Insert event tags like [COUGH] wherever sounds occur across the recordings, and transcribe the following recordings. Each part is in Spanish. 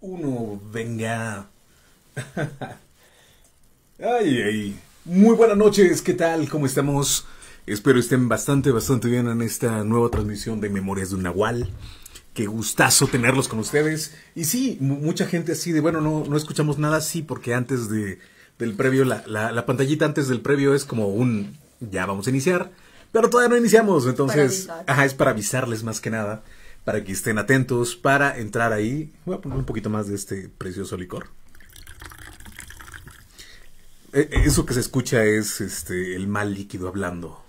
uno venga. ay, ay. Muy buenas noches, ¿qué tal? ¿Cómo estamos? Espero estén bastante, bastante bien en esta nueva transmisión de Memorias de un Nahual. Qué gustazo tenerlos con ustedes. Y sí, mucha gente así de, bueno, no, no escuchamos nada, sí, porque antes de, del previo, la, la, la pantallita antes del previo es como un, ya vamos a iniciar, pero todavía no iniciamos, entonces, ajá, es para avisarles más que nada para que estén atentos para entrar ahí. Voy a poner un poquito más de este precioso licor. E, e, eso que se escucha es este, el mal líquido hablando.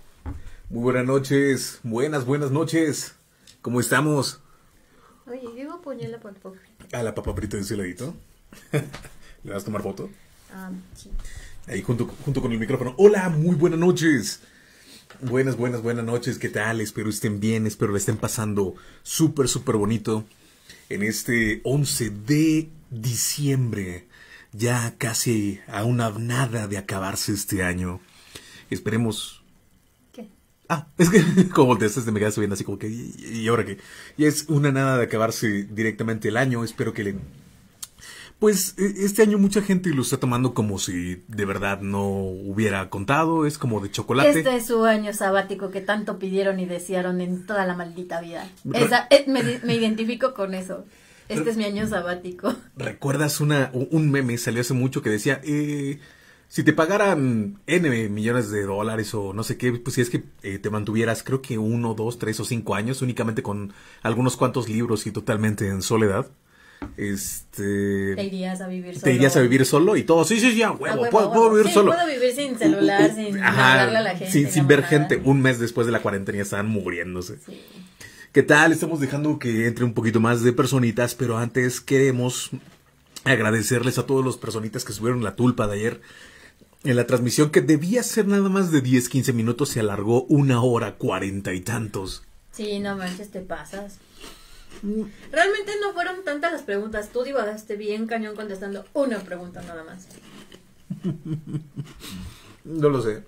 Muy buenas noches, buenas, buenas noches. ¿Cómo estamos? Oye, a poner la papa Ah, la papa de ese [LAUGHS] ¿Le vas a tomar foto? Ah, sí. Ahí junto, junto con el micrófono. Hola, muy buenas noches. Buenas, buenas, buenas noches, ¿qué tal? Espero estén bien, espero le estén pasando súper, súper bonito en este 11 de diciembre, ya casi a una nada de acabarse este año. Esperemos... ¿Qué? Ah, [LAUGHS] es que como te estás, me quedas subiendo así como que... ¿Y, ahora qué? Y es una nada de acabarse directamente el año, espero que le pues e, este año mucha gente lo está tomando como si de verdad no hubiera contado, es como de chocolate. Este es su año sabático que tanto pidieron y desearon en toda la maldita vida. Eh, me, identifico con eso. Este es mi año sabático. ¿Recuerdas una, un meme salió hace mucho que decía, eh, si te pagaran N millones de dólares o no sé qué, pues si es que eh, te mantuvieras creo que uno, dos, tres o cinco años únicamente con algunos cuantos libros y totalmente en soledad? este te irías a vivir solo. Te irías a vivir solo y todo, sí, sí, sí, a huevo, puedo, vivir solo. Puedo vivir sin celular, sin a la gente. Sin, ver gente. Un mes después de la cuarentena estaban muriéndose. ¿Qué tal? Estamos dejando que entre un poquito más de personitas, pero antes queremos agradecerles a todos los personitas que subieron la tulpa de ayer. En la transmisión que debía ser nada más de 10, 15 minutos se alargó una hora cuarenta y tantos. Sí, no manches, te pasas. Realmente no fueron tantas las preguntas. Tú divagaste bien cañón contestando una pregunta nada más. No lo sé.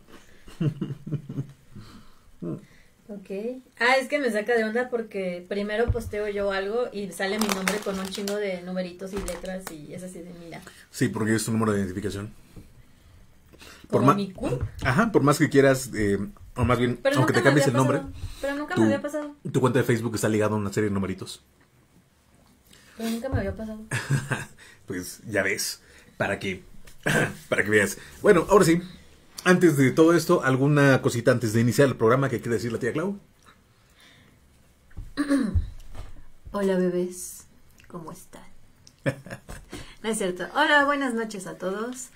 Ok. Ah, es que me saca de onda porque primero posteo yo algo y sale mi nombre con un chingo de numeritos y letras y es así de mira. Sí, porque es tu número de identificación. Por mi Ajá, por más que quieras eh, o más bien, aunque te cambies el nombre, pero nunca tu, me había pasado. Tu cuenta de Facebook está ligada a una serie de numeritos. Pero nunca me había pasado. [LAUGHS] pues ya ves, para que [CLEARS THROAT] para que veas. Bueno, ahora sí, antes de todo esto, alguna cosita antes de iniciar el programa que quiere decir la tía Clau. [CLEARS THROAT] Hola bebés, ¿cómo están? [LAUGHS] no es cierto. Hola, buenas noches a todos.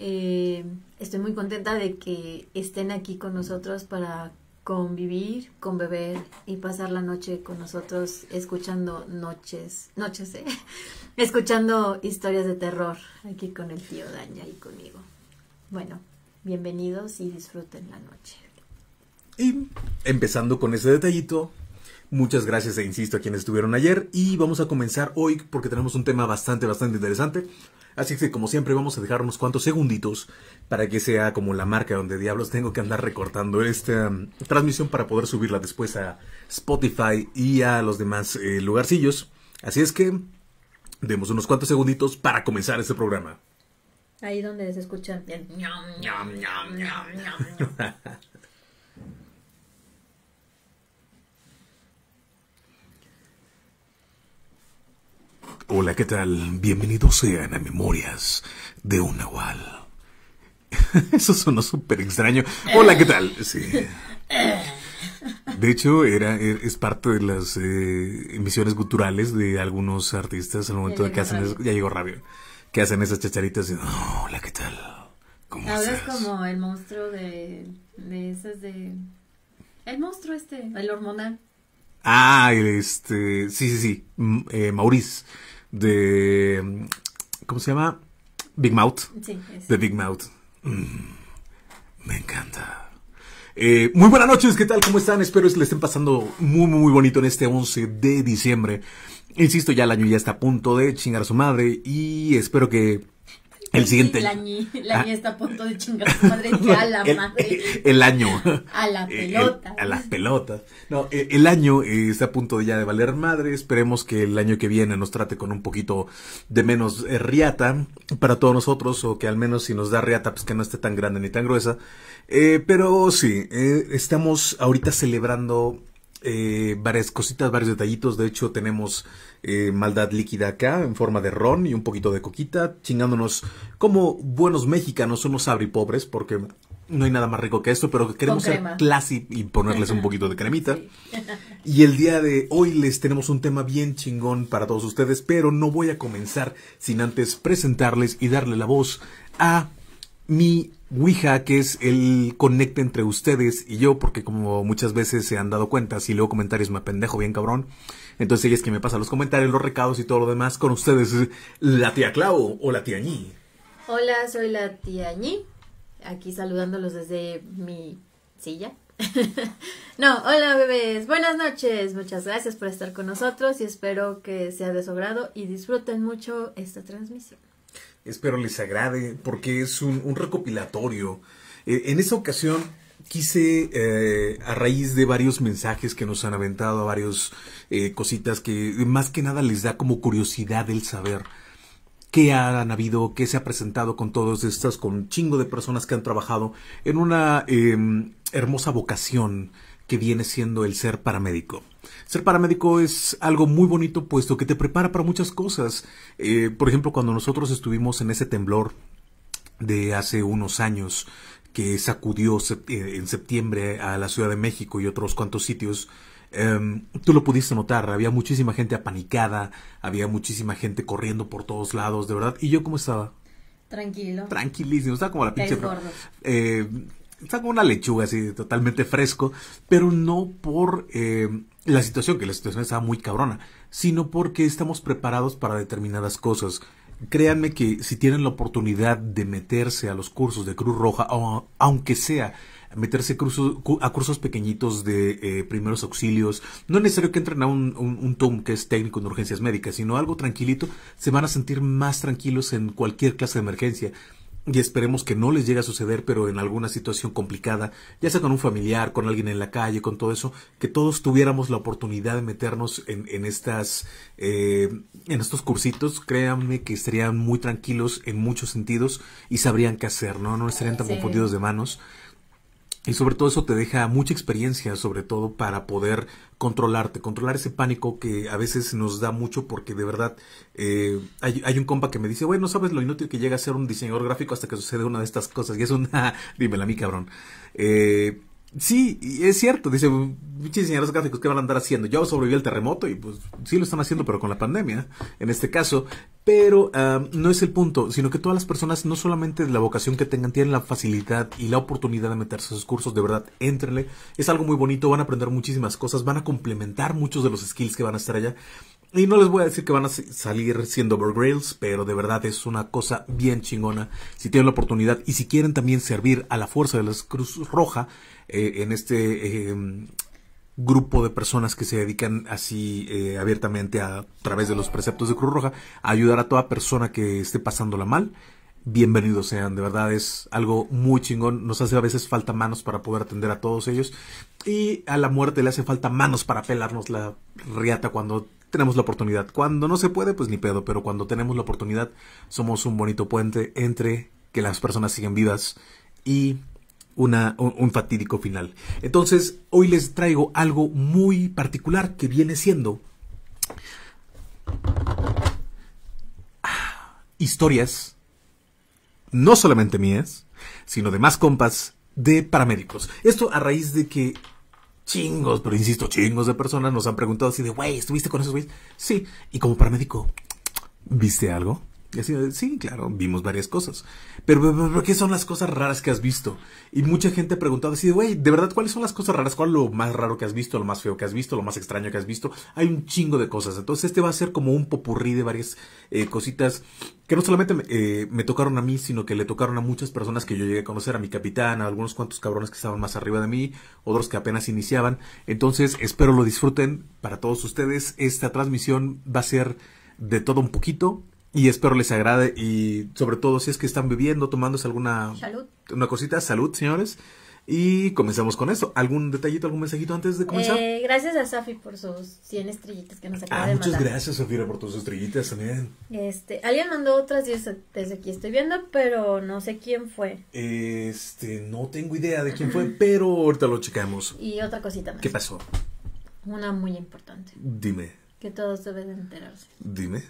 Eh, estoy muy contenta de que estén aquí con nosotros para convivir, con beber y pasar la noche con nosotros escuchando noches, noches, ¿eh? [LAUGHS] escuchando historias de terror aquí con el tío Daña y conmigo. Bueno, bienvenidos y disfruten la noche. Y empezando con ese detallito, muchas gracias e insisto a quienes estuvieron ayer y vamos a comenzar hoy porque tenemos un tema bastante, bastante interesante. Así que como siempre vamos a dejar unos cuantos segunditos para que sea como la marca donde diablos tengo que andar recortando esta mm, transmisión para poder subirla después a Spotify y a los demás eh, lugarcillos. Así es que demos unos cuantos segunditos para comenzar este programa. Ahí donde se escucha [LAUGHS] Hola, ¿qué tal? Bienvenidos sean a Memorias de un Nahual. [LAUGHS] Eso sonó súper extraño. Hola, ¿qué tal? Sí. De hecho, era, e-, es parte de las eh, emisiones guturales de algunos artistas al momento de que hacen ya llegó rabia, que hacen esas chacharitas y, hola, ¿qué tal? Hablas como el monstruo de, de esas de... El monstruo este, el hormonal. Ah, este, sí, sí, sí, eh, Maurice de... ¿Cómo se llama? Big Mouth. Sí, De Big Mouth. Mm, me encanta. Eh, muy buenas noches, ¿qué tal? ¿Cómo están? Espero que le estén pasando muy, muy, muy bonito en este 11 de diciembre. Insisto, ya el año ya está a punto de chingar a su madre y espero que el siguiente. La ah. está a punto de chingar su madre ya [LAUGHS] la madre. El año. A la pelota. a las pelotas. No, e, el, año está a punto ya de valer madre. Esperemos que el año que viene nos trate con un poquito de menos eh, riata para todos nosotros, o que al menos si nos da riata, pues que no esté tan grande ni tan gruesa. Eh, pero sí, eh, estamos ahorita celebrando varias cositas, varios detallitos. De hecho, tenemos eh, maldad líquida acá, en forma de ron y un poquito de coquita, chingándonos como buenos mexicanos, unos pobres porque no hay nada más rico que esto, pero queremos ser clásicos y ponerles un [LAUGHS] poquito de cremita. [LAUGHS] Y el día de hoy les tenemos un tema bien chingón para todos ustedes, pero no voy a comenzar sin antes presentarles y darle la voz a mi Ouija, que es el conecte entre ustedes y yo, porque como muchas veces se han dado cuenta, si leo comentarios me pendejo bien cabrón. Entonces ella es que me pasa los comentarios, los recados y todo lo demás con ustedes, la tía Clau o la tía Ñi. Hola, soy la tía Ñi, aquí saludándolos desde mi silla. [LAUGHS] no, hola bebés, buenas noches, muchas gracias por estar con nosotros y espero que sea de sobrado y disfruten mucho esta transmisión. Espero les agrade porque es un, recopilatorio. E, en esta ocasión quise, eh, a raíz de varios mensajes que nos han aventado, varias eh, cositas que más que nada les da como curiosidad el saber qué han habido, qué se ha presentado con todos estas, con un chingo de personas que han trabajado en una em, hermosa vocación que viene siendo el ser paramédico. Ser paramédico es algo muy bonito puesto que te prepara para muchas cosas. Eh, por ejemplo, cuando nosotros estuvimos en ese temblor de hace unos años, que sacudió eh, en septiembre a la Ciudad de México y otros cuantos sitios, em, tú lo pudiste notar, había muchísima gente apanicada, había muchísima gente corriendo por todos lados, de verdad. ¿Y yo cómo estaba? Tranquilo. Tranquilísimo, estaba como la pinche... Eh, estaba como una lechuga así, totalmente fresco, pero no por eh, la situación, que la situación estaba muy cabrona, sino porque estamos preparados para determinadas cosas. Créanme que si tienen la oportunidad de meterse a los cursos de Cruz Roja, aunque sea meterse a cursos pequeñitos de eh, primeros auxilios. No es necesario que entren a un, un, un TOM que es técnico en urgencias médicas, sino algo tranquilito. Se van a sentir más tranquilos en cualquier clase de emergencia y esperemos que no les llegue a suceder, pero en alguna situación complicada, ya sea con un familiar, con alguien en la calle, con todo eso, que todos tuviéramos la oportunidad de meternos en, en estas, eh, en estos cursitos, créanme que estarían muy tranquilos en muchos sentidos y sabrían qué hacer, ¿no? No estarían tan confundidos de manos. Y sobre todo eso te deja mucha experiencia, sobre todo para poder controlarte, controlar ese pánico que a veces nos da mucho porque de verdad eh, hay, hay, un compa que me dice, bueno, sabes lo inútil que llega a ser un diseñador gráfico hasta que sucede una de estas cosas. Y es una, [LAUGHS] dímela a mí, cabrón. Eh, Sí, es cierto. Dice, muchísimas gráficos, que van a andar haciendo? Yo sobreviví al terremoto y pues sí lo están haciendo, pero con la pandemia, en este caso. Pero no es el punto, sino que todas las personas, no solamente la vocación que tengan, tienen la facilidad y la oportunidad de meterse a sus cursos. De verdad, éntrenle. Es algo muy bonito, van a aprender muchísimas cosas, van a complementar muchos de los skills que van a estar allá. Y no les voy a decir que van a salir siendo Burgrails, pero de verdad es una cosa bien chingona. Si tienen la oportunidad y si quieren también servir a la fuerza de la Cruz Roja, eh, en este eh, grupo de personas que se dedican así eh, abiertamente a, través de los preceptos de Cruz Roja a ayudar a toda persona que esté pasándola mal. Bienvenidos sean, de verdad es algo muy chingón. Nos hace a veces falta manos para poder atender a todos ellos. Y a la muerte le hace falta manos para pelarnos la riata cuando tenemos la oportunidad. Cuando no se puede, pues ni pedo, pero cuando tenemos la oportunidad, somos un bonito puente entre que las personas siguen vivas y un fatídico final. Entonces, hoy les traigo algo muy particular que viene siendo ah, historias, no solamente mías, sino de más compas de paramédicos. Esto a raíz de que chingos, pero insisto, chingos de personas nos han preguntado así de, güey, ¿estuviste con esos güeyes? Sí, y como paramédico, ¿viste algo? Y así, sí, claro, vimos varias cosas. Pero, ¿qué son las cosas raras que has visto? Y mucha gente ha preguntado así, güey, de verdad, ¿cuáles son las cosas raras? ¿Cuál es lo más raro que has visto? ¿Lo más feo que has visto? ¿Lo más extraño que has visto? Hay un chingo de cosas. Entonces este va a ser como un popurrí de varias eh, cositas que no solamente eh, me tocaron a mí, sino que le tocaron a muchas personas que yo llegué a conocer, a mi capitán, a algunos cuantos cabrones que estaban más arriba de mí, otros que apenas iniciaban. Entonces espero lo disfruten para todos ustedes. Esta transmisión va a ser de todo un poquito. Y espero les agrade y sobre todo si es que están bebiendo, tomándose alguna salud. una cosita, salud, señores. Y comenzamos con esto. ¿Algún detallito, algún mensajito antes de comenzar? Eh, gracias a Safi por sus 100 estrellitas que nos acaba ah, de muchas Muchas gracias, Safira, por tus estrellitas también. Este, alguien mandó otras 10 desde aquí estoy viendo, pero no sé quién fue. Este, no tengo idea de quién fue, pero ahorita lo checamos. Y otra cosita más. ¿Qué pasó? Una muy importante. Dime. Que todos deben enterarse. Dime.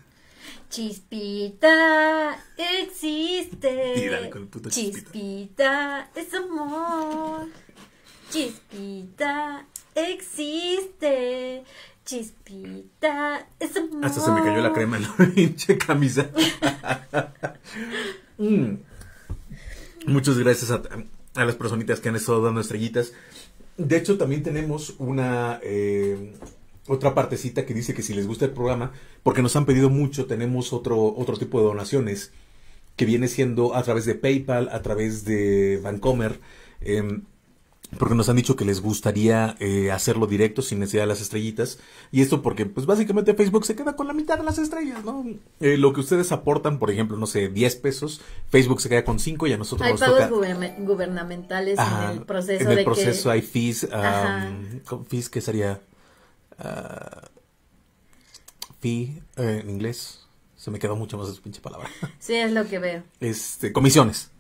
Chispita existe. chispita. es amor. Chispita existe. Chispita es amor. Hasta se me cayó la crema en la [LAUGHS] pinche camisa. [LAUGHS] Mm. Muchas gracias a, las personitas que han estado dando estrellitas. De hecho, también tenemos una. Eh, otra partecita que dice que si les gusta el programa, porque nos han pedido mucho, tenemos otro, otro tipo de donaciones que viene siendo a través de PayPal, a través de Vancomer, em, porque nos han dicho que les gustaría eh, hacerlo directo sin necesidad de las estrellitas. Y esto porque, pues básicamente Facebook se queda con la mitad de las estrellas, ¿no? Eh, lo que ustedes aportan, por ejemplo, no sé, 10 pesos, Facebook se queda con 5 y a nosotros nos Hay gubernamentales en el proceso. En el proceso hay fees, que sería... Fi uh, eh, en inglés. Se me quedó mucho más esa pinche palabra. [LAUGHS] Sí, es lo que veo. Este, comisiones.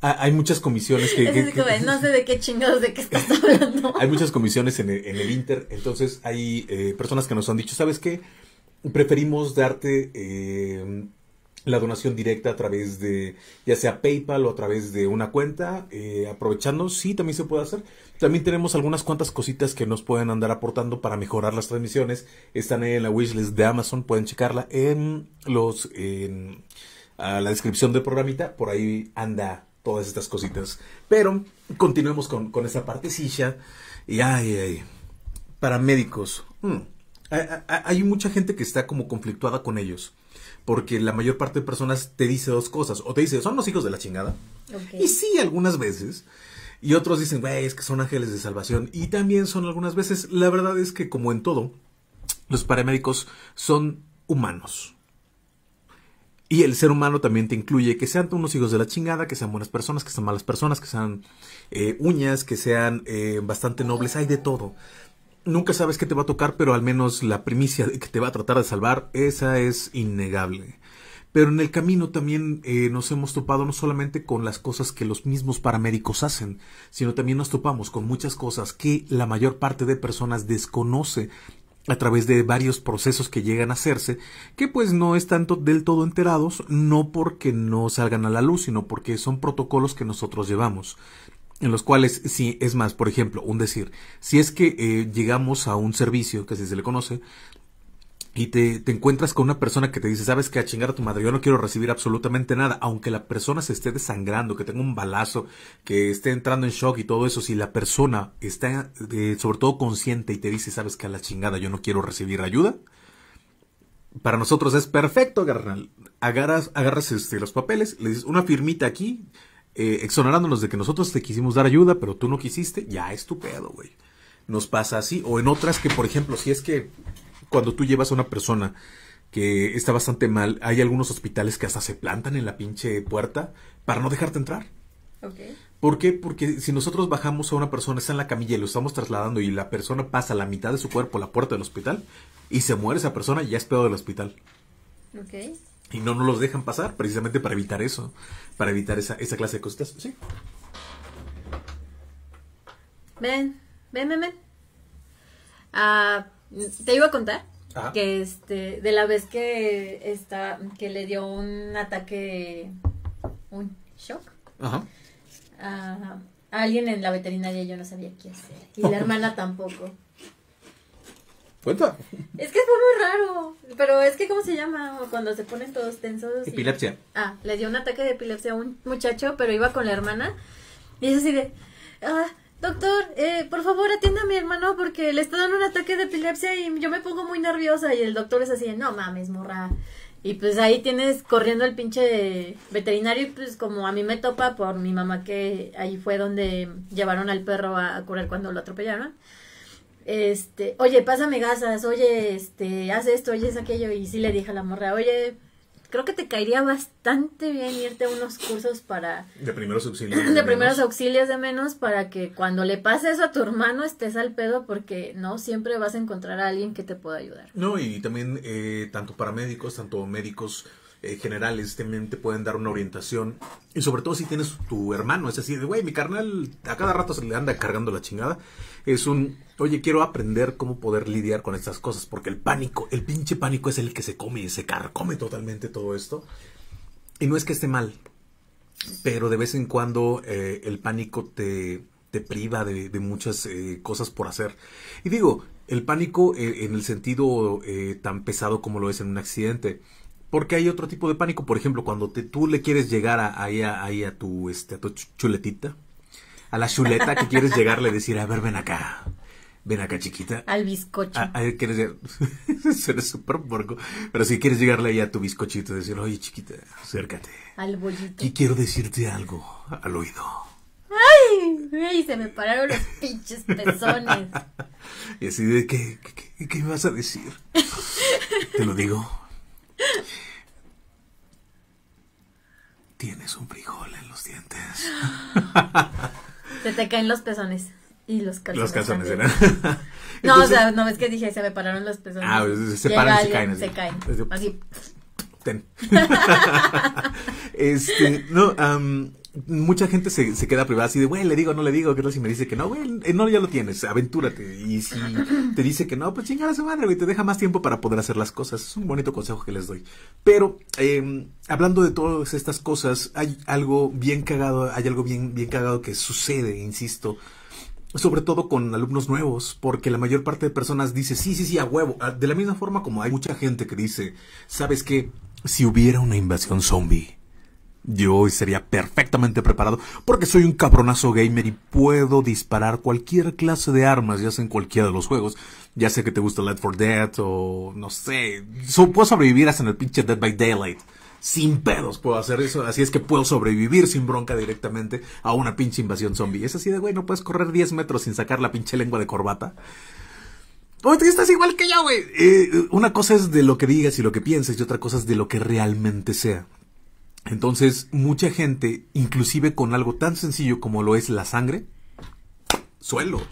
Ah, hay muchas comisiones que, No sé de qué chingados de qué [LAUGHS] estás hablando. hay muchas comisiones en el, Inter. Entonces hay eh, personas que nos han dicho, ¿sabes qué? Preferimos darte eh, la donación directa a través de ya sea PayPal o a través de una cuenta. Eh, aprovechando, sí, también se puede hacer. También tenemos algunas cuantas cositas que nos pueden andar aportando para mejorar las transmisiones. Están en la wishlist de Amazon, pueden checarla en los en, a la descripción del programita. Por ahí anda todas estas cositas. Pero continuemos con, con esta partecilla. Y ay, ay, para médicos hmm, hay mucha gente que está como conflictuada con ellos porque la mayor parte de personas te dice dos cosas. O te dice, son los hijos de la chingada. Y sí, algunas veces. Y otros dicen, güey, es que son ángeles de salvación. Y también son algunas veces. La verdad es que, como en todo, los paramédicos son humanos. Y el ser humano también te incluye que sean unos hijos de la chingada, que sean buenas personas, que sean malas personas, que sean eh, uñas, que sean eh, bastante nobles, hay de todo nunca sabes qué te va a tocar, pero al menos la primicia de que te va a tratar de salvar, esa es innegable. Pero en el camino también eh, nos hemos topado no solamente con las cosas que los mismos paramédicos hacen, sino también nos topamos con muchas cosas que la mayor parte de personas desconoce a través de varios procesos que llegan a hacerse, que pues no están del todo enterados, no porque no salgan a la luz, sino porque son protocolos que nosotros llevamos en los cuales, sí, es más, por ejemplo, un decir, si es que eh, llegamos a un servicio, que así se le conoce, y te, encuentras con una persona que te dice, sabes que a chingar a tu madre, yo no quiero recibir absolutamente nada, aunque la persona se esté desangrando, que tenga un balazo, que esté entrando en shock y todo eso, si la persona está eh, sobre todo consciente y te dice, sabes que a la chingada yo no quiero recibir ayuda, para nosotros es perfecto, carnal. Agarras, agarras este, los papeles, le dices una firmita aquí, eh, exonerándonos de que nosotros te quisimos dar ayuda, pero tú no quisiste, ya es tu pedo, güey. Nos pasa así. O en otras que, por ejemplo, si es que cuando tú llevas a una persona que está bastante mal, hay algunos hospitales que hasta se plantan en la pinche puerta para no dejarte entrar. ¿Por qué? Porque si nosotros bajamos a una persona, está en la camilla y lo estamos trasladando y la persona pasa la mitad de su cuerpo a la puerta del hospital y se muere esa persona, ya es pedo del hospital. Y no nos los dejan pasar precisamente para evitar eso para evitar esa, esa clase de costas, Sí. Ven, ven, ven, ah, te iba a contar que este, de la vez que está, que le dio un ataque, un shock. a ah, alguien en la veterinaria yo no sabía qué hacer. Y la [LAUGHS] hermana tampoco. Es que fue muy raro. Pero es que, ¿cómo se llama? Cuando se ponen todos tensos. Epilepsia. Ah, le dio un ataque de epilepsia a un muchacho, pero iba con la hermana. Y es así de. Ah, doctor, eh, por favor atienda a mi hermano porque le está dando un ataque de epilepsia y yo me pongo muy nerviosa. Y el doctor es así de, no mames, morra. Y pues ahí tienes corriendo el pinche veterinario y pues como a mí me topa por mi mamá que ahí fue donde llevaron al perro a, a curar cuando lo atropellaron este, oye, pásame gasas, oye, este, haz esto, oye, es aquello. Y sí le dije a la morra, oye, creo que te caería bastante bien irte a unos cursos para... De primeros auxilios. [LAUGHS] De, primeros auxilios de menos para que cuando le pases a tu hermano estés al pedo porque no siempre vas a encontrar a alguien que te pueda ayudar. No, y también eh, tanto paramédicos, tanto médicos eh, generales también te pueden dar una orientación. Y sobre todo si tienes tu hermano, es así de, güey, mi carnal a cada rato se le anda cargando la chingada. Es un, oye, quiero aprender cómo poder lidiar con estas cosas, porque el pánico, el pinche pánico es el que se come y se carcome totalmente todo esto. Y no es que esté mal, pero de vez en cuando eh, el pánico te, te priva de, muchas eh, cosas por hacer. Y digo, el pánico en el sentido tan pesado como lo es en un accidente. Porque hay otro tipo de pánico, por ejemplo, cuando te, tú le quieres llegar a, ahí, a, tu, este, chuletita, a la chuleta que quieres llegarle, y decir, a ver, ven acá, ven acá chiquita. Al bizcocho. A, ah, quieres, [LAUGHS] súper porco, pero si quieres llegarle ahí a tu bizcochito, decir, oye chiquita, acércate. Al bollito. Y quiero decirte algo al oído. ¡Ay! se me pararon los pinches pezones. [LAUGHS] y así de, ¿qué, qué, qué me vas a decir? [LAUGHS] Te lo digo Tienes un frijol en los dientes. Se te caen los pezones. Y los calzones. Los calzones eran. [LAUGHS] no, o sea, no ves que dije, se me pararon los pezones. Ah, pues, se paran y se caen. Se caen. Así. Ten. [LAUGHS] este, no, mucha gente se, queda privada así de, güey, le digo, no le digo, ¿qué tal si me dice que no? Güey, eh, no, ya lo tienes, aventúrate. Y si te dice que no, pues chingar su madre, güey, te deja más tiempo para poder hacer las cosas. Es un bonito consejo que les doy. Pero, em, hablando de todas estas cosas, hay algo bien cagado, hay algo bien, bien cagado que sucede, insisto. Sobre todo con alumnos nuevos, porque la mayor parte de personas dice, sí, sí, sí, a huevo. Ah, de la misma forma como hay mucha gente que dice, ¿sabes qué? Si hubiera una invasión zombie yo hoy sería perfectamente preparado porque soy un cabronazo gamer y puedo disparar cualquier clase de armas, ya sea en cualquiera de los juegos, ya sea que te gusta Left 4 Dead o no sé, puedo sobrevivir hasta en el pinche Dead by Daylight. Sin pedos puedo hacer eso, así es que puedo sobrevivir sin bronca directamente a una pinche invasión zombie. Es así de, güey, no puedes correr 10 metros sin sacar la pinche lengua de corbata. Oye, estás igual que yo, güey. Eh, una cosa es de lo que digas y lo que pienses y otra cosa es de lo que realmente sea. Entonces, mucha gente, inclusive con algo tan sencillo como lo es la sangre, suelo.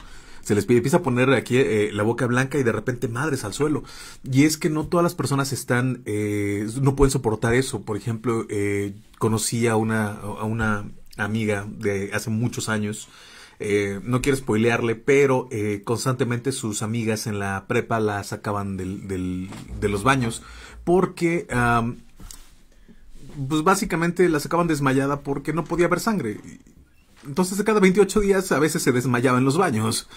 Se les empieza a poner aquí eh, la boca blanca y de repente madres al suelo. Y es que no todas las personas están, eh, no pueden soportar eso. Por ejemplo, eh, conocí a una, a una amiga de hace muchos años. Eh, no quiero spoilearle, pero constantemente sus amigas en la prepa la sacaban del, del, de los baños porque pues básicamente la sacaban desmayada porque no podía ver sangre. Entonces cada 28 días a veces se desmayaba en los baños.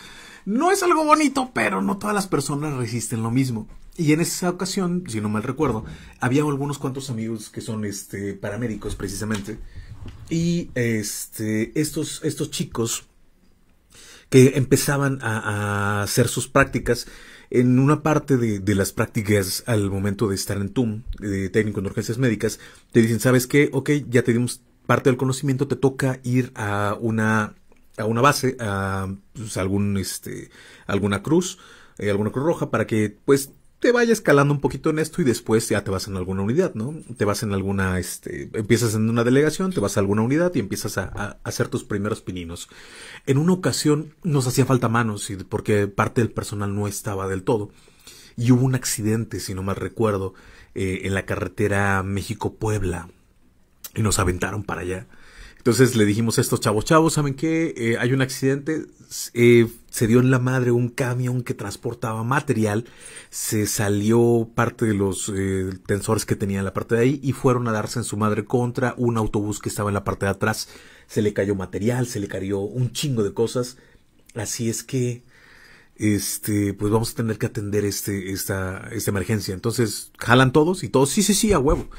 No es algo bonito, pero no todas las personas resisten lo mismo. Y en esa ocasión, si no mal recuerdo, había algunos cuantos amigos que son este paramédicos precisamente. Y este estos estos chicos que empezaban a hacer sus prácticas en una parte de, de las prácticas al momento de estar en TUM, de técnico en urgencias médicas, te dicen, ¿sabes qué? Ok, ya te dimos parte del conocimiento, te toca ir a una, a una base, a pues, algún, este, alguna cruz, eh, alguna cruz roja, para que pues te vaya escalando un poquito en esto y después ya te vas en alguna unidad, ¿no? Te vas en alguna, este, empiezas en una delegación, te vas a alguna unidad y empiezas a, hacer tus primeros pininos. En una ocasión nos hacía falta manos y porque parte del personal no estaba del todo y hubo un accidente, si no mal recuerdo, eh, en la carretera México-Puebla y nos aventaron para allá. Entonces le dijimos a estos chavos, chavos, ¿saben qué? Eh, hay un accidente, eh, se dio en la madre un camión que transportaba material, se salió parte de los eh, tensores que tenía en la parte de ahí y fueron a darse en su madre contra un autobús que estaba en la parte de atrás, se le cayó material, se le cayó un chingo de cosas, así es que, este, pues vamos a tener que atender este, esta, esta emergencia. Entonces, jalan todos y todos, sí, sí, sí, a huevo.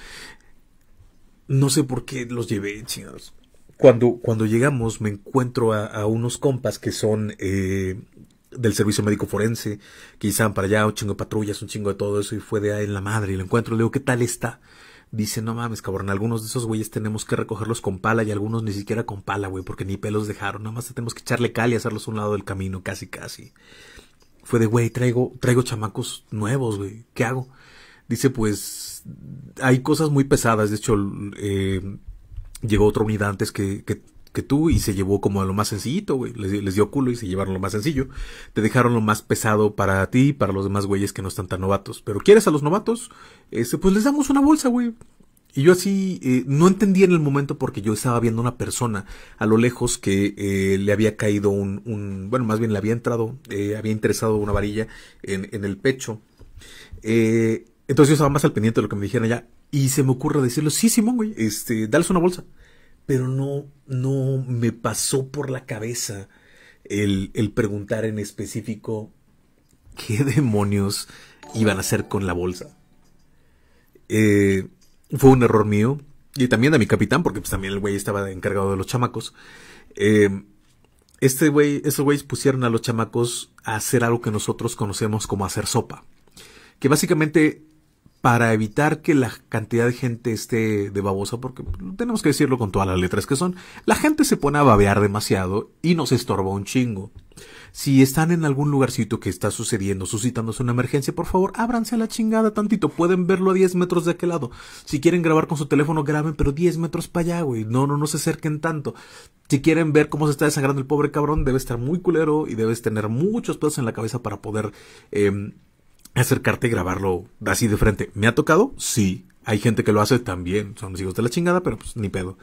No sé por qué los llevé, chingados cuando, cuando llegamos me encuentro a, a unos compas que son eh, del servicio médico forense, que iban para allá, un chingo de patrullas, un chingo de todo eso, y fue de ahí en la madre, y lo encuentro, le digo, ¿qué tal está? Dice, no mames, cabrón, algunos de esos güeyes tenemos que recogerlos con pala y algunos ni siquiera con pala, güey, porque ni pelos dejaron, nada más tenemos que echarle cal y hacerlos a un lado del camino, casi, casi. Fue de, güey, traigo, traigo chamacos nuevos, güey, ¿qué hago? Dice, pues, hay cosas muy pesadas, de hecho, eh, llegó otra unidad antes que, tú y se llevó como a lo más sencillito, güey. Les, dio culo y se llevaron lo más sencillo. Te dejaron lo más pesado para ti y para los demás güeyes que no están tan novatos. Pero quieres a los novatos, este, pues les damos una bolsa, güey. Y yo así eh, no entendí en el momento porque yo estaba viendo una persona a lo lejos que eh, le había caído un, bueno, más bien le había entrado, eh, había interesado una varilla en, en el pecho. entonces yo estaba más al pendiente de lo que me dijeron allá. Y se me ocurre decirlo sí, Simón, güey, este, dales una bolsa. Pero no, no me pasó por la cabeza el, el preguntar en específico qué [LAUGHS] demonios iban a hacer con la bolsa. Eh, fue un error mío. Y también de mi capitán, porque pues también el güey estaba encargado de los chamacos. Eh, este güey, esos güeyes pusieron a los chamacos a hacer algo que nosotros conocemos como hacer sopa. Que básicamente para evitar que la cantidad de gente esté de babosa, porque tenemos que decirlo con todas las letras que son, la gente se pone a babear demasiado y nos estorba un chingo. Si están en algún lugarcito que está sucediendo, suscitándose una emergencia, por favor, ábranse a la chingada tantito. Pueden verlo a 10 metros de aquel lado. Si quieren grabar con su teléfono, graben, pero 10 metros para allá, güey. No, no, no se acerquen tanto. Si quieren ver cómo se está desangrando el pobre cabrón, debe estar muy culero y debes tener muchos pedos en la cabeza para poder em, acercarte y grabarlo así de frente. ¿Me ha tocado? Sí. Hay gente que lo hace también. Son los hijos de la chingada, pero pues ni pedo.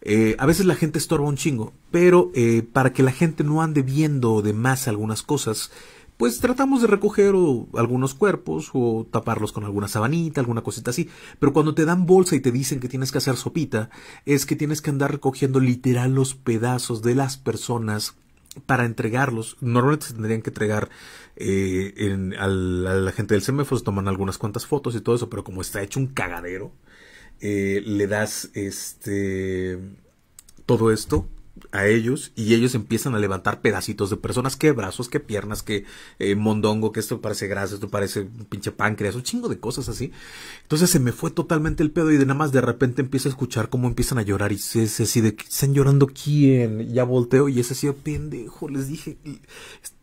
Eh, a veces la gente estorba un chingo, pero eh, para que la gente no ande viendo de más algunas cosas, pues tratamos de recoger algunos cuerpos o taparlos con alguna sabanita, alguna cosita así. Pero cuando te dan bolsa y te dicen que tienes que hacer sopita, es que tienes que andar recogiendo literal los pedazos de las personas para entregarlos, normalmente se tendrían que entregar eh, al, a la gente del semáforo se toman algunas cuantas fotos y todo eso, pero como está hecho un cagadero, eh, le das este todo esto a ellos y ellos empiezan a levantar pedacitos de personas, que brazos, que piernas, que eh, mondongo, que esto parece grasa, esto parece pinche páncreas, un chingo de cosas así. Entonces se me fue totalmente el pedo y de nada más de repente empiezo a escuchar cómo empiezan a llorar y se Se así de, ¿están llorando quién? Ya volteo y es así, pendejo, les dije,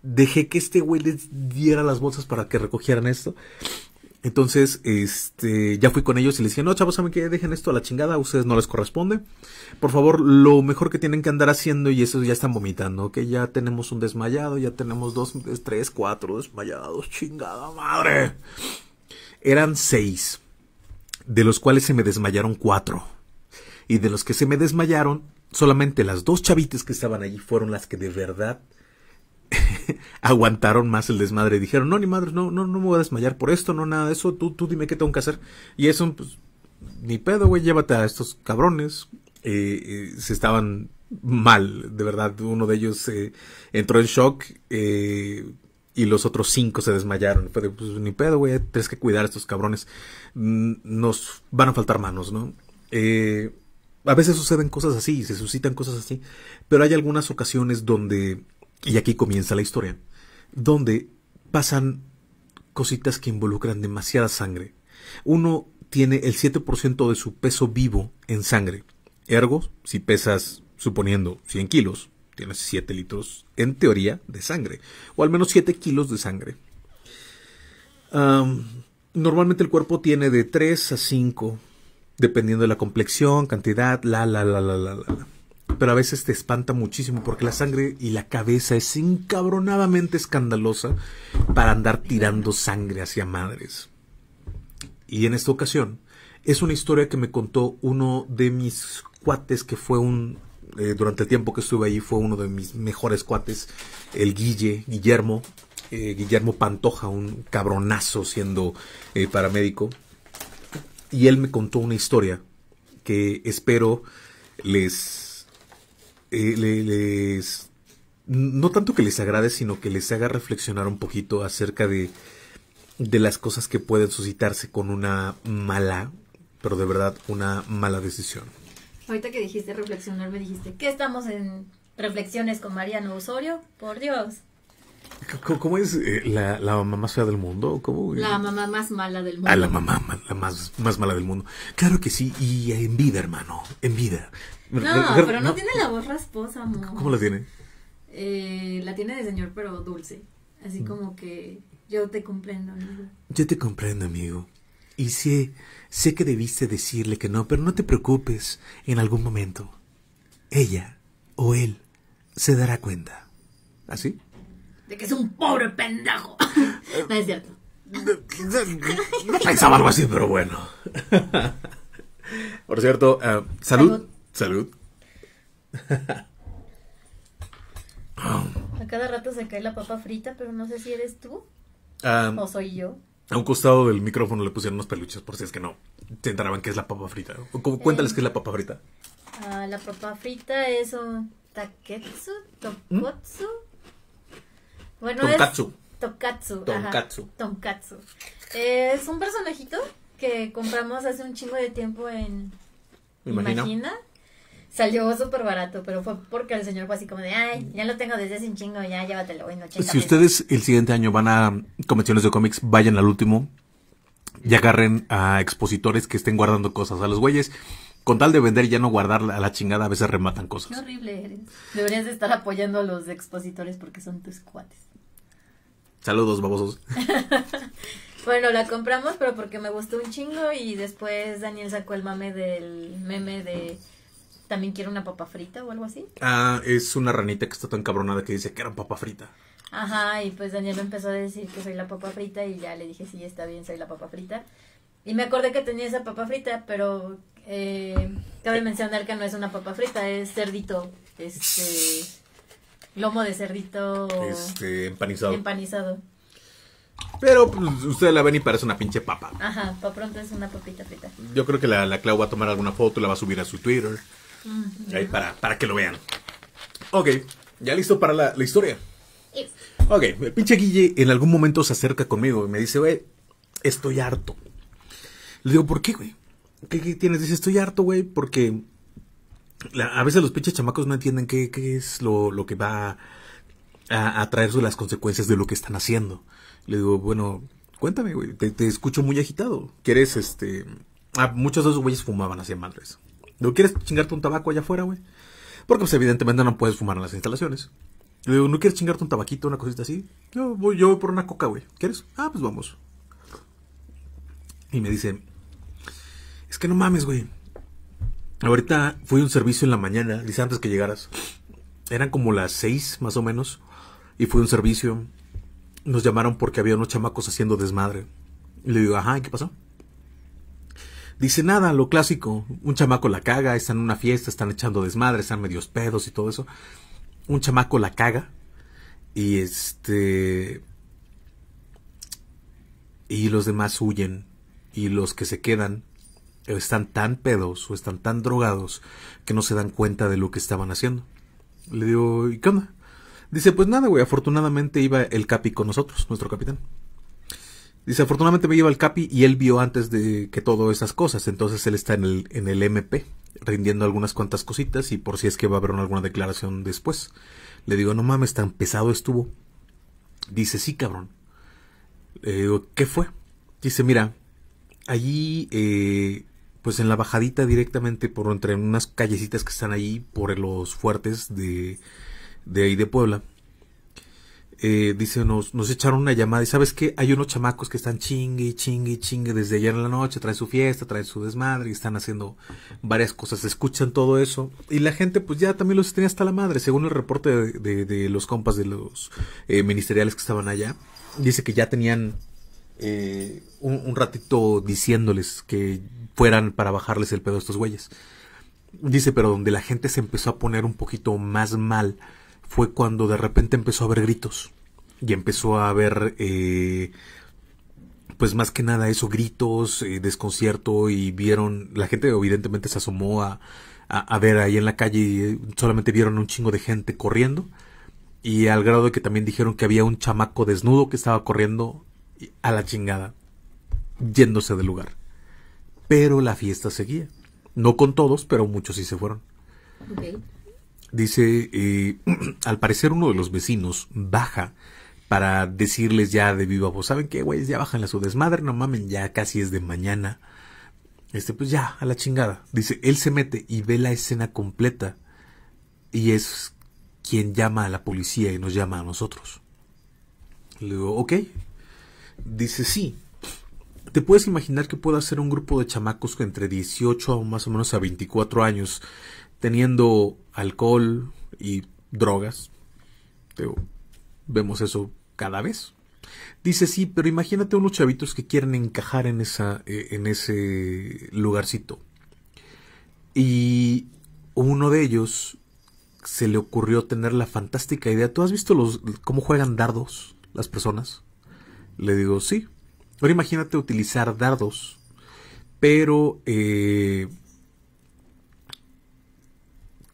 dejé que este güey les diera las bolsas para que recogieran esto entonces, este, ya fui con ellos y les dije, no, chavos, ¿saben que Dejen esto a la chingada, a ustedes no les corresponde. Por favor, lo mejor que tienen que andar haciendo, y eso ya están vomitando, que ya tenemos un desmayado, ya tenemos dos, tres, cuatro desmayados, chingada madre. Eran seis, de los cuales se me desmayaron cuatro. Y de los que se me desmayaron, solamente las dos chavitas que estaban allí fueron las que de verdad [LAUGHS] aguantaron más el desmadre. Dijeron, no, ni madres, no, no, no me voy a desmayar por esto, no, nada de eso, tú, tú dime qué tengo que hacer. Y eso, pues, ni pedo, güey, llévate a estos cabrones. Eh, eh, se estaban mal, de verdad. Uno de ellos eh, entró en shock y los otros cinco se desmayaron. Pues, ni pedo, güey, tienes que cuidar a estos cabrones. Nos van a faltar manos, ¿no? a veces suceden cosas así, se suscitan cosas así, pero hay algunas ocasiones donde y aquí comienza la historia, donde pasan cositas que involucran demasiada sangre. Uno tiene el 7% de su peso vivo en sangre. Ergo, si pesas, suponiendo, 100 kilos, tienes 7 litros, en teoría, de sangre. O al menos 7 kilos de sangre. normalmente el cuerpo tiene de 3 a 5, dependiendo de la complexión, cantidad, la, la, la, la, la, la pero a veces te espanta muchísimo porque la sangre y la cabeza es encabronadamente escandalosa para andar tirando sangre hacia madres. Y en esta ocasión es una historia que me contó uno de mis cuates que fue un eh, durante el tiempo que estuve ahí fue uno de mis mejores cuates, el Guille, Guillermo, eh, Guillermo Pantoja, un cabronazo siendo eh, paramédico. Y él me contó una historia que espero les eh, les, no tanto que les agrade, sino que les haga reflexionar un poquito acerca de, de las cosas que pueden suscitarse con una mala, pero de verdad una mala decisión. Ahorita que dijiste reflexionar, me dijiste que estamos en reflexiones con Mariano Osorio, por Dios. ¿Cómo, es eh, la, la, mamá más fea del mundo? ¿Cómo, eh? La mamá más mala del ah, mundo. a la mamá la más, más mala del mundo. Claro que sí, y en vida, hermano, en vida. No, pero no, tiene la voz rasposa, amor. ¿Cómo la tiene? Eh, la tiene de señor, pero dulce. Así mm. como que yo te comprendo, amigo. Yo te comprendo, amigo. Y sé, sé que debiste decirle que no, pero no te preocupes. En algún momento, ella o él se dará cuenta. ¿Así? ¿Ah, de que es un pobre pendejo. [LAUGHS] no es cierto. No pensaba algo así, pero bueno. [LAUGHS] Por cierto, eh, salud. Salud. A cada rato se cae la papa frita, pero no sé si eres tú ah, o soy yo. A un costado del micrófono le pusieron unos peluches por si es que no se enteraban qué es la papa frita. Cuéntales que eh, qué es la papa frita. Ah, la papa frita es un taketsu, ¿Mm? tokotsu. Bueno, es tokatsu. Eh, es un personajito que compramos hace un chingo de tiempo en Imagina salió súper barato, pero fue porque el señor fue así como de, ay, ya lo tengo desde hace un chingo, ya llévatelo pues Si ustedes el siguiente año van a convenciones de cómics, vayan al último y agarren a expositores que estén guardando cosas. A los güeyes, con tal de vender y ya no guardar a la chingada, a veces rematan cosas. Qué horrible eres. Deberías de estar apoyando a los expositores porque son tus cuates. Saludos, babosos. [LAUGHS] Bueno, la compramos, pero porque me gustó un chingo y después Daniel sacó el mame del meme de ¿También quiere una papa frita o algo así? Ah, es una ranita que está tan cabronada que dice que era papa frita. Ajá, y pues Daniel me empezó a decir que soy la papa frita y ya le dije, sí, está bien, soy la papa frita. Y me acordé que tenía esa papa frita, pero eh, cabe mencionar que no es una papa frita, es cerdito, este, lomo de cerdito. Este, empanizado. Pero pues, ustedes la ven y parece una pinche papa. Ajá, para pronto es una papita frita. Yo creo que la, la Clau va a tomar alguna foto, la va a subir a su Twitter para, para que lo vean. Ok, ya listo para la, la historia. Ok, el pinche Guille en algún momento se acerca conmigo y me dice, güey, estoy harto. Le digo, ¿por qué, güey? ¿Qué, tienes? Dice, estoy harto, güey, porque a veces los pinches chamacos no entienden qué, es lo, que va a, a las consecuencias de lo que están haciendo. Le digo, bueno, cuéntame, güey, te, escucho muy agitado. ¿Quieres, este... Ah, muchos de esos güeyes fumaban hacia madres. No ¿quieres chingarte un tabaco allá afuera, güey? Porque, pues, evidentemente no puedes fumar en las instalaciones. Le digo, ¿no quieres chingarte un tabaquito, una cosita así? Yo voy, yo por una coca, güey. ¿Quieres? Ah, pues vamos. Y me dice, es que no mames, güey. Ahorita fui a un servicio en la mañana, dice antes que llegaras. Eran como las seis, más o menos. Y a un servicio. Nos llamaron porque había unos chamacos haciendo desmadre. Y le digo, ajá, qué pasó? dice nada, lo clásico, un chamaco la caga, están en una fiesta, están echando desmadre, están medios pedos y todo eso. Un chamaco la caga y este y los demás huyen y los que se quedan están tan pedos o están tan drogados que no se dan cuenta de lo que estaban haciendo. Le digo, ¿y qué onda? Dice, pues nada, güey, afortunadamente iba el Capi con nosotros, nuestro capitán. Dice, afortunadamente me lleva el Capi y él vio antes de que todo esas cosas. Entonces él está en el, en el MP, rindiendo algunas cuantas cositas y por si es que va a haber alguna declaración después. Le digo, no mames, tan pesado estuvo. Dice, sí, cabrón. Le digo, ¿qué fue? Dice, mira, allí, eh, pues en la bajadita directamente por entre unas callecitas que están ahí por los fuertes de, de ahí de Puebla eh, dice, nos, nos echaron una llamada y sabes que hay unos chamacos que están chingue, chingue, chingue desde ayer en la noche, traen su fiesta, traen su desmadre y están haciendo varias cosas, escuchan todo eso y la gente pues ya también los tenía hasta la madre, según el reporte de, de, los compas de los eh, ministeriales que estaban allá, dice que ya tenían eh, un ratito diciéndoles que fueran para bajarles el pedo a estos güeyes. Dice, pero donde la gente se empezó a poner un poquito más mal fue cuando de repente empezó a haber gritos y empezó a haber eh, pues más que nada eso gritos eh, desconcierto y vieron la gente evidentemente se asomó a, ver ahí en la calle y eh, solamente vieron un chingo de gente corriendo y al grado de que también dijeron que había un chamaco desnudo que estaba corriendo a la chingada yéndose del lugar pero la fiesta seguía no con todos pero muchos sí se fueron Dice, eh, [CLEARS THROAT] al parecer uno de los vecinos baja para decirles ya de viva voz, ¿saben qué, güeyes? Ya bajan la su desmadre, no mamen, ya casi es de mañana. Este, pues ya, a la chingada. Dice, él se mete y ve la escena completa y es quien llama a la policía y nos llama a nosotros. Le digo, ok. Dice, sí. Te puedes imaginar que pueda ser un grupo de chamacos entre 18 a más o menos a 24 años, teniendo alcohol y drogas. vemos eso cada vez. Dice, sí, pero imagínate unos chavitos que quieren encajar en, esa, eh, en ese lugarcito. Y uno de ellos se le ocurrió tener la fantástica idea. ¿Tú has visto los, cómo juegan dardos las personas? Le digo, sí. Ahora imagínate utilizar dardos, pero eh,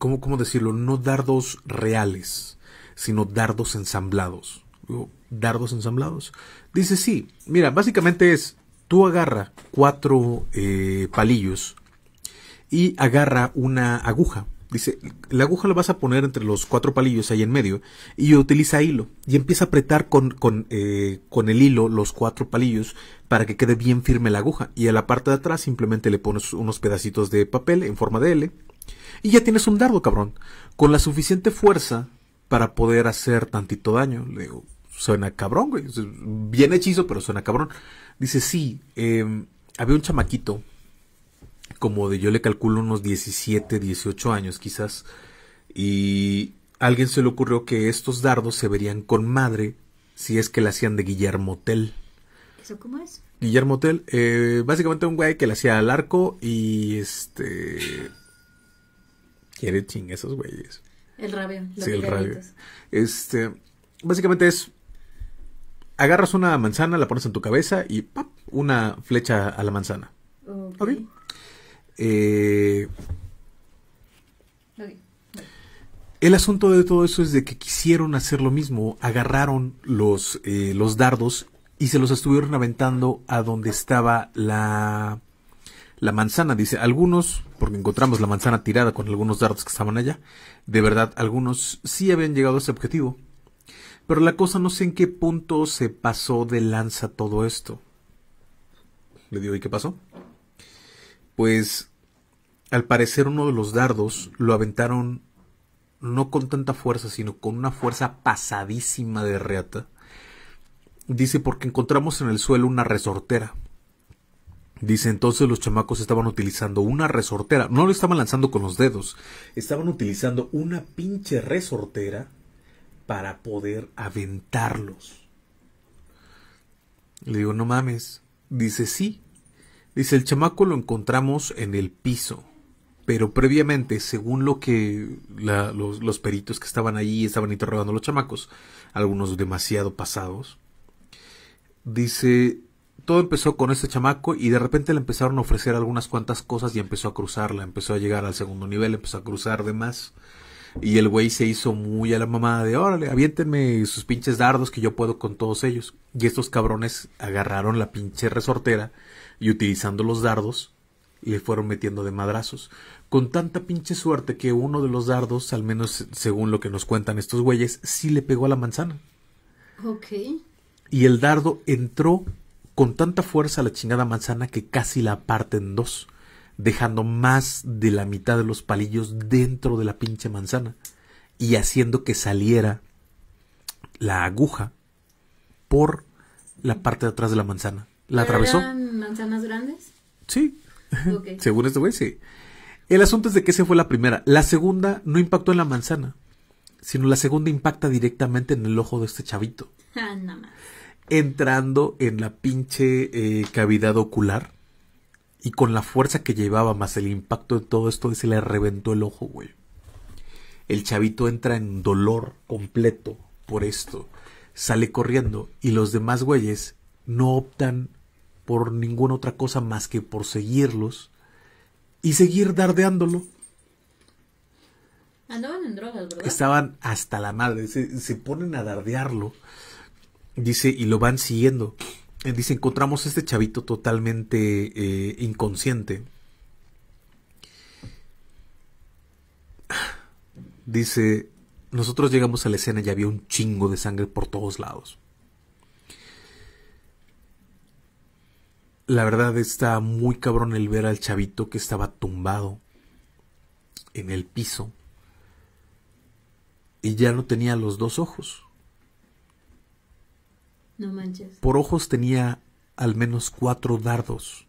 ¿cómo, decirlo? No dardos reales, sino dardos ensamblados. ¿Dardos ensamblados? Dice, sí, mira, básicamente es, tú agarra cuatro eh, palillos y agarra una aguja. Dice, la aguja la vas a poner entre los cuatro palillos ahí en medio y utiliza hilo y empieza a apretar con, con, eh, con el hilo los cuatro palillos para que quede bien firme la aguja y a la parte de atrás simplemente le pones unos pedacitos de papel en forma de L y ya tienes un dardo, cabrón. Con la suficiente fuerza para poder hacer tantito daño. Le digo, suena cabrón, güey. Bien hechizo, pero suena cabrón. Dice, sí, em, había un chamaquito, como de yo le calculo unos 17, 18 años quizás, y a alguien se le ocurrió que estos dardos se verían con madre si es que la hacían de Guillermo Tell. ¿Eso cómo es? Guillermo Tell, eh, básicamente un güey que le hacía al arco y este quiere ching esos güeyes. El rabio. sí, el rabio. Este, básicamente es, agarras una manzana, la pones en tu cabeza y ¡pap! una flecha a la manzana. Ok. Eh, el asunto de todo eso es de que quisieron hacer lo mismo, agarraron los, eh, los dardos y se los estuvieron aventando a donde estaba la, la manzana, dice, algunos, porque encontramos la manzana tirada con algunos dardos que estaban allá, de verdad, algunos sí habían llegado a ese objetivo. Pero la cosa no sé en qué punto se pasó de lanza todo esto. Le digo, ¿y qué pasó? Pues, al parecer uno de los dardos lo aventaron no con tanta fuerza, sino con una fuerza pasadísima de reata. Dice, porque encontramos en el suelo una resortera Dice entonces los chamacos estaban utilizando una resortera, no lo estaban lanzando con los dedos, estaban utilizando una pinche resortera para poder aventarlos. Le digo, no mames. Dice, sí. Dice, el chamaco lo encontramos en el piso, pero previamente, según lo que los, peritos que estaban allí estaban interrogando los chamacos, algunos demasiado pasados, dice, todo empezó con este chamaco y de repente le empezaron a ofrecer algunas cuantas cosas y empezó a cruzarla, empezó a llegar al segundo nivel, empezó a cruzar de más. Y el güey se hizo muy a la mamada de, órale, aviéntenme sus pinches dardos que yo puedo con todos ellos. Y estos cabrones agarraron la pinche resortera y utilizando los dardos le fueron metiendo de madrazos. Con tanta pinche suerte que uno de los dardos, al menos según lo que nos cuentan estos güeyes, sí le pegó a la manzana. Ok. Y el dardo entró con tanta fuerza la chingada manzana que casi la parte en dos, dejando más de la mitad de los palillos dentro de la pinche manzana y haciendo que saliera la aguja por la parte de atrás de la manzana. La atravesó. ¿Eran manzanas grandes? Sí. [LAUGHS] Según este güey, sí. El asunto es de que se fue la primera. La segunda no impactó en la manzana, sino la segunda impacta directamente en el ojo de este chavito. [LAUGHS] Ah, nada más entrando en la pinche eh, cavidad ocular. Y con la fuerza que llevaba, más el impacto de todo esto, se le reventó el ojo, güey. El chavito entra en dolor completo por esto. Sale corriendo y los demás güeyes no optan por ninguna otra cosa más que por seguirlos y seguir dardeándolo. Andaban en drogas, Estaban hasta la madre, se, se ponen a dardearlo. Dice, y lo van siguiendo. Eh, dice, encontramos a este chavito totalmente eh, inconsciente. Dice, nosotros llegamos a la escena y había un chingo de sangre por todos lados. La verdad está muy cabrón el ver al chavito que estaba tumbado en el piso y ya no tenía los dos ojos. Por ojos tenía al menos cuatro dardos.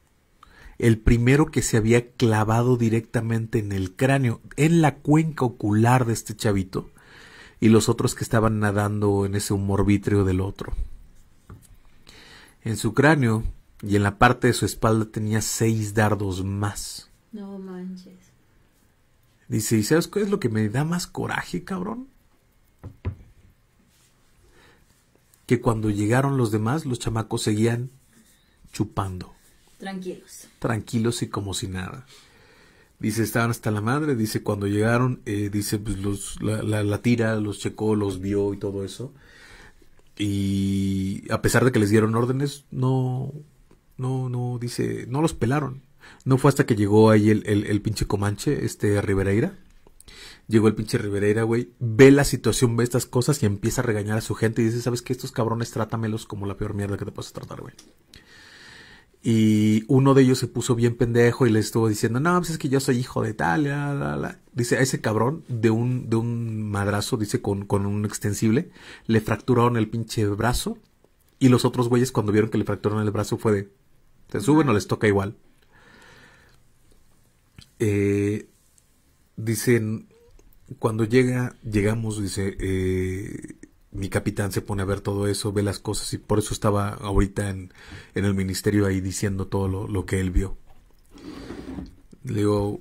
El primero que se había clavado directamente en el cráneo, en la cuenca ocular de este chavito, y los otros que estaban nadando en ese humor del otro. En su cráneo y en la parte de su espalda tenía seis dardos más. No manches. Dice, ¿y sabes qué es lo que me da más coraje, cabrón? cuando llegaron los demás, los chamacos seguían chupando. Tranquilos. Tranquilos y como si nada. Dice, estaban hasta la madre. Dice, cuando llegaron, eh, dice, pues los, la, la, tira, los checó, los vio y todo eso. Y a pesar de que les dieron órdenes, no, no, no, dice, no los pelaron. No fue hasta que llegó ahí el, pinche Comanche, este Ribereira. Llegó el pinche Rivera, güey, ve la situación, ve estas cosas y empieza a regañar a su gente y dice, ¿sabes qué? Estos cabrones trátamelos como la peor mierda que te puedes tratar, güey. Y uno de ellos se puso bien pendejo y le estuvo diciendo, no, pues es que yo soy hijo de tal, la, Dice, a ese cabrón de un, de un madrazo, dice, con, con un extensible, le fracturaron el pinche brazo. Y los otros güeyes cuando vieron que le fracturaron el brazo fue de, Se suben o les toca igual? Eh, dicen, cuando llega, llegamos, dice, eh, mi capitán se pone a ver todo eso, ve las cosas y por eso estaba ahorita en, el ministerio ahí diciendo todo lo, lo, que él vio. Le digo,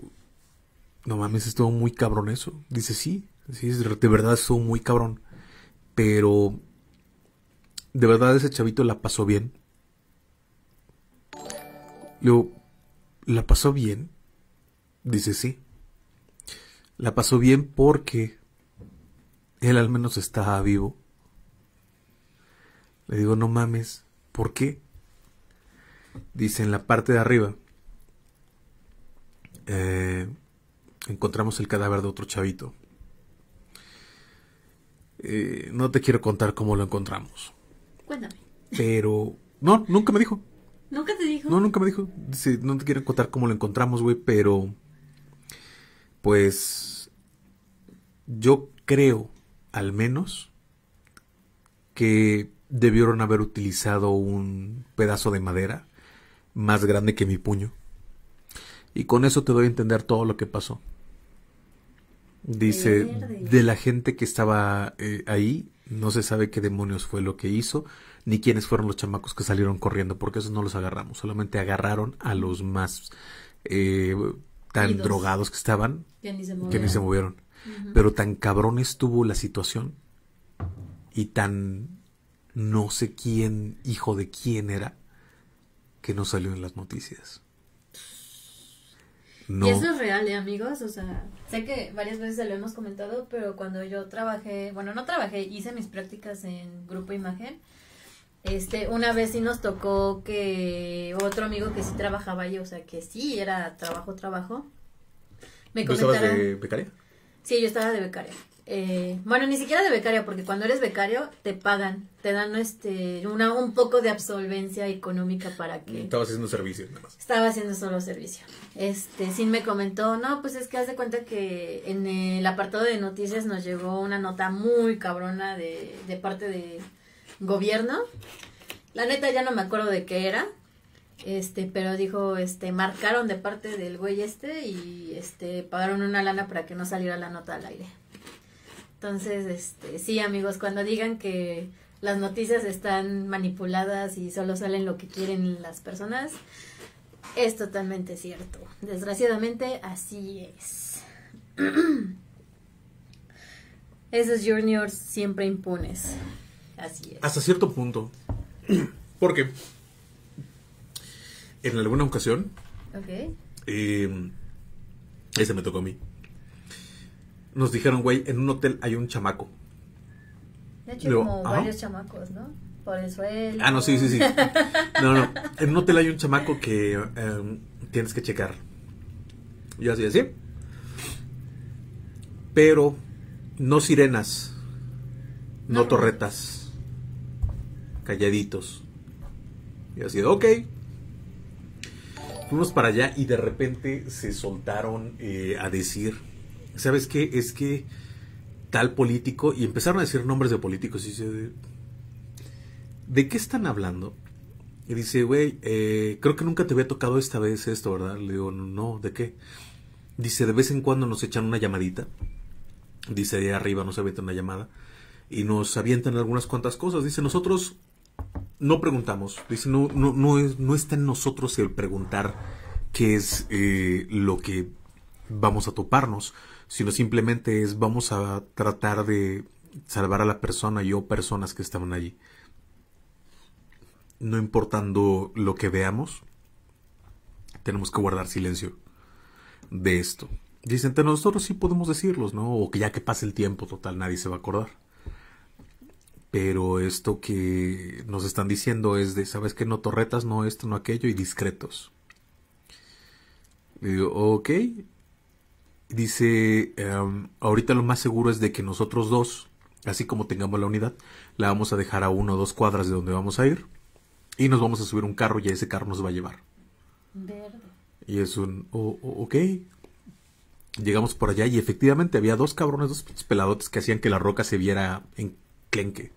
no mames, estuvo muy cabrón eso. Dice, sí, sí, de verdad estuvo muy cabrón. Pero, de verdad ese chavito la pasó bien. Le digo, ¿la pasó bien? Dice, sí la pasó bien porque él al menos está vivo. Le digo, no mames, ¿por qué? Dice, en la parte de arriba eh, encontramos el cadáver de otro chavito. Eh, no te quiero contar cómo lo encontramos. Cuéntame. Pero... No, nunca me dijo. ¿Nunca te dijo? No, nunca me dijo. Dice, no te quiero contar cómo lo encontramos, güey, pero pues yo creo, al menos, que debieron haber utilizado un pedazo de madera más grande que mi puño. Y con eso te doy a entender todo lo que pasó. Dice, de la gente que estaba eh, ahí, no se sabe qué demonios fue lo que hizo, ni quiénes fueron los chamacos que salieron corriendo, porque esos no los agarramos, solamente agarraron a los más eh, tan drogados que estaban que ni se movieron. Pero tan cabrón estuvo la situación y tan no sé quién, hijo de quién era, que no salió en las noticias. Y eso es real, ¿eh, amigos? O sea, sé que varias veces se lo hemos comentado, pero cuando yo trabajé, bueno, no trabajé, hice mis prácticas en Grupo Imagen, este, una vez sí nos tocó que otro amigo que sí trabajaba yo, o sea, que sí era trabajo, trabajo. Me ¿Tú estabas de becaria? Sí, yo estaba de becaria. Eh, bueno, ni siquiera de becaria, porque cuando eres becario te pagan, te dan este, una, un poco de absolvencia económica para que... Estabas haciendo servicio, nada más. Estaba haciendo solo servicio. Este, Sin me comentó, no, pues es que haz de cuenta que en el apartado de noticias nos llegó una nota muy cabrona de, de parte de gobierno. La neta ya no me acuerdo de qué era. Este, pero dijo, este, marcaron de parte del güey este y este pagaron una lana para que no saliera la nota al aire. Entonces, este, sí, amigos, cuando digan que las noticias están manipuladas y solo salen lo que quieren las personas, es totalmente cierto. Desgraciadamente, así es. [CLEARS THROAT] Esos juniors siempre impunes. Hasta cierto punto. [CLEARS THROAT] Porque en alguna ocasión, okay. Em, ese me tocó a mí, nos dijeron, güey, en un hotel hay un chamaco. De hecho, como varios chamacos, ¿no? Por el suelo. Ah, no, sí, sí, sí. [LAUGHS] No, no. En un hotel hay un chamaco que em, tienes que checar. Yo así, así. Pero no sirenas, no torretas calladitos. Y así sido ok. Fuimos para allá y de repente se soltaron eh, a decir, ¿sabes qué? Es que tal político, y empezaron a decir nombres de políticos, y dice, ¿de, qué están hablando? Y dice, güey, eh, creo que nunca te había tocado esta vez esto, ¿verdad? Le digo, no, ¿de qué? Dice, de vez en cuando nos echan una llamadita. Dice, de arriba nos avientan una llamada. Y nos avientan algunas cuantas cosas. Dice, nosotros no preguntamos. Dice, no, no, no, es, no está en nosotros el preguntar qué es eh, lo que vamos a toparnos, sino simplemente es vamos a tratar de salvar a la persona y o personas que estaban allí. No importando lo que veamos, tenemos que guardar silencio de esto. Dicen, entre nosotros sí podemos decirlos, ¿no? O que ya que pase el tiempo, total, nadie se va a acordar pero esto que nos están diciendo es de, ¿sabes qué? No torretas, no esto, no aquello, y discretos. digo, ok. Dice, em, ahorita lo más seguro es de que nosotros dos, así como tengamos la unidad, la vamos a dejar a uno o dos cuadras de donde vamos a ir, y nos vamos a subir un carro y ese carro nos va a llevar. Verde. Y es un, ok. Llegamos por allá y efectivamente había dos cabrones, dos peladotes que hacían que la roca se viera en clenque.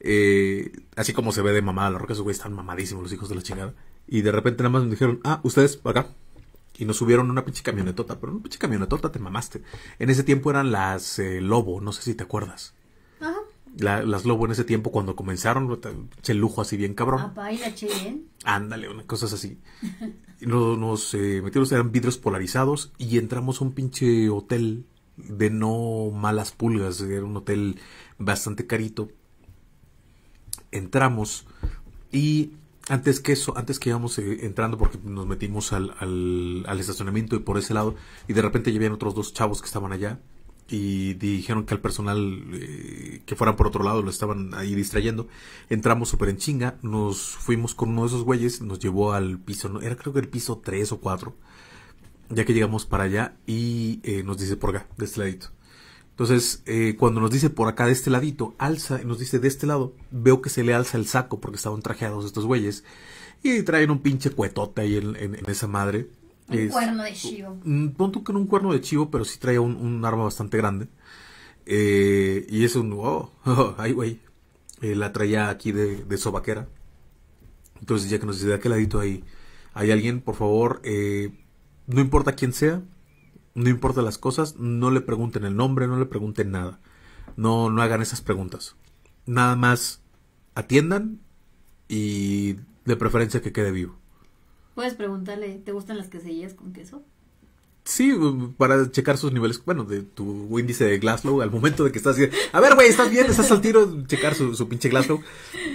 Eh, así como se ve de mamada la roca, esos güeyes están mamadísimos, los hijos de la chingada. Y de repente nada más me dijeron, ah, ustedes acá. Y nos subieron una pinche camionetota, pero una pinche camionetota te mamaste. En ese tiempo eran las eh, Lobo, no sé si te acuerdas. las Lobo en ese tiempo cuando comenzaron, Se lujo así bien cabrón. Ah, y la Ándale, unas cosas así. nos, nos eh, metieron, eran vidrios polarizados y entramos a un pinche hotel de no malas pulgas. Era un hotel bastante carito entramos y antes que eso, antes que íbamos eh, entrando porque nos metimos al, al, estacionamiento y por ese lado y de repente llevían otros dos chavos que estaban allá y dijeron que al personal eh, que fueran por otro lado lo estaban ahí distrayendo. Entramos súper en chinga, nos fuimos con uno de esos güeyes, nos llevó al piso, ¿no? era creo que el piso 3 o 4, ya que llegamos para allá y eh, nos dice por acá, de este ladito entonces, eh, cuando nos dice por acá de este ladito, alza, y nos dice de este lado, veo que se le alza el saco porque estaban trajeados estos güeyes. Y traen un pinche cuetote ahí en, esa madre. Un cuerno de chivo. Pon que no un cuerno de chivo, pero sí trae un, arma bastante grande. Eh, y es un, oh, [LAUGHS] oh ay güey. Eh, la traía aquí de, sobaquera. Entonces, ya que nos dice de aquel ladito ahí, hay alguien, por favor, no importa quién sea, no importa las cosas, no le pregunten el nombre, no le pregunten nada. No, no hagan esas preguntas. Nada más atiendan y de preferencia que quede vivo. Puedes preguntarle, ¿te gustan las quesadillas con queso? Sí, para checar sus niveles, bueno, de tu índice de Glasgow al momento de que estás... A ver, güey, ¿estás bien? ¿Estás al tiro? Checar su, su pinche Glasgow,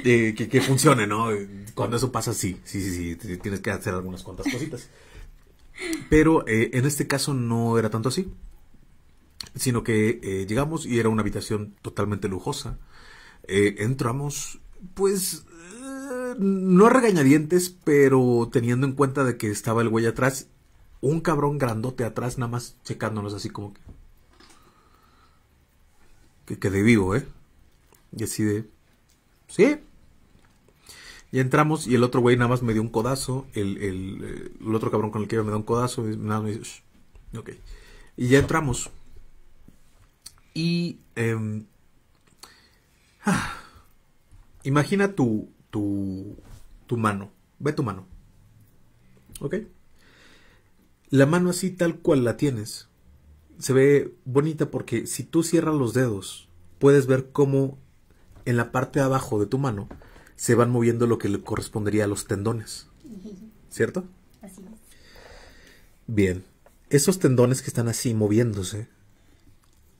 eh, que, que, funcione, ¿no? Cuando eso pasa, sí, sí, sí, sí, tienes que hacer algunas cuantas cositas. Pero eh, en este caso no era tanto así, sino que eh, llegamos y era una habitación totalmente lujosa. Eh, entramos, pues, no regañadientes, pero teniendo en cuenta de que estaba el güey atrás, un cabrón grandote atrás, nada más checándonos así como que... Que vivo, ¿eh? Y así de... Sí, y entramos y el otro güey nada más me dio un codazo. El, eh, otro cabrón con el que iba me dio un codazo. Nada más me ok. Y ya entramos. Y. Em, [SIGHS] imagina tu, tu, tu mano. Ve tu mano. ¿Ok? La mano así tal cual la tienes. Se ve bonita porque si tú cierras los dedos, puedes ver cómo en la parte de abajo de tu mano se van moviendo lo que le correspondería a los tendones. [LAUGHS] ¿Cierto? Así es. Bien, esos tendones que están así moviéndose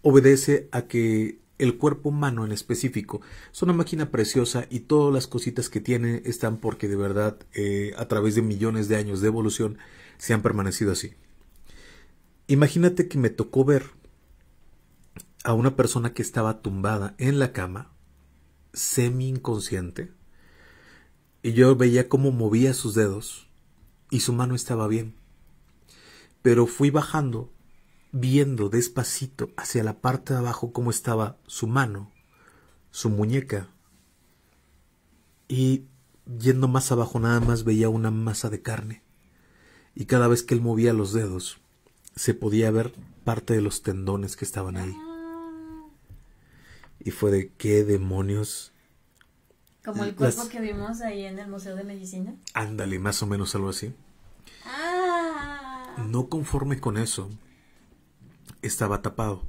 obedece a que el cuerpo humano en específico es una máquina preciosa y todas las cositas que tiene están porque de verdad eh, a través de millones de años de evolución se han permanecido así. Imagínate que me tocó ver a una persona que estaba tumbada en la cama, semi inconsciente, y yo veía cómo movía sus dedos y su mano estaba bien. Pero fui bajando, viendo despacito hacia la parte de abajo cómo estaba su mano, su muñeca, y yendo más abajo nada más veía una masa de carne, y cada vez que él movía los dedos se podía ver parte de los tendones que estaban ahí. Ah. Y fue de qué demonios como el cuerpo que vimos ahí en el Museo de Medicina. Ándale, más o menos algo así. Ah. No conforme con eso, estaba tapado.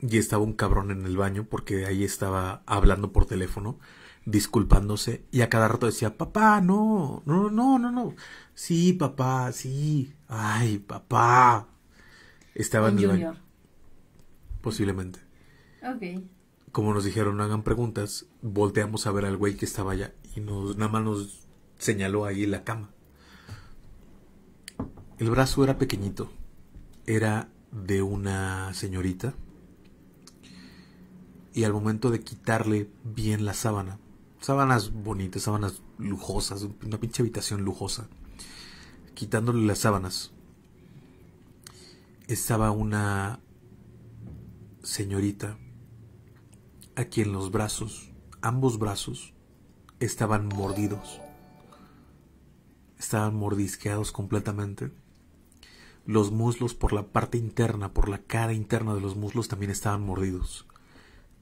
Y estaba un cabrón en el baño porque ahí estaba hablando por teléfono, disculpándose, y a cada rato decía, papá, no, no, no, no, no. Sí, papá, sí. Ay, papá. Estaba en, el junior. Posiblemente. Ok como nos dijeron, no hagan preguntas, volteamos a ver al güey que estaba allá y nos, nada más nos señaló ahí la cama. El brazo era pequeñito, era de una señorita y al momento de quitarle bien la sábana, sábanas bonitas, sábanas lujosas, una pinche habitación lujosa, quitándole las sábanas, estaba una señorita aquí en los brazos, ambos brazos, estaban mordidos. Estaban mordisqueados completamente. Los muslos por la parte interna, por la cara interna de los muslos también estaban mordidos.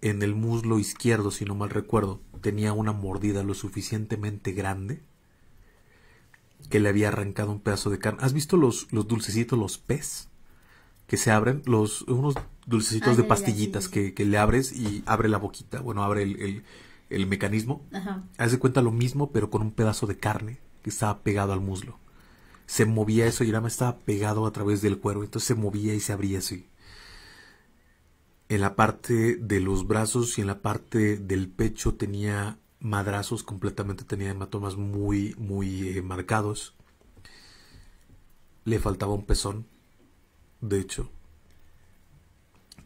En el muslo izquierdo, si no mal recuerdo, tenía una mordida lo suficientemente grande que le había arrancado un pedazo de carne. ¿Has visto los, los dulcecitos, los pez? que se abren, los, unos dulcecitos de pastillitas que, le abres y abre la boquita, bueno, abre el, mecanismo. Hace cuenta lo mismo, pero con un pedazo de carne que estaba pegado al muslo. Se movía eso y nada estaba pegado a través del cuero, entonces se movía y se abría así. En la parte de los brazos y en la parte del pecho tenía madrazos completamente, tenía hematomas muy, muy eh, marcados. Le faltaba un pezón de hecho.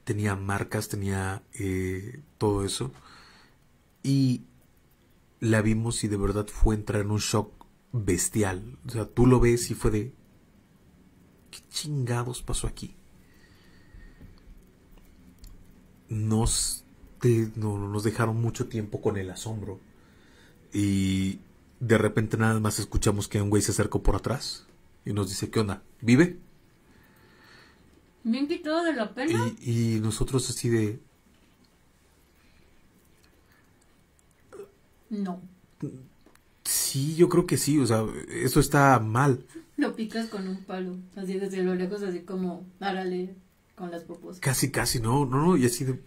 Tenía marcas, tenía eh, todo eso. Y la vimos y de verdad fue entrar en un shock bestial. O sea, tú lo ves y fue de... ¿Qué chingados pasó aquí? Nos, no, nos dejaron mucho tiempo con el asombro. Y de repente nada más escuchamos que un güey se acercó por atrás y nos dice, ¿qué onda? ¿Vive? Me han quitado de la pena. Y, nosotros así de... No. Sí, yo creo que sí, o sea, eso está mal. Lo picas con un palo, así desde lo lejos, así como, árale, con las popos. Casi, casi, no, no, no, y así de,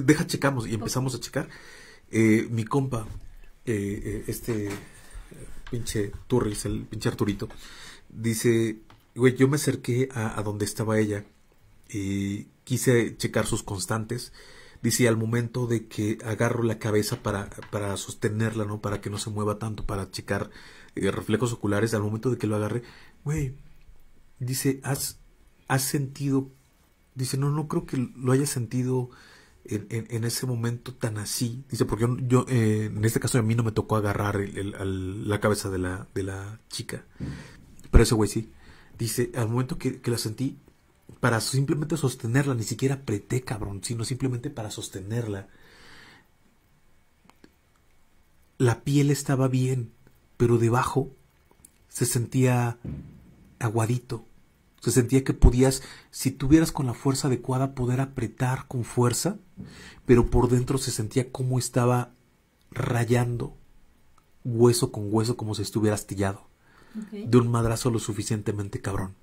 deja checamos, y empezamos a checar. Eh, mi compa, eh, eh, este pinche Turris, el pinche Arturito, dice, güey, yo me acerqué a, a, donde estaba ella y quise checar sus constantes. Dice, al momento de que agarro la cabeza para, para sostenerla, ¿no? Para que no se mueva tanto, para checar eh, reflejos oculares, al momento de que lo agarre güey, dice, has, has sentido, dice, no, no creo que lo haya sentido en, en, ese momento tan así. Dice, porque yo, eh, en este caso a mí no me tocó agarrar el, la cabeza de la, de la chica, pero ese güey sí. Dice, al momento que, la sentí, para simplemente sostenerla, ni siquiera apreté, cabrón, sino simplemente para sostenerla. La piel estaba bien, pero debajo se sentía aguadito. Se sentía que podías, si tuvieras con la fuerza adecuada, poder apretar con fuerza, pero por dentro se sentía como estaba rayando hueso con hueso, como si estuviera astillado de un madrazo lo suficientemente cabrón.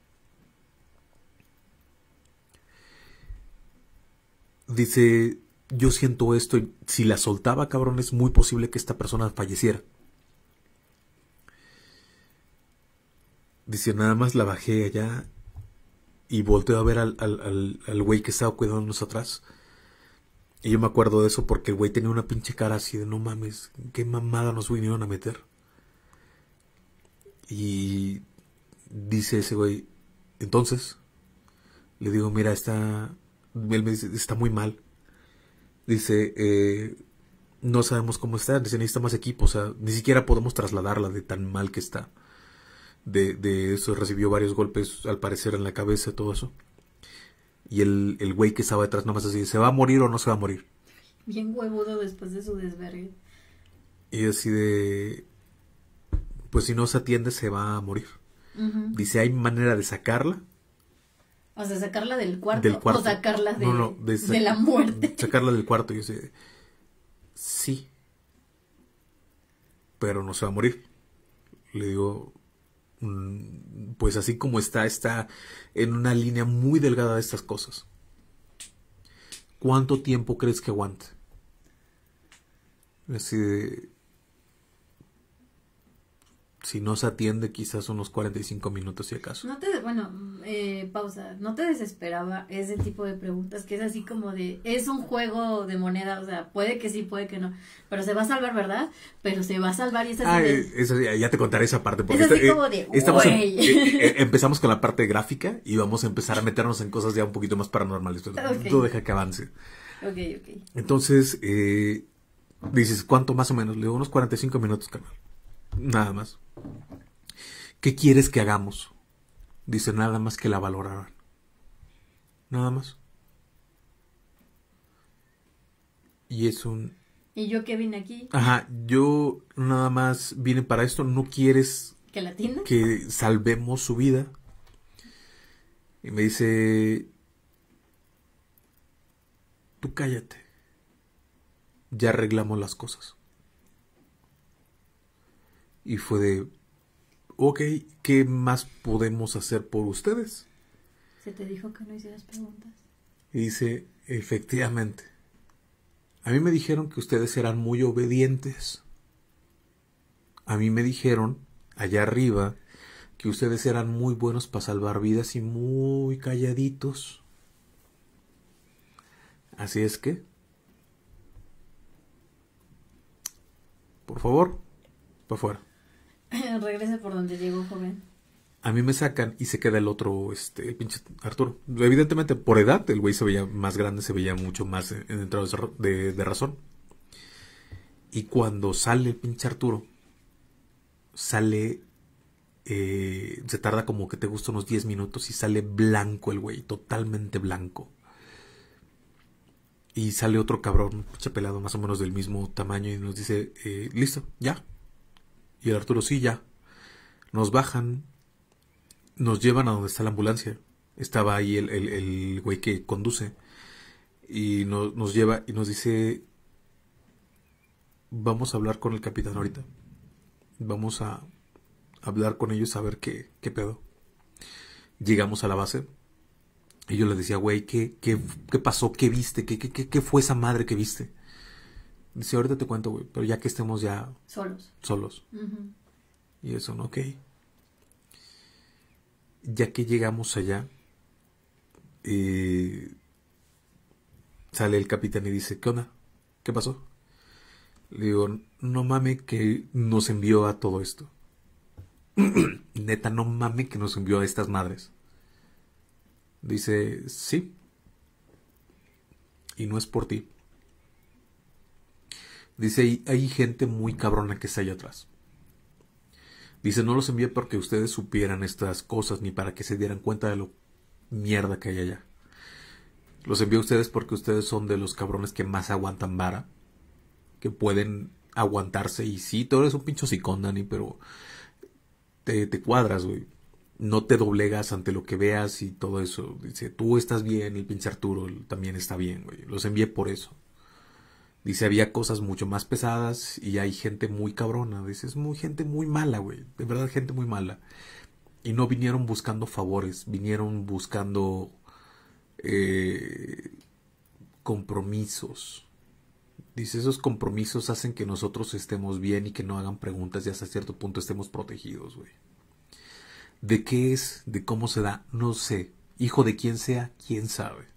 Dice, yo siento esto y si la soltaba, cabrón, es muy posible que esta persona falleciera. Dice, nada más la bajé allá y volteé a ver al, al, al, al güey que estaba cuidándonos atrás. Y yo me acuerdo de eso porque el güey tenía una pinche cara así de no mames, qué mamada nos vinieron a meter. Y dice ese güey, entonces, le digo, mira, está, él me dice, está muy mal. Dice, eh, no sabemos cómo está, dice, necesita más equipo, o sea, ni siquiera podemos trasladarla de tan mal que está. De, de eso recibió varios golpes, al parecer, en la cabeza, todo eso. Y el, el güey que estaba detrás nomás así, ¿se va a morir o no se va a morir? Bien huevudo después de su desvergue. Y así de pues si no se atiende se va a morir. Dice, ¿hay manera de sacarla? O sea, sacarla del cuarto, o sacarla de, la muerte. [LAUGHS] Sacarla del cuarto, yo dice Sí. Pero no se va a morir. Le digo, mm, pues así como está, está en una línea muy delgada de estas cosas. ¿Cuánto tiempo crees que aguante? Así de, si no se atiende quizás unos 45 minutos si acaso. No te, bueno, eh, pausa, no te desesperaba ese tipo de preguntas que es así como de, es un juego de moneda, o sea, puede que sí, puede que no, pero se va a salvar, ¿verdad? Pero se va a salvar y es ah, eh, ya te contaré esa parte. Porque empezamos con la parte gráfica y vamos a empezar a meternos en cosas ya un poquito más paranormales, tú deja que avance. Entonces, eh, dices, ¿cuánto más o menos? Le digo, unos 45 minutos, Carmen. Nada más. ¿Qué quieres que hagamos? Dice nada más que la valoraran. Nada más. Y es un... ¿Y yo qué vine aquí? Ajá, yo nada más vine para esto. No quieres... ¿Que la Que salvemos su vida. Y me dice... Tú cállate. Ya arreglamos las cosas. Y fue de, ok, ¿qué más podemos hacer por ustedes? Se te dijo que no hicieras preguntas. Y dice, efectivamente. A mí me dijeron que ustedes eran muy obedientes. A mí me dijeron, allá arriba, que ustedes eran muy buenos para salvar vidas y muy calladitos. Así es que, por favor, para afuera. [LAUGHS] Regrese por donde llegó, joven. A mí me sacan y se queda el otro, este, el pinche Arturo. Evidentemente, por edad, el güey se veía más grande, se veía mucho más eh, en, de, razón. Y cuando sale el pinche Arturo, sale eh, se tarda como que te gusta unos 10 minutos y sale blanco el güey, totalmente blanco. Y sale otro cabrón, pelado más o menos del mismo tamaño y nos dice, eh, listo, ya, y el Arturo ya, nos bajan, nos llevan a donde está la ambulancia. Estaba ahí el, el, güey que conduce y nos lleva y nos dice, vamos a hablar con el capitán ahorita. Vamos a hablar con ellos a ver qué, qué pedo. Llegamos a la base y yo le decía, güey, ¿qué, qué, qué pasó? ¿Qué viste? qué, qué fue esa madre que viste? Dice, ahorita te cuento, güey, pero ya que estemos ya... Solos. Solos. Y eso, ¿no? Ok. Ya que llegamos allá, eh, sale el capitán y dice, ¿qué onda? ¿Qué pasó? Le digo, no mame que nos envió a todo esto. [CLEARS THROAT] Neta, no mame que nos envió a estas madres. Dice, sí. Y no es por ti. Dice, hay, gente muy cabrona que está allá atrás. Dice, no los envié porque ustedes supieran estas cosas ni para que se dieran cuenta de lo mierda que hay allá. Los envié a ustedes porque ustedes son de los cabrones que más aguantan vara. Que pueden aguantarse. Y sí, tú eres un pincho sicón, Dani, pero te, te cuadras, güey. No te doblegas ante lo que veas y todo eso. Dice, tú estás bien, el pinche Arturo también está bien, güey. Los envié por eso. Dice, había cosas mucho más pesadas y hay gente muy cabrona. Dice, es muy, gente muy mala, güey. De verdad, gente muy mala. Y no vinieron buscando favores, vinieron buscando eh, compromisos. Dice, esos compromisos hacen que nosotros estemos bien y que no hagan preguntas y hasta cierto punto estemos protegidos, güey. ¿De qué es? ¿De cómo se da? No sé. Hijo de quién sea, quién sabe.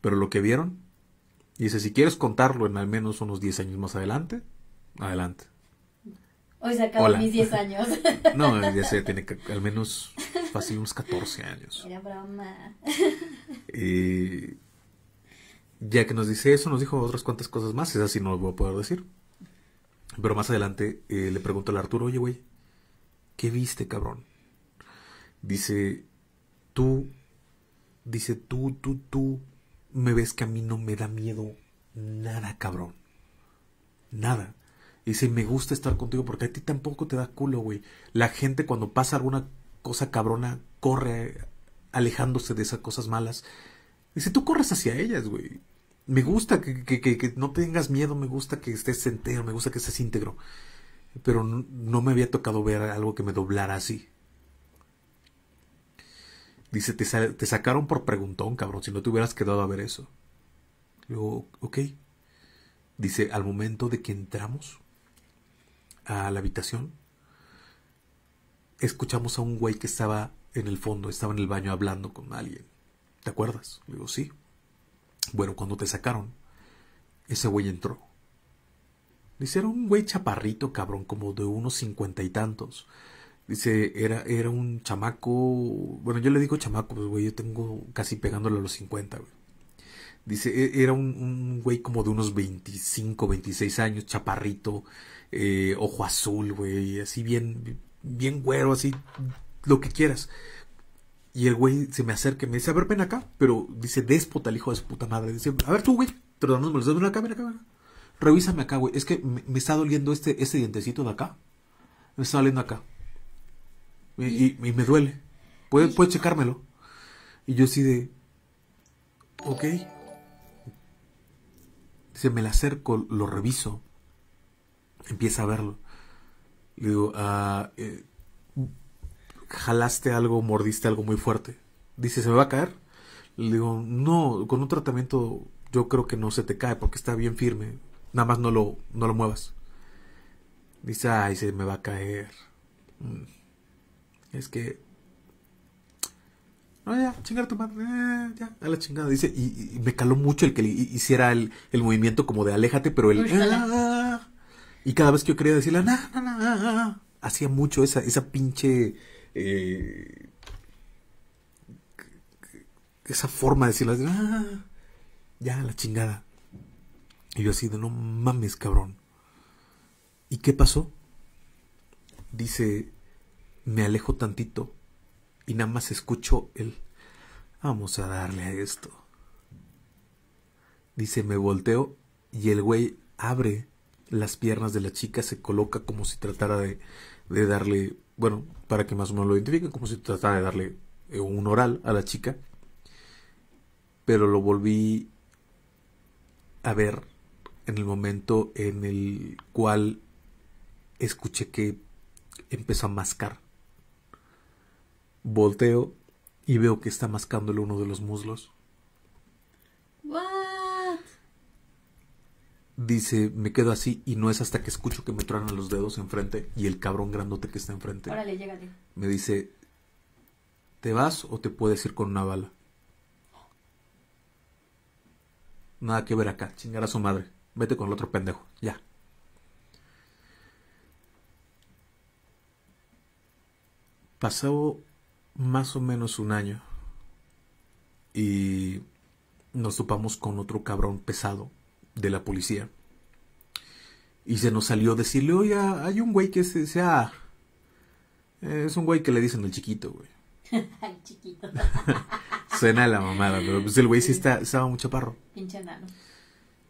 Pero lo que vieron y dice, si quieres contarlo en al menos unos 10 años más adelante, adelante. Hoy se acaban mis 10 años. [LAUGHS] no, ya sé, [LAUGHS] tiene que, al menos fácil unos 14 años. Era broma. [LAUGHS] ya que nos dice eso, nos dijo otras cuantas cosas más, es así, no lo voy a poder decir. Pero más adelante eh, le pregunto al Arturo, oye, güey, ¿qué viste, cabrón? Dice, tú, dice, tú, tú, tú, me ves que a mí no me da miedo nada, cabrón. Nada. Y si me gusta estar contigo porque a ti tampoco te da culo, güey. La gente cuando pasa alguna cosa cabrona corre alejándose de esas cosas malas. Y si tú corres hacia ellas, güey. Me gusta que, no tengas miedo, me gusta que estés entero, me gusta que estés íntegro. Pero no me había tocado ver algo que me doblara así. Dice, te, sacaron por preguntón, cabrón, si no te hubieras quedado a ver eso. Digo, ok. Dice, al momento de que entramos a la habitación, escuchamos a un güey que estaba en el fondo, estaba en el baño hablando con alguien. ¿Te acuerdas? Le digo, sí. Bueno, cuando te sacaron, ese güey entró. Dice, era un güey chaparrito, cabrón, como de unos cincuenta y tantos. Dice, era, era un chamaco. Bueno, yo le digo chamaco, pues, güey, yo tengo casi pegándole a los 50, güey. Dice, e, era un, güey como de unos 25, 26 años, chaparrito, eh, ojo azul, güey, así bien, bien güero, así, lo que quieras. Y el güey se me acerca y me dice, a ver, ven acá. Pero dice, déspota el hijo de su puta madre. Dice, a ver tú, güey, te lo damos, me lo ven acá, ven Revísame acá, güey, es que me, está doliendo este, este dientecito de acá. Me está doliendo acá. Y, me duele. Puedes, checármelo. Y yo sí de... Ok. Se me la acerco, lo reviso. Empieza a verlo. Le digo, ah, eh, jalaste algo, mordiste algo muy fuerte. Dice, ¿se me va a caer? Le digo, no, con un tratamiento yo creo que no se te cae porque está bien firme. Nada más no lo, no lo muevas. Dice, ay, se me va a caer. Mm es que. No, ya, chingar tu madre, eh, ya, a la chingada. Dice, y, me caló mucho el que hiciera el, movimiento como de aléjate, pero el. y cada vez que yo quería decirle, na, hacía mucho esa, esa pinche. Eh, esa forma de decirlas, ya ya, la chingada. Y yo así de, no mames, cabrón. ¿Y qué pasó? Dice, me alejo tantito y nada más escucho el vamos a darle a esto. Dice, me volteo y el güey abre las piernas de la chica, se coloca como si tratara de, darle, bueno, para que más o menos lo identifiquen, como si tratara de darle eh, un oral a la chica. Pero lo volví a ver en el momento en el cual escuché que empezó a mascar Volteo y veo que está mascándole uno de los muslos. What? Dice, me quedo así y no es hasta que escucho que me truenan los dedos enfrente y el cabrón grandote que está enfrente. Órale, llégate. Me dice, ¿te vas o te puedes ir con una bala? Nada que ver acá, chingar a su madre. Vete con el otro pendejo, ya. Pasado más o menos un año y nos topamos con otro cabrón pesado de la policía. Y se nos salió decirle, oye, hay un güey que se sea... Eh, es un güey que le dicen el chiquito, güey. el [LAUGHS] chiquito. [LAUGHS] Suena la mamada, pero pues el güey sí está, estaba muy chaparro. Pinche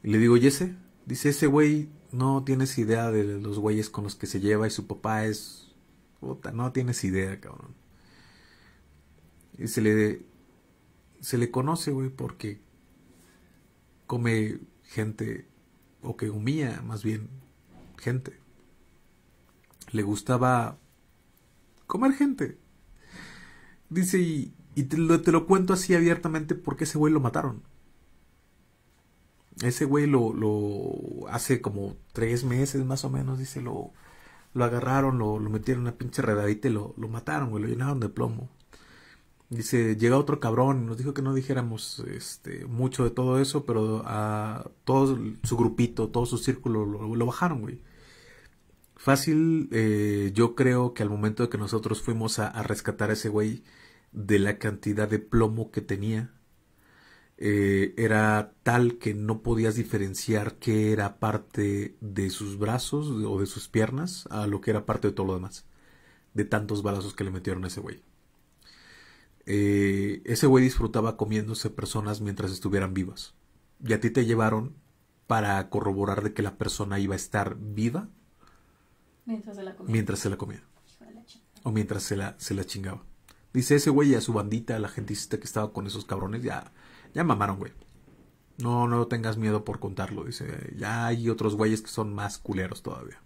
Y le digo, ¿y ese? Dice, ese güey no tienes idea de los güeyes con los que se lleva y su papá es... Puta, no tienes idea, cabrón se le, se le conoce, güey, porque come gente, o que humía más bien gente. Le gustaba comer gente. Dice, y, te, lo, cuento así abiertamente porque ese güey lo mataron. Ese güey lo, lo hace como tres meses más o menos, dice, lo, lo agarraron, lo, lo metieron en una pinche redadita y lo, lo mataron, güey, lo llenaron de plomo. Dice, llega otro cabrón, nos dijo que no dijéramos este, mucho de todo eso, pero a todo su grupito, todo su círculo lo, bajaron, güey. Fácil, eh, yo creo que al momento de que nosotros fuimos a, rescatar a ese güey de la cantidad de plomo que tenía, eh, era tal que no podías diferenciar qué era parte de sus brazos o de sus piernas a lo que era parte de todo lo demás, de tantos balazos que le metieron a ese güey. Eh, ese güey disfrutaba comiéndose personas mientras estuvieran vivas. Y a ti te llevaron para corroborar de que la persona iba a estar viva mientras se la comía. O mientras se la, se la chingaba. Dice ese güey y a su bandita, la gente que estaba con esos cabrones, ya, ya mamaron, güey. No, no tengas miedo por contarlo, dice. Ya hay otros güeyes que son más culeros todavía.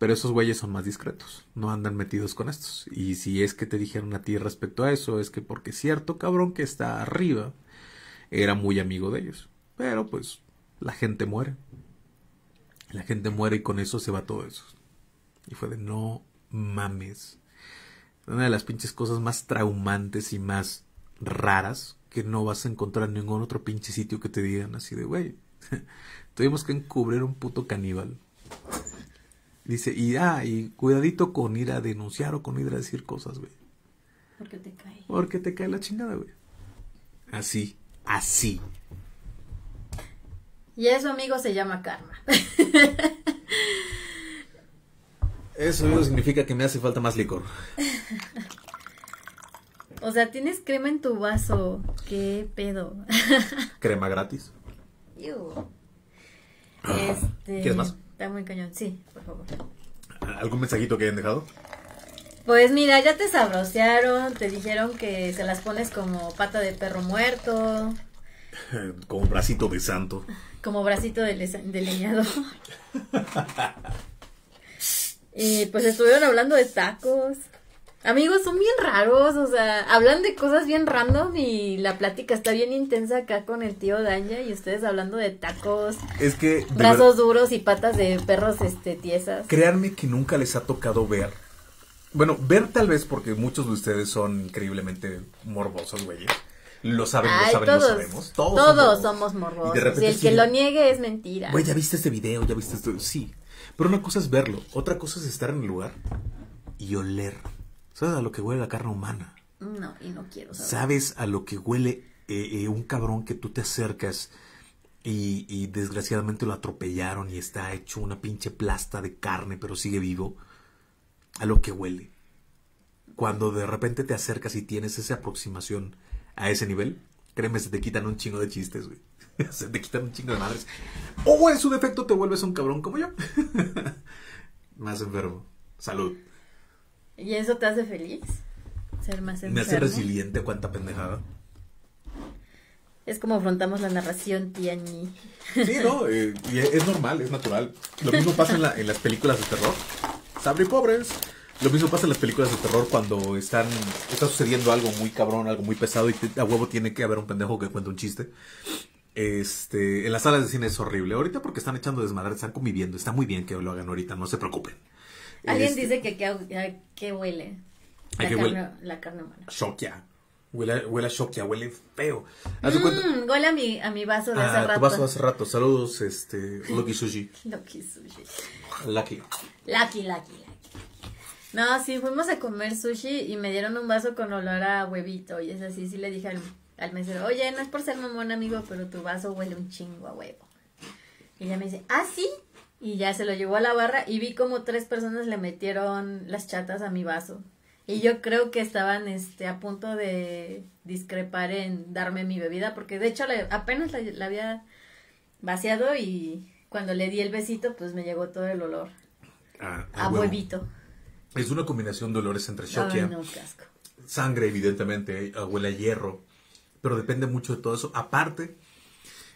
Pero esos güeyes son más discretos, no andan metidos con estos. Y si es que te dijeron a ti respecto a eso, es que porque cierto cabrón que está arriba era muy amigo de ellos. Pero pues la gente muere. La gente muere y con eso se va todo eso. Y fue de no mames. Una de las pinches cosas más traumantes y más raras que no vas a encontrar en ningún otro pinche sitio que te digan así de, güey, [LAUGHS] tuvimos que encubrir un puto caníbal. Dice, y ah, y cuidadito con ir a denunciar o con ir a decir cosas, güey. Porque te cae. Porque te cae la chingada, güey. Así, así. Y eso, amigo se llama karma. [LAUGHS] eso, amigo, significa que me hace falta más licor. [LAUGHS] o sea, tienes crema en tu vaso. ¿Qué pedo? [LAUGHS] crema gratis. Ah, este... ¿Quieres más? Está muy cañón, sí, por favor. ¿Algún mensajito que hayan dejado? Pues mira, ya te sabrosearon, te dijeron que se las pones como pata de perro muerto. [LAUGHS] Como bracito de santo. Como bracito de, de leñador. [LAUGHS] y pues estuvieron hablando de tacos. Amigos, son bien raros, o sea, hablan de cosas bien random y la plática está bien intensa acá con el tío Daña y ustedes hablando de tacos. Es que... Brazos duros y patas de perros este, tiesas. Créanme que nunca les ha tocado ver. Bueno, ver tal vez porque muchos de ustedes son increíblemente morbosos, güey Lo saben, lo saben, lo sabemos. Todos, todos somos morbosos. Y, el que lo niegue es mentira. Güey, ya viste este video, ya viste esto. Sí. Pero una cosa es verlo, otra cosa es estar en el lugar y oler ¿Sabes a lo que huele la carne humana? No, y no quiero saber. ¿Sabes a lo que huele eh, eh, un cabrón que tú te acercas y, y, desgraciadamente lo atropellaron y está hecho una pinche plasta de carne, pero sigue vivo? A lo que huele. Cuando de repente te acercas y tienes esa aproximación a ese nivel, créeme, se te quitan un chingo de chistes, güey. [LAUGHS] se te quitan un chingo de madres. O en su defecto te vuelves un cabrón como yo. [LAUGHS] Más enfermo. Salud. ¿Y eso te hace feliz? Ser más Me hace resiliente, cuánta pendejada. Es como afrontamos la narración, Tiani. Sí, no, eh, y es normal, es natural. Lo mismo pasa en, las películas de terror. Sabre pobres. Lo mismo pasa en las películas de terror cuando están, está sucediendo algo muy cabrón, algo muy pesado y a huevo tiene que haber un pendejo que cuente un chiste. Este, en las salas de cine es horrible. Ahorita porque están echando desmadre, están conviviendo. Está muy bien que lo hagan ahorita, no se preocupen. Alguien este dice que qué huele. La, carne, la carne humana. Shokia. Huele, huele a shokia, huele feo. Mm, huele a mi, a mi vaso de ah, hace rato. Tu vaso de hace rato. Saludos, este, Lucky Sushi. [LAUGHS] Lucky Sushi. Lucky. Lucky, Lucky, Lucky. No, sí, fuimos a comer sushi y me dieron un vaso con olor a huevito. Y es así, sí le dije al, al mesero, oye, no es por ser mamón, amigo, pero tu vaso huele un chingo a huevo. Y ella me dice, ¿ah, sí? Y ya se lo llevó a la barra y vi como tres personas le metieron las chatas a mi vaso. Y yo creo que estaban este, a punto de discrepar en darme mi bebida, porque de hecho apenas la, había vaciado y cuando le di el besito, pues me llegó todo el olor a, huevito. Es una combinación de olores entre shokia, sangre evidentemente, eh, huele a hierro, pero depende mucho de todo eso. Aparte,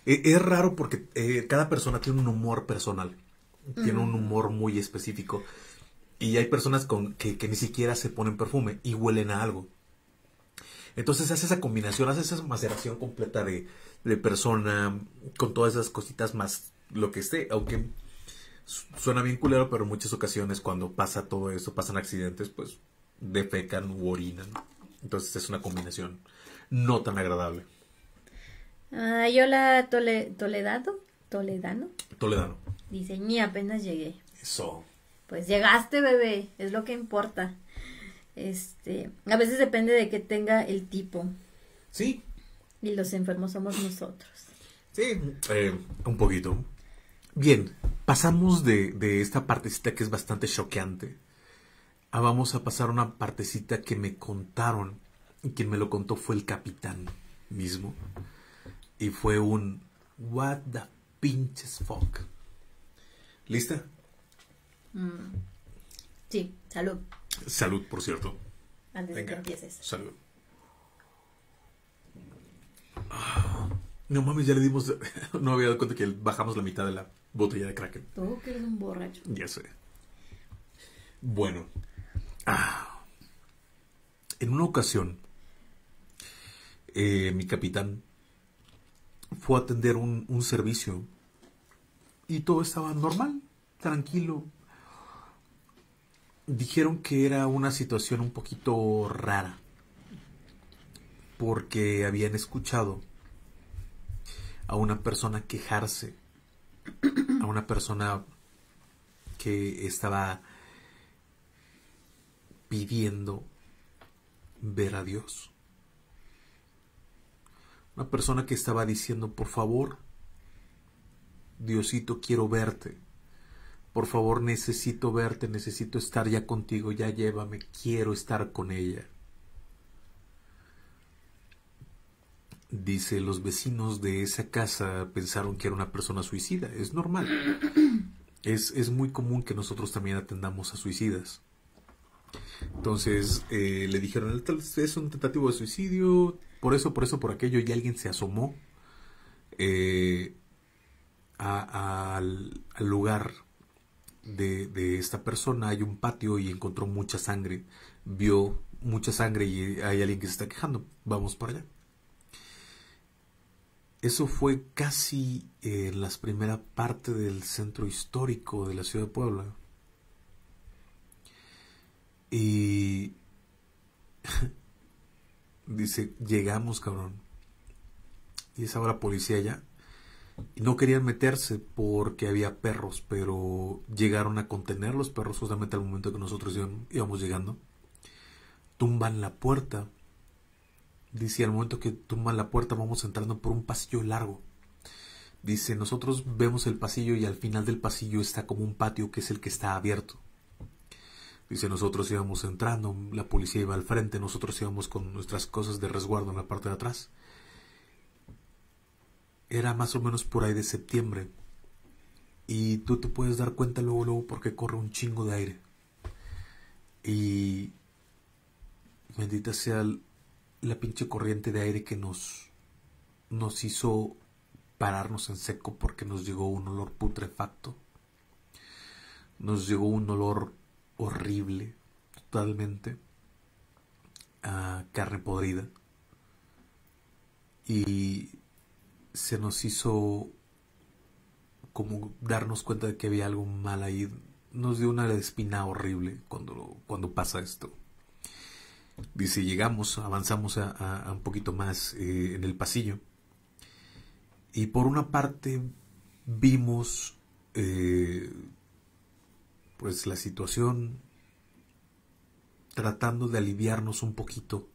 e, es raro porque eh, cada persona tiene un humor personal tiene un humor muy específico. Y hay personas con, que, ni siquiera se ponen perfume y huelen a algo. Entonces hace esa combinación, hace esa maceración completa de, persona, con todas esas cositas más lo que esté, aunque suena bien culero, pero en muchas ocasiones cuando pasa todo esto, pasan accidentes, pues defecan u orinan. Entonces es una combinación no tan agradable. Ayola ah, yo la Toledano. Toledano. Dice, ni apenas llegué. Eso. Pues llegaste, bebé, es lo que importa. Este, a veces depende de que tenga el tipo. Sí. Y los enfermos somos nosotros. Sí, eh, un poquito. Bien, pasamos de, esta partecita que es bastante choqueante vamos a pasar una partecita que me contaron y quien me lo contó fue el capitán mismo. Y fue un what the pinches fuck. ¿Lista? Mm. Sí, salud. Salud, por cierto. Antes de que empieces. Salud. Ah, no mames, ya le dimos. [LAUGHS] no había dado cuenta que bajamos la mitad de la botella de Kraken. Todo que eres un borracho. Ya sé. Bueno. Ah, en una ocasión, eh, mi capitán fue a atender un servicio y todo estaba normal, tranquilo. Dijeron que era una situación un poquito rara, porque habían escuchado a una persona quejarse, a una persona que estaba pidiendo ver a Dios. Una persona que estaba diciendo, por favor, Diosito, quiero verte. Por favor, necesito verte, necesito estar ya contigo, ya llévame, quiero estar con ella. Dice, los vecinos de esa casa pensaron que era una persona suicida. Es normal. Es, es muy común que nosotros también atendamos a suicidas. Entonces eh, le dijeron, es un tentativo de suicidio, por eso, por eso, por aquello, y alguien se asomó. Eh, al, lugar de, esta persona hay un patio y encontró mucha sangre, vio mucha sangre y hay alguien que se está quejando, vamos para allá. Eso fue casi en la primera parte del centro histórico de la ciudad de Puebla. Y [LAUGHS] dice, llegamos cabrón. Y esa ahora policía ya no querían meterse porque había perros, pero llegaron a contener los perros justamente al momento que nosotros íbamos llegando. Tumban la puerta. Dice, al momento que tumban la puerta vamos entrando por un pasillo largo. Dice, nosotros vemos el pasillo y al final del pasillo está como un patio que es el que está abierto. Dice, nosotros íbamos entrando, la policía iba al frente, nosotros íbamos con nuestras cosas de resguardo en la parte de atrás. Era más o menos por ahí de septiembre. Y tú te puedes dar cuenta luego, luego, porque corre un chingo de aire. Y bendita sea la pinche corriente de aire que nos, nos hizo pararnos en seco porque nos llegó un olor putrefacto. Nos llegó un olor horrible, totalmente, a carne podrida. Y se nos hizo como darnos cuenta de que había algo mal ahí. Nos dio una espina horrible cuando, cuando pasa esto. Dice, llegamos, avanzamos a, un poquito más eh, en el pasillo. Y por una parte vimos eh, pues la situación tratando de aliviarnos un poquito.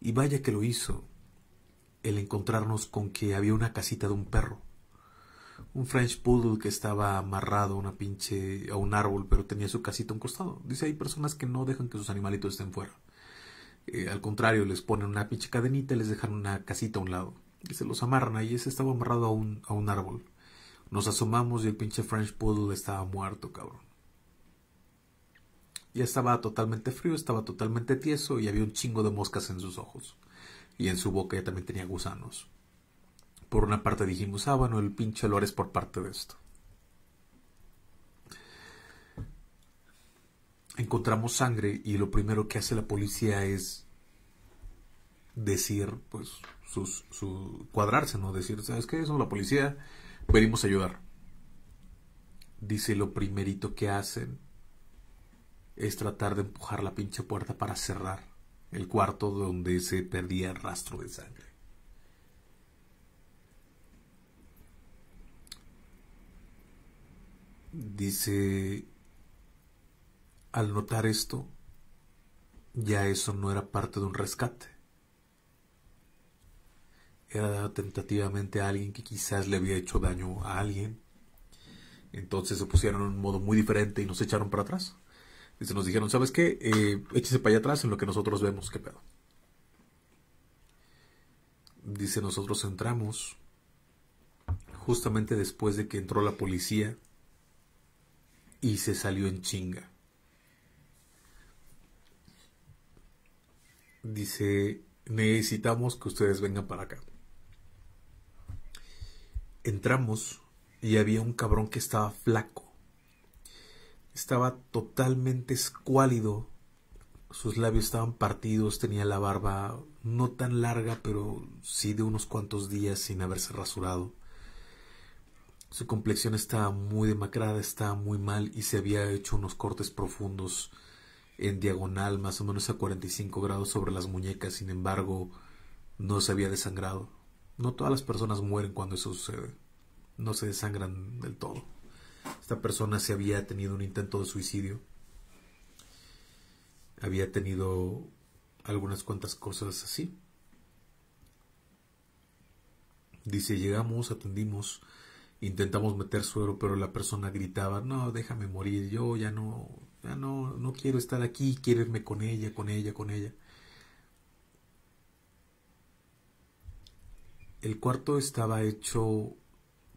Y vaya que lo hizo el encontrarnos con que había una casita de un perro. Un French Poodle que estaba amarrado a una pinche. a un árbol, pero tenía su casita a un costado. Dice, hay personas que no dejan que sus animalitos estén fuera. Eh, al contrario, les ponen una pinche cadenita y les dejan una casita a un lado. Y se los amarran ahí, ese estaba amarrado a un, a un árbol. Nos asomamos y el pinche French Poodle estaba muerto, cabrón. Ya estaba totalmente frío, estaba totalmente tieso y había un chingo de moscas en sus ojos y en su boca ya también tenía gusanos. Por una parte dijimos, ah, bueno, el pinche lo es por parte de esto. Encontramos sangre y lo primero que hace la policía es decir, pues, su, cuadrarse, ¿no? Decir, ¿sabes qué? eso la policía, venimos a ayudar. Dice, lo primerito que hacen es tratar de empujar la pinche puerta para cerrar el cuarto donde se perdía el rastro de sangre. Dice, al notar esto, ya eso no era parte de un rescate. Era tentativamente a alguien que quizás le había hecho daño a alguien. Entonces se pusieron en un modo muy diferente y nos echaron para atrás. Dice, nos dijeron, ¿sabes qué? Eh, échese para allá atrás en lo que nosotros vemos, qué pedo. Dice, nosotros entramos justamente después de que entró la policía y se salió en chinga. Dice, necesitamos que ustedes vengan para acá. Entramos y había un cabrón que estaba flaco estaba totalmente escuálido. Sus labios estaban partidos, tenía la barba no tan larga, pero sí de unos cuantos días sin haberse rasurado. Su complexión estaba muy demacrada, estaba muy mal y se había hecho unos cortes profundos en diagonal, más o menos a 45 grados sobre las muñecas. Sin embargo, no se había desangrado. No todas las personas mueren cuando eso sucede. No se desangran del todo. Esta persona se había tenido un intento de suicidio, había tenido algunas cuantas cosas así. Dice, llegamos, atendimos, intentamos meter suero, pero la persona gritaba, no, déjame morir, yo ya no, ya no, no quiero estar aquí, quiero irme con ella, con ella, con ella. El cuarto estaba hecho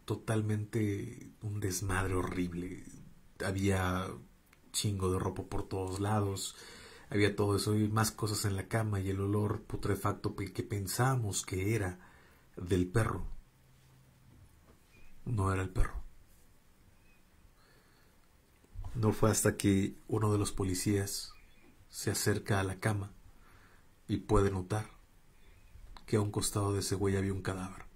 totalmente un desmadre horrible. Había chingo de ropa por todos lados, había todo eso y más cosas en la cama y el olor putrefacto que pensábamos que era del perro. No era el perro. No fue hasta que uno de los policías se acerca a la cama y puede notar que a un costado de ese güey había un cadáver.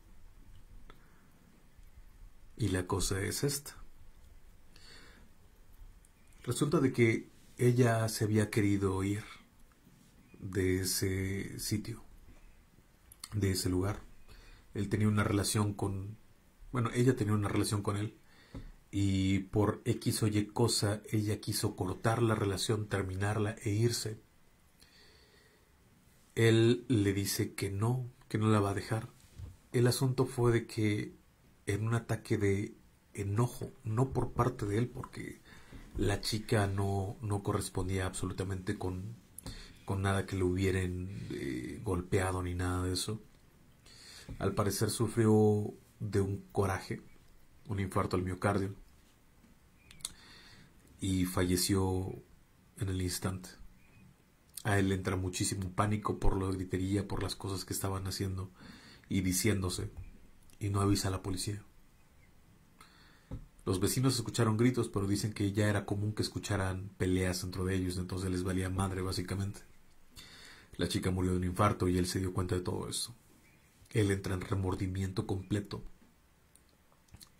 Y la cosa es esta. Resulta de que ella se había querido ir de ese sitio, de ese lugar. Él tenía una relación con... Bueno, ella tenía una relación con él. Y por X o Y cosa, ella quiso cortar la relación, terminarla e irse. Él le dice que no, que no la va a dejar. El asunto fue de que en un ataque de enojo, no por parte de él, porque la chica no, correspondía absolutamente con, nada que le hubieran eh, golpeado ni nada de eso. Al parecer sufrió de un coraje, un infarto al miocardio, y falleció en el instante. A él le entra muchísimo pánico por la gritería, por las cosas que estaban haciendo y diciéndose y no avisa a la policía. Los vecinos escucharon gritos, pero dicen que ya era común que escucharan peleas dentro de ellos, entonces les valía madre básicamente. La chica murió de un infarto y él se dio cuenta de todo eso. Él entra en remordimiento completo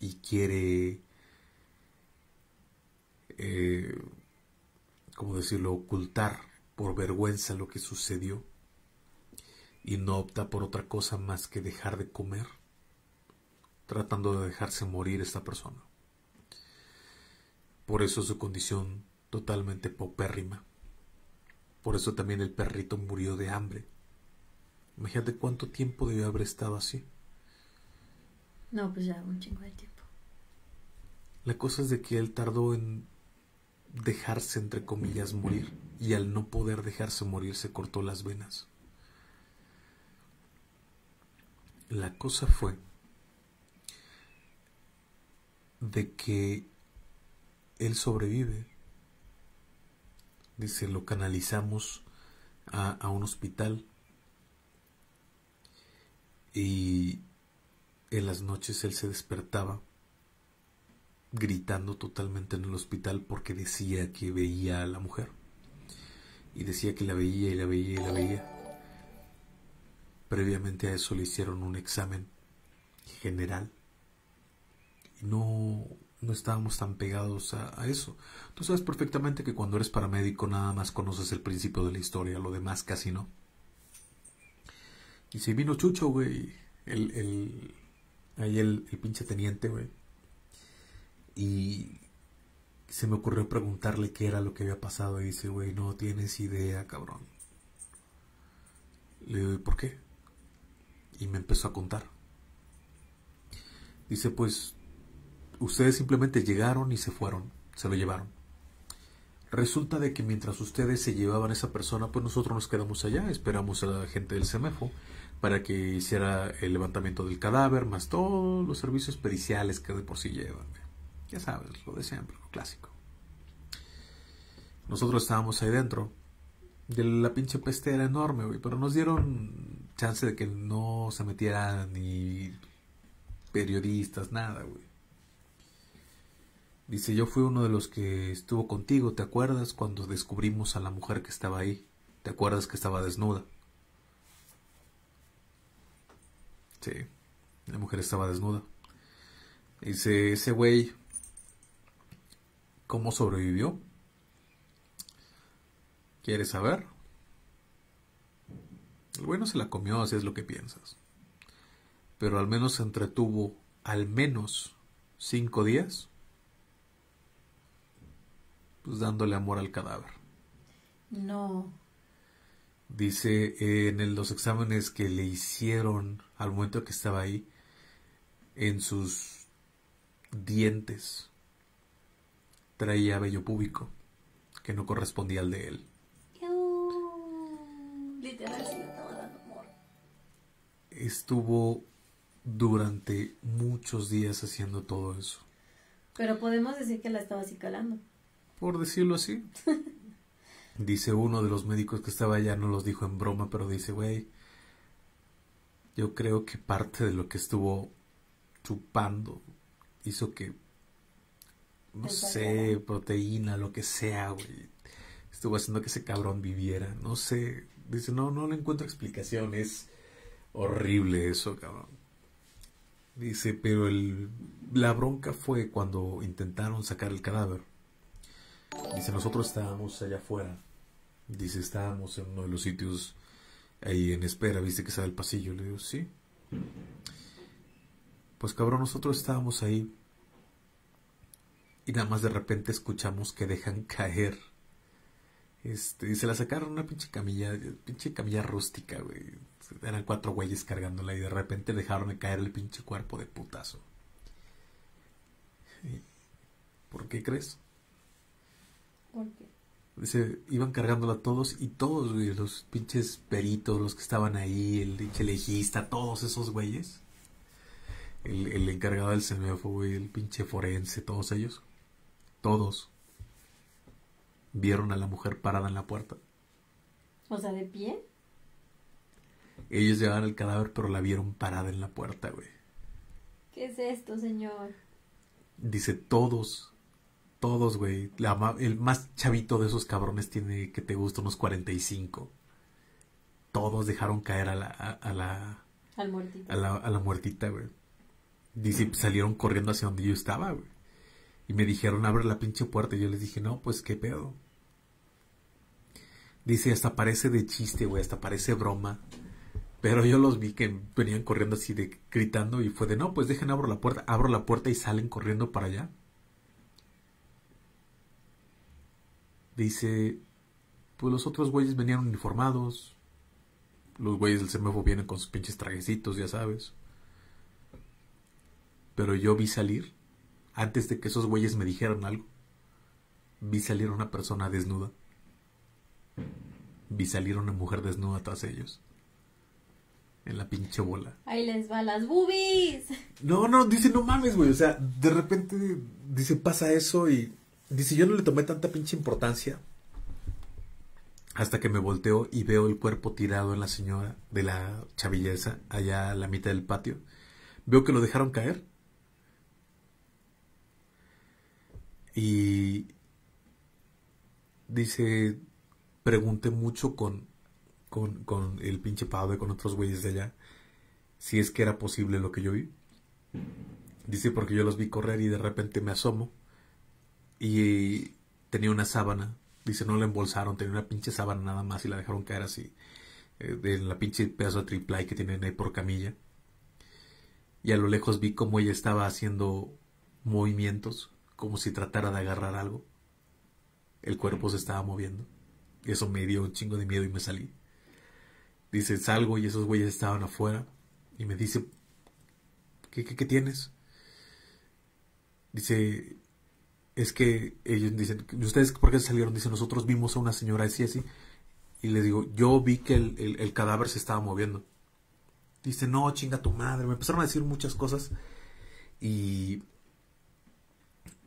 y quiere, como eh, ¿cómo decirlo?, ocultar por vergüenza lo que sucedió y no opta por otra cosa más que dejar de comer tratando de dejarse morir esta persona. Por eso su condición totalmente popérrima. Por eso también el perrito murió de hambre. Imagínate cuánto tiempo debió haber estado así. No, pues ya un chingo de tiempo. La cosa es de que él tardó en dejarse, entre comillas, morir. Y al no poder dejarse morir, se cortó las venas. La cosa fue de que él sobrevive. Dice, lo canalizamos a, a un hospital y en las noches él se despertaba gritando totalmente en el hospital porque decía que veía a la mujer. Y decía que la veía y la veía y la veía. Previamente a eso le hicieron un examen general no, no estábamos tan pegados a, eso. Tú sabes perfectamente que cuando eres paramédico nada más conoces el principio de la historia, lo demás casi no. Y se vino Chucho, güey, el, ahí el, pinche teniente, güey. Y se me ocurrió preguntarle qué era lo que había pasado. Y dice, güey, no tienes idea, cabrón. Le digo, ¿por qué? Y me empezó a contar. Dice, pues Ustedes simplemente llegaron y se fueron, se lo llevaron. Resulta de que mientras ustedes se llevaban a esa persona, pues nosotros nos quedamos allá, esperamos a la gente del CEMEFO para que hiciera el levantamiento del cadáver, más todos los servicios periciales que de por sí llevan. Ya sabes, lo de siempre, lo clásico. Nosotros estábamos ahí dentro de la pinche peste era enorme, güey, pero nos dieron chance de que no se metieran ni periodistas, nada, güey. Dice, yo fui uno de los que estuvo contigo, ¿te acuerdas cuando descubrimos a la mujer que estaba ahí? ¿Te acuerdas que estaba desnuda? Sí, la mujer estaba desnuda. Dice, ese güey, ¿cómo sobrevivió? ¿Quieres saber? El bueno se la comió, así es lo que piensas. Pero al menos se entretuvo al menos cinco días pues, dándole amor al cadáver. No. Dice eh, en los exámenes que le hicieron al momento que estaba ahí, en sus dientes traía vello púbico que no correspondía al de él. Estuvo durante muchos días haciendo todo eso. Pero podemos decir que la estaba calando por decirlo así. [LAUGHS] dice uno de los médicos que estaba allá, no los dijo en broma, pero dice, güey, yo creo que parte de lo que estuvo chupando hizo que, no sé, proteína, lo que sea, güey, estuvo haciendo que ese cabrón viviera, no sé, dice, no, no le encuentro explicación, es horrible eso, cabrón. Dice, pero el, la bronca fue cuando intentaron sacar el cadáver. Dice, nosotros estábamos allá afuera. Dice, estábamos en uno de los sitios ahí en espera, viste que sale el pasillo. Le digo, sí. Pues cabrón, nosotros estábamos ahí. Y nada más de repente escuchamos que dejan caer. Este, y se la sacaron una pinche camilla, pinche camilla rústica, güey. Eran cuatro güeyes cargándola y de repente dejaron caer el pinche cuerpo de putazo. ¿Por qué crees? ¿Por qué? se iban cargándola todos y todos, güey, los pinches peritos, los que estaban ahí, el pinche legista, todos esos güeyes. El, el encargado del semáforo, güey, el pinche forense, todos ellos. Todos. Vieron a la mujer parada en la puerta. O sea, de pie. Ellos llevaban el cadáver, pero la vieron parada en la puerta, güey. ¿Qué es esto, señor? Dice todos todos, güey. El más chavito de esos cabrones tiene que te gusta unos 45. Todos dejaron caer a la. A, la, muertita, güey. Dice, salieron corriendo hacia donde yo estaba, güey. Y me dijeron, abre la pinche puerta. Y yo les dije, no, pues qué pedo. Dice, hasta parece de chiste, güey, hasta parece broma. Pero yo los vi que venían corriendo así de gritando y fue de, no, pues dejen abro la puerta, abro la puerta y salen corriendo para allá. dice, pues los otros güeyes venían uniformados, los güeyes del semáforo vienen con sus pinches traguecitos, ya sabes. Pero yo vi salir, antes de que esos güeyes me dijeran algo, vi salir una persona desnuda. Vi salir una mujer desnuda tras ellos. En la pinche bola. Ahí les va las boobies. No, no, dice, no mames, güey. O sea, de repente dice, pasa eso y Dice, yo no le tomé tanta pinche importancia hasta que me volteo y veo el cuerpo tirado en la señora de la chavilleza allá a la mitad del patio. Veo que lo dejaron caer. Y dice, pregunté mucho con, con, con el pinche pavo y con otros güeyes de allá si es que era posible lo que yo vi. Dice, porque yo los vi correr y de repente me asomo y tenía una sábana. Dice, no la embolsaron, tenía una pinche sábana nada más y la dejaron caer así. Eh, en la pinche pedazo de triplay que tienen ahí por camilla. Y a lo lejos vi como ella estaba haciendo movimientos, como si tratara de agarrar algo. El cuerpo se estaba moviendo. Y eso me dio un chingo de miedo y me salí. Dice, salgo y esos güeyes estaban afuera. Y me dice, ¿qué, qué, qué tienes? Dice, es que ellos dicen, ¿ustedes por qué salieron? Dicen, nosotros vimos a una señora así, así. Y le digo, yo vi que el, el cadáver se estaba moviendo. Dice, no, chinga tu madre. Me empezaron a decir muchas cosas. Y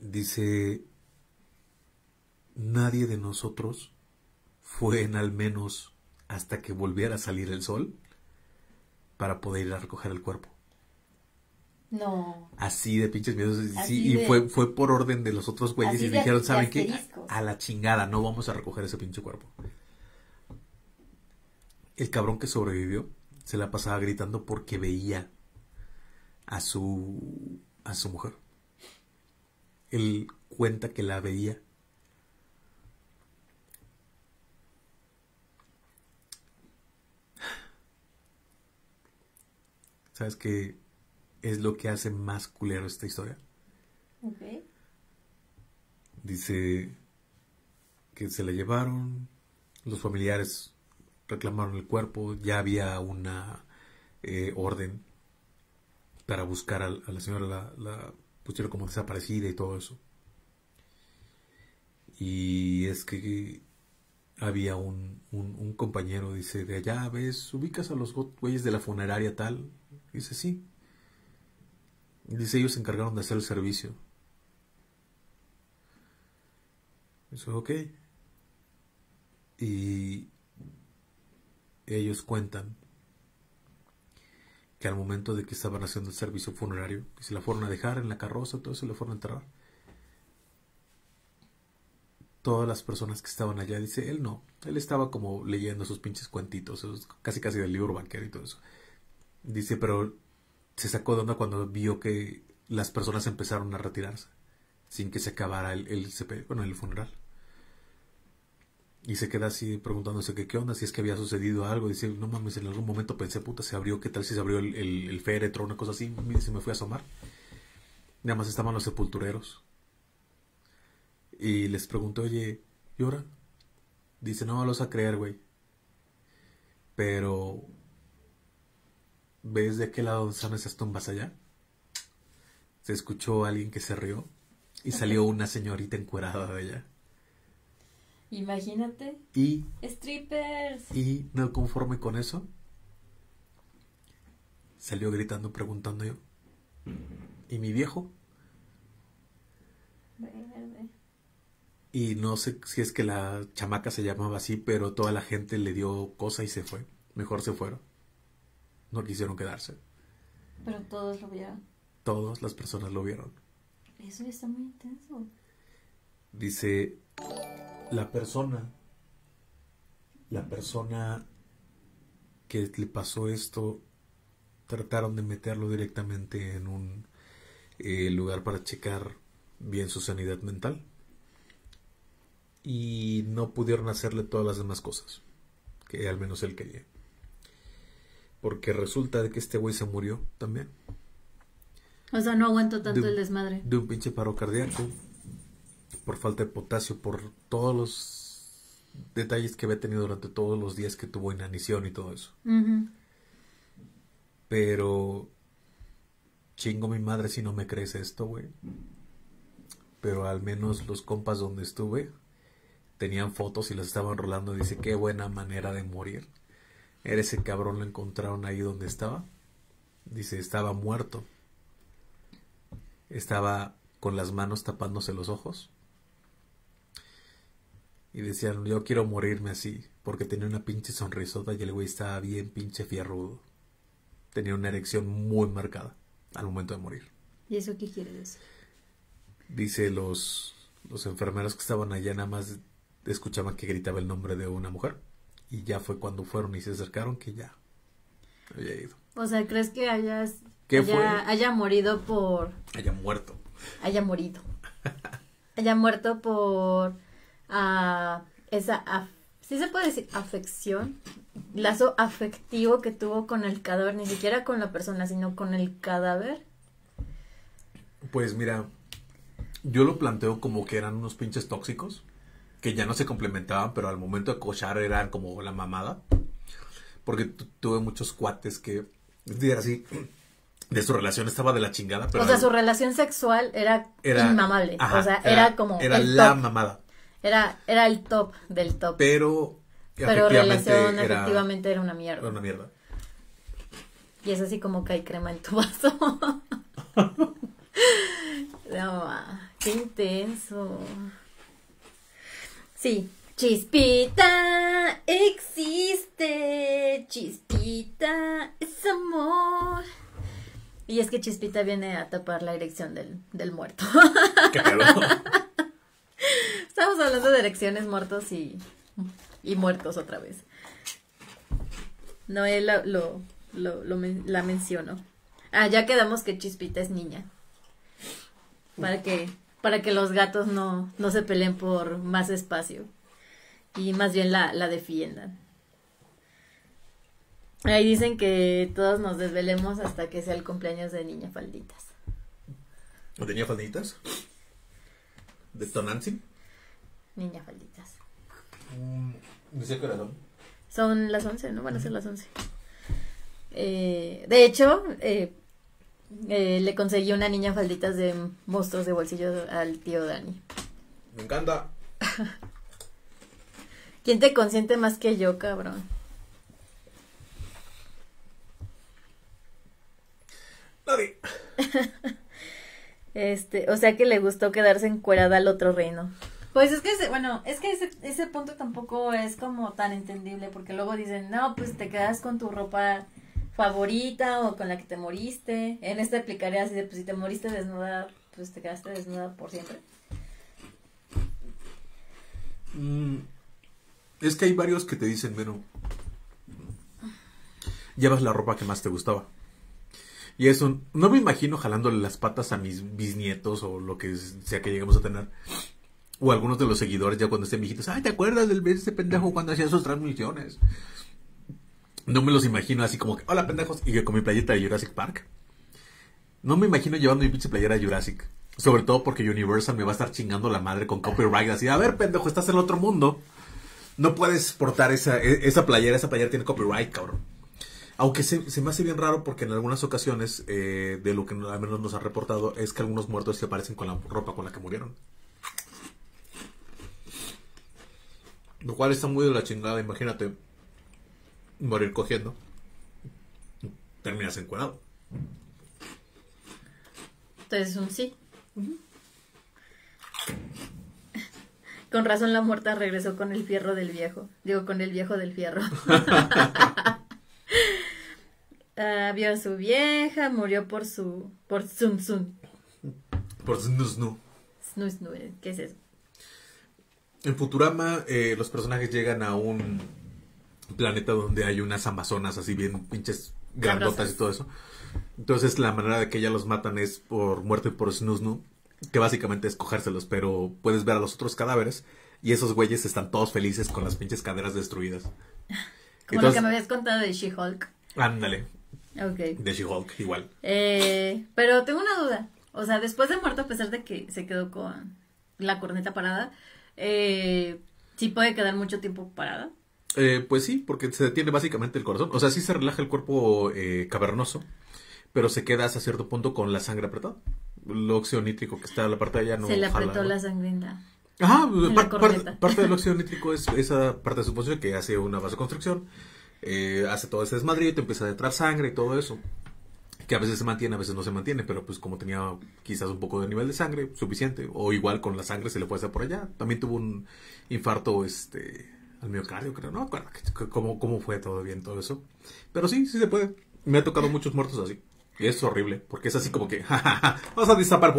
dice, nadie de nosotros fue en al menos hasta que volviera a salir el sol para poder ir a recoger el cuerpo. No. Así de pinches miedos. Sí, y fue, fue por orden de los otros güeyes y dijeron, ¿saben qué? A, la chingada, no vamos a recoger ese pinche cuerpo. El cabrón que sobrevivió se la pasaba gritando porque veía a su a su mujer. Él cuenta que la veía. Sabes qué? es lo que hace más culero esta historia. Dice que se la llevaron, los familiares reclamaron el cuerpo, ya había una eh, orden para buscar a, la señora, la, la, pusieron como desaparecida y todo eso. Y es que había un, un, un compañero, dice, de allá, ¿ves? ¿Ubicas a los güeyes de la funeraria tal? Dice, sí. Dice, ellos se encargaron de hacer el servicio. Eso es ok. Y ellos cuentan que al momento de que estaban haciendo el servicio funerario, que se la fueron a dejar en la carroza, todo eso, la fueron a enterrar. Todas las personas que estaban allá, dice, él no, él estaba como leyendo sus pinches cuentitos, casi casi del libro banquero y todo eso. Dice, pero se sacó de onda cuando vio que las personas empezaron a retirarse sin que se acabara el, bueno, el funeral. Y se queda así preguntándose qué onda, si es que había sucedido algo. Dice, no mames, en algún momento pensé, puta, se abrió, qué tal si se abrió el, el, féretro, una cosa así. Miren, se me fui a asomar. Nada más estaban los sepultureros. Y les pregunto, oye, ¿y ahora? Dice, no me los a creer, güey. Pero ¿Ves de qué lado están esas tumbas allá? Se escuchó alguien que se rió y salió una señorita encuerada de allá. Imagínate. Y. Strippers. Y no conforme con eso. Salió gritando, preguntando yo. ¿Y mi viejo? Verde. Y no sé si es que la chamaca se llamaba así, pero toda la gente le dio cosa y se fue. Mejor se fueron no quisieron quedarse. Pero todos lo vieron. Todas las personas lo vieron. Eso ya está muy intenso. Dice, la persona, la persona que le pasó esto, trataron de meterlo directamente en un eh, lugar para checar bien su sanidad mental. Y no pudieron hacerle todas las demás cosas que al menos él quería. Porque resulta de que este güey se murió también. O sea, no aguanto tanto el desmadre. De un pinche paro cardíaco. Por falta de potasio, por todos los detalles que había tenido durante todos los días que tuvo inanición y todo eso. Pero chingo mi madre si no me crees esto, güey. Pero al menos los compas donde estuve tenían fotos y las estaban rolando. Dice, qué buena manera de morir. Era ese cabrón, lo encontraron ahí donde estaba. Dice, estaba muerto. Estaba con las manos tapándose los ojos. Y decían, yo quiero morirme así, porque tenía una pinche sonrisota y el güey estaba bien pinche fierrudo. Tenía una erección muy marcada al momento de morir. ¿Y eso qué quiere decir? Dice, los, los enfermeros que estaban allá nada más escuchaban que gritaba el nombre de una mujer. Y ya fue cuando fueron y se acercaron que ya había ido. O sea, ¿crees que hayas haya, haya morido por haya muerto? Haya morido. haya muerto por ah, esa sí se puede decir afección, lazo afectivo que tuvo con el cadáver, ni siquiera con la persona, sino con el cadáver. Pues mira, yo lo planteo como que eran unos pinches tóxicos que ya no se complementaban, pero al momento de cochar era como la mamada. Porque tuve muchos cuates que, era así, de su relación estaba de la chingada. o sea, su relación sexual era, inmamable. o sea, era, como. Era la mamada. Era, era el top del top. Pero. Pero relación efectivamente era una mierda. Era una mierda. Y es así como que hay crema en tu vaso. [LAUGHS] no, ah, qué intenso. Sí. Chispita existe, chispita es amor. Y es que Chispita viene a tapar la erección del, muerto. ¿Qué [LAUGHS] Estamos hablando de erecciones, muertos y, y muertos otra vez. No, lo, lo, lo la mencionó. Ah, ya quedamos que Chispita es niña. Para que para que los gatos no, se peleen por más espacio y más bien la, defiendan. Ahí dicen que todos nos desvelemos hasta que sea el cumpleaños de Niña Falditas. de Niña Falditas? ¿De Niña Falditas. Mm, dice son. las 11, ¿no? Van a ser las 11. Eh, de hecho, eh, eh, le conseguí una niña falditas de monstruos de bolsillo al tío Dani. Me encanta. [LAUGHS] ¿Quién te consiente más que yo, cabrón? Nadie. [LAUGHS] este, o sea que le gustó quedarse encuerada al otro reino. Pues es que, ese, bueno, es que ese, ese punto tampoco es como tan entendible, porque luego dicen, no, pues te quedas con tu ropa favorita o con la que te moriste. En esta explicaría así de, pues si te moriste desnuda, pues te quedaste desnuda por siempre. Mm, es que hay varios que te dicen, bueno, llevas la ropa que más te gustaba. Y eso, no me imagino jalándole las patas a mis bisnietos o lo que sea que lleguemos a tener. O algunos de los seguidores ya cuando estén viejitos, ay, ¿te acuerdas del ese pendejo cuando hacía sus transmisiones? No me los imagino así como que, hola pendejos, y que con mi playera de Jurassic Park. No me imagino llevando mi pinche playera de Jurassic. Sobre todo porque Universal me va a estar chingando la madre con copyright. Así, a ver, pendejo, estás en el otro mundo. No puedes portar esa, e, esa playera. Esa playera tiene copyright, cabrón. Aunque se, me hace bien raro porque en algunas ocasiones, eh, de lo que al menos nos ha reportado, es que algunos muertos se aparecen con la ropa con la que murieron. Lo cual está muy de la chingada, imagínate morir cogiendo, terminas encuadrado. Entonces es un sí. [LAUGHS] Con razón la muerta regresó con el fierro del viejo. Digo, con el viejo del fierro. [LAUGHS] [LAUGHS] vio a su vieja, murió por su... por Zunzun. Por Snu Snu. ¿qué es eso? En Futurama eh, los personajes llegan a un planeta donde hay unas amazonas así bien pinches grandotas y todo eso. Entonces la manera de que ya los matan es por muerte por snusnu, que básicamente es cogérselos, pero puedes ver a los otros cadáveres y esos güeyes están todos felices con las pinches caderas destruidas. [LAUGHS] Como lo que me habías contado de She-Hulk. Ándale. De She-Hulk, igual. Eh, pero tengo una duda. O sea, después de muerto, a pesar de que se quedó con la corneta parada, eh, ¿sí puede quedar mucho tiempo parada? Eh, pues sí, porque se detiene básicamente el corazón. O sea, sí se relaja el cuerpo eh, cavernoso, pero se queda hasta cierto punto con la sangre apretada. El óxido nítrico que está en la parte de allá no. Se le apretó la sangre Ajá, parte del [LAUGHS] óxido nítrico es esa parte de su función que hace una vasoconstricción, eh, hace todo ese desmadrito, empieza a entrar sangre y todo eso. Que a veces se mantiene, a veces no se mantiene, pero pues como tenía quizás un poco de nivel de sangre suficiente, o igual con la sangre se le puede hacer por allá. También tuvo un infarto, este al miocardio, creo. No cómo, fue todo bien, todo eso. Pero sí, sí se puede. Me ha tocado muchos muertos así. Y es horrible, porque es así como que, jajaja, [LAUGHS] a destapar.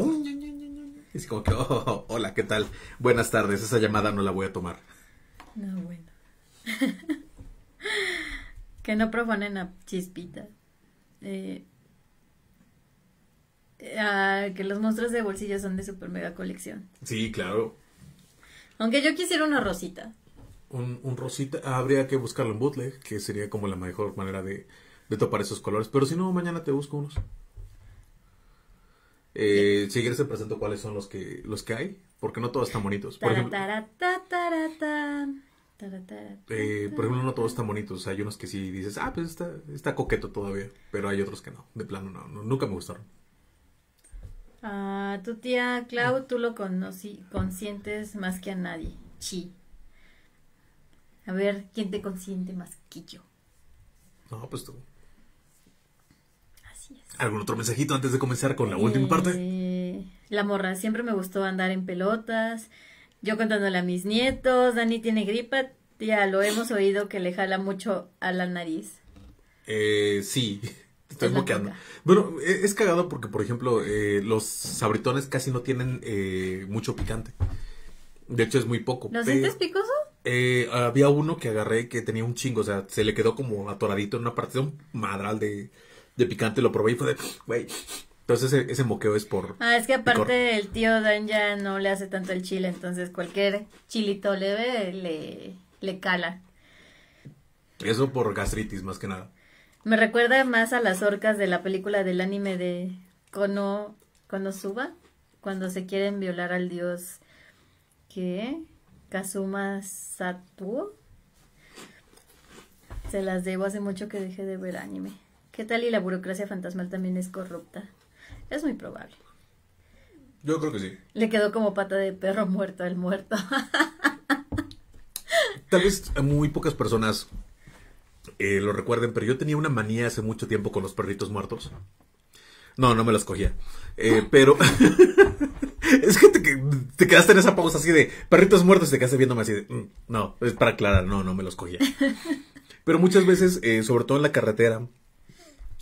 es como que, oh, oh, oh, hola, ¿qué tal? Buenas tardes, esa llamada no la voy a tomar. No, bueno. [LAUGHS] que no proponen a Chispita. Eh, eh, que los monstruos de bolsillo son de super mega colección. Sí, claro. Aunque yo quisiera una rosita un, rosita. Habría que buscarlo en bootleg, que sería como la mejor manera de, de topar esos colores. Pero si no, mañana te busco unos. Eh, si quieres te presento cuáles son los que, los que hay, porque no todos están bonitos. Por ejemplo, eh, por ejemplo, no todos están bonitos. hay unos que sí dices, ah, pues está, está coqueto todavía. Pero hay otros que no. De plano, no, nunca me gustaron. Ah, tu tía Clau, tú lo conoces, consientes más que a nadie. Chi. A ver, ¿quién te consiente más que yo? No, pues tú. Así es. ¿Algún otro mensajito antes de comenzar con la última parte? Eh, la morra, siempre me gustó andar en pelotas. Yo contándole a mis nietos, Dani tiene gripa, ya lo hemos oído que le jala mucho a la nariz. Eh, sí, [LAUGHS] estoy es Bueno, e-, es cagado porque, por ejemplo, eh, los sabritones casi no tienen eh, mucho picante. De hecho, es muy poco. ¿Lo sientes picoso? Eh, había uno que agarré que tenía un chingo, o sea, se le quedó como atoradito en una parte De un madral de, de picante, lo probé y fue de, güey. Entonces ese, moqueo es por... Ah, es que aparte el tío Dan ya no le hace tanto el chile, entonces cualquier chilito leve le, le cala. Eso por gastritis más que nada. Me recuerda más a las orcas de la película del anime de Kono, Konosuba, cuando se quieren violar al dios... Que... Kazuma Satuo. Se las debo hace mucho que dejé de ver anime. ¿Qué tal y la burocracia fantasmal también es corrupta? Es muy probable. Yo creo que sí. Le quedó como pata de perro muerto al muerto. [LAUGHS] Tal vez muy pocas personas eh, lo recuerden, pero yo tenía una manía hace mucho tiempo con los perritos muertos. No, no me las cogía. Eh, pero [LAUGHS] [LAUGHS] Es que te, quedaste en esa pausa así de perritos muertos y te quedaste viéndome así de, mm, no, es para aclarar, no, no me los cogía. [LAUGHS] Pero muchas veces, eh, sobre todo en la carretera,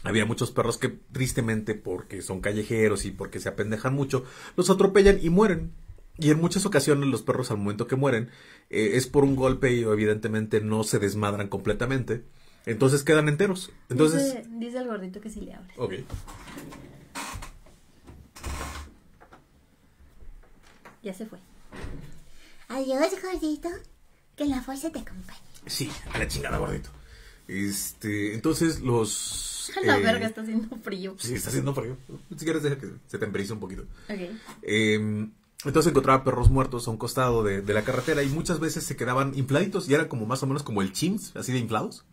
había muchos perros que tristemente, porque son callejeros y porque se apendejan mucho, los atropellan y mueren. Y en muchas ocasiones los perros al momento que mueren eh, es por un golpe y evidentemente no se desmadran completamente. Entonces quedan enteros. Entonces... Dice, el gordito que sí le abre Ok ya se fue. Adiós, gordito. Que la fuerza te acompañe. Sí, a la chingada, gordito. Este, entonces los. [LAUGHS] A la eh, verga, está haciendo frío. Sí, está haciendo frío. Si quieres, deja que se temperice un poquito. Ok. Em, entonces encontraba perros muertos a un costado de, de, la carretera y muchas veces se quedaban infladitos y eran como más o menos como el chimps, así de inflados.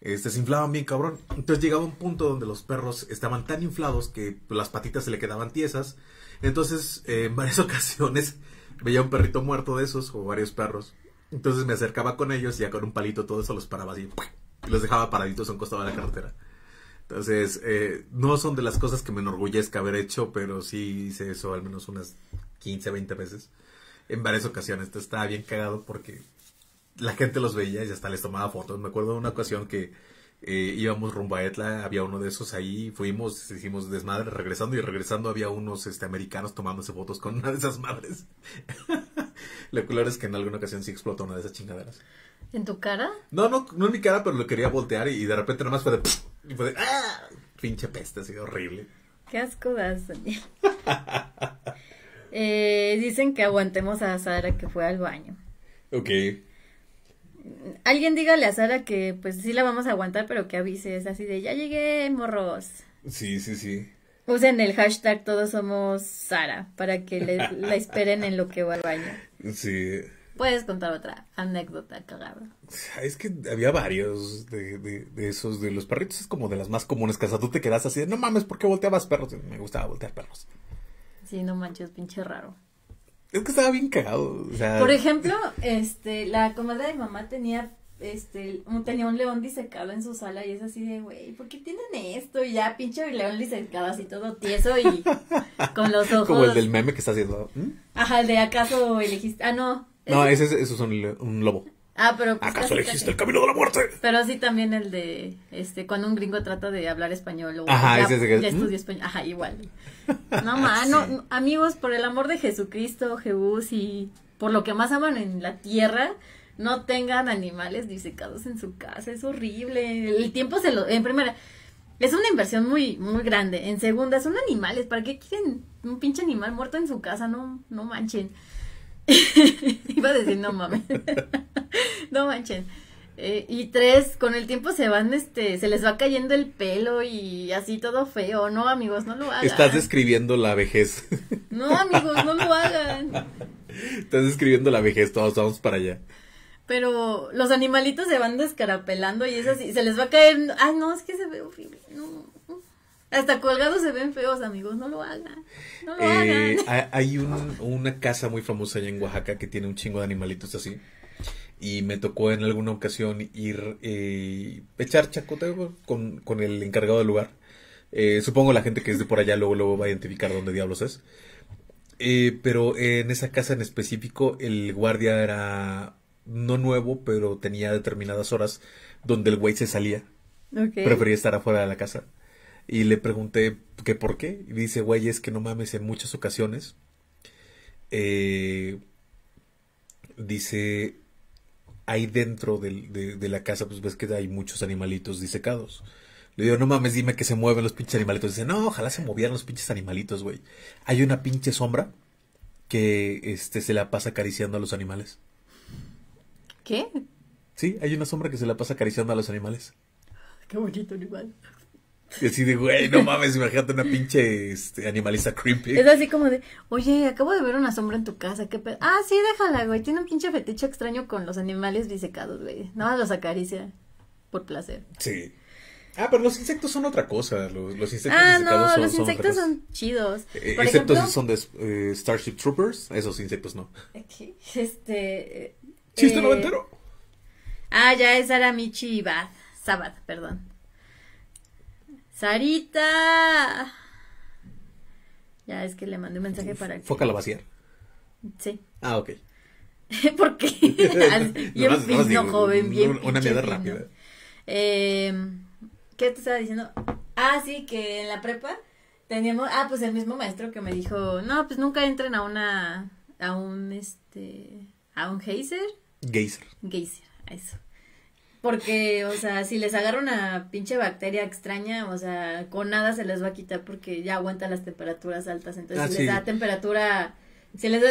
Este, se inflaban bien cabrón. Entonces llegaba un punto donde los perros estaban tan inflados que las patitas se le quedaban tiesas entonces, eh, en varias [LAUGHS] ocasiones veía un perrito muerto de esos o varios perros. Entonces me acercaba con ellos y ya con un palito todo eso los paraba así y los dejaba paraditos a un costado de la carretera. Entonces, eh, no son de las cosas que me enorgullezca haber hecho, pero sí hice eso al menos unas 15, 20 veces en varias ocasiones. Entonces estaba bien cagado porque la gente los veía y hasta les tomaba fotos. Me acuerdo de una ocasión que eh, íbamos rumbo a Etla, había uno de esos ahí, fuimos, hicimos desmadre, regresando y regresando había unos este, americanos tomándose fotos con una de esas madres. [LAUGHS] lo culo es que en alguna ocasión sí explotó una de esas chingaderas. ¿En tu cara? No, no, no en mi cara, pero lo quería voltear y, de repente nomás más fue de... fue de... ¡Ah! Pinche peste, ha sido horrible. Qué asco das, [LAUGHS] eh, dicen que aguantemos a Sara que fue al baño. Ok alguien dígale a Sara que pues sí la vamos a aguantar, pero que avise, es así de ya llegué, morros. Sí, sí, sí. Usen el hashtag todos somos Sara para que [LAUGHS] la esperen en lo que va al baño. Sí. Puedes contar otra anécdota cagada. Es que había varios de, de, esos, de los perritos, es como de las más comunes, que tú te quedas así de, no mames, ¿por qué volteabas perros? Me gustaba voltear perros. Sí, no manches, pinche raro. Es que estaba bien cagado. O sea. Por ejemplo, este, la comadre de mamá tenía este, un, tenía un león disecado en su sala y es así de, güey, ¿por qué tienen esto? Y ya, pinche león disecado así todo tieso y [LAUGHS] con los ojos. Como el del meme que está haciendo. Ajá, el de acaso elegiste. Ah, no. No, ese es, eso es un lobo. Ah, pero pues, ¿Acaso elegiste el camino de la muerte? Pero sí también el de este cuando un gringo trata de hablar español o Ajá, ¿Mm? español. Ajá, igual. [LAUGHS] No, amigos, por el amor de Jesucristo, Jebús y por lo que más aman en la tierra, no tengan animales disecados en su casa, es horrible. El tiempo se lo en primera es una inversión muy muy grande. En segunda son animales, ¿para qué quieren un pinche animal muerto en su casa? No no manchen. [LAUGHS] Iba a decir, no mames. [LAUGHS] no manchen. Eh, y tres, con el tiempo se van, este, se les va cayendo el pelo y así todo feo. No, amigos, no lo hagan. Estás describiendo la vejez. [LAUGHS] no, amigos, no lo hagan. Estás describiendo la vejez, todos vamos para allá. Pero los animalitos se van descarapelando y es así, se les va a caer. ah no, es que se ve horrible. No. Hasta colgados se ven feos, amigos. No lo hagan. Eh, hay un, una casa muy famosa allá en Oaxaca que tiene un chingo de animalitos así. Y me tocó en alguna ocasión ir eh, echar chacoteo con, con, el encargado del lugar. Eh, supongo la gente que es de por allá luego, luego va a identificar dónde diablos es. Eh, pero en esa casa en específico, el guardia era no nuevo, pero tenía determinadas horas donde el güey se salía. Prefería estar afuera de la casa. Y le pregunté ¿qué, por qué. Y dice, güey, es que no mames, en muchas ocasiones. Eh, dice, ahí dentro de, la casa, pues ves que hay muchos animalitos disecados. Le digo, no mames, dime que se mueven los pinches animalitos. Dice, no, ojalá se movieran los pinches animalitos, güey. Hay una pinche sombra que este, se la pasa acariciando a los animales. ¿Qué? Sí, hay una sombra que se la pasa acariciando a los animales. Qué bonito animal. Y así de, güey, no mames, imagínate una pinche este, animalista creepy. Es así como de, oye, acabo de ver una sombra en tu casa, qué Ah, sí, déjala, güey, tiene un pinche fetiche extraño con los animales disecados, güey. Nada más los acaricia por placer. Sí. Ah, pero los insectos son otra cosa. Los, los insectos ah, no, los insectos son chidos. Eh, excepto si son de eh, Starship Troopers, esos insectos no. [LAUGHS] Este. ¿Chiste eh, noventero? Ah, ya, esa era Michi Bad, Sabad, perdón. Sarita. Ya es que le mandé un mensaje para que... la vaciar. Sí. Ah, ok. [LAUGHS] ¿Por qué? Yo [LAUGHS] no, joven, bien Una, una rápida. Eh, ¿Qué te estaba diciendo? Ah, sí, que en la prepa teníamos... Ah, pues el mismo maestro que me dijo, no, pues nunca entren a una... A un, este... A un geyser. Geyser. Geyser, eso. Porque, o sea, si les agarra una pinche bacteria extraña, o sea, con nada se les va a quitar porque ya aguanta las temperaturas altas. Entonces, si ah, les da temperatura, si les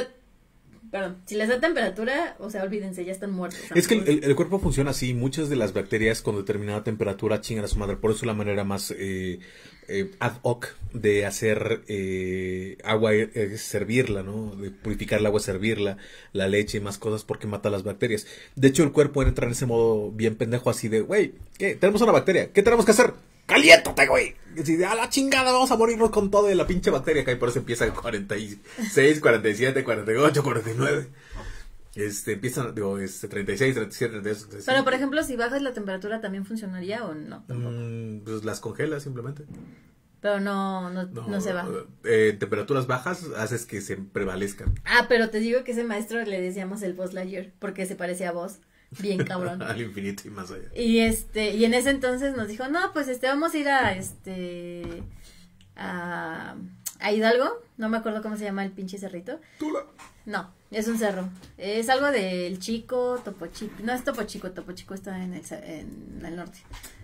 Perdón, si les da temperatura, o sea, olvídense, ya están muertos. Es que el, cuerpo funciona así, muchas de las bacterias con determinada temperatura chingan a su madre, por eso la manera más eh, eh, ad hoc de hacer eh, agua es servirla, ¿no? De purificar el agua, servirla, la leche y más cosas porque mata las bacterias. De hecho, el cuerpo entra en ese modo bien pendejo así de, güey, ¿qué? Tenemos una bacteria, ¿qué tenemos que hacer? ¡Caliéntate, güey! y de, a la chingada, vamos a morirnos con todo de la pinche bacteria que hay. Por eso empieza en 46, 47, 48, 49. Este, empiezan, digo, este, 36, 37, 38, siete Pero, por ejemplo, si bajas la temperatura, ¿también funcionaría o no? Mm, pues las congelas simplemente. Pero no, no, no, se va. Eh, temperaturas bajas haces que se prevalezcan. Ah, pero te digo que ese maestro le decíamos el Buzz Lightyear porque se parecía a vos bien [LAUGHS] cabrón. Al infinito y más allá. Y este, y en ese entonces nos dijo, no, pues este, vamos a ir a este a, Hidalgo, no me acuerdo cómo se llama el pinche cerrito. No, es un cerro. Es algo del Chico, Topo Chico. No es Topo Chico, Topo Chico está en el, en el norte.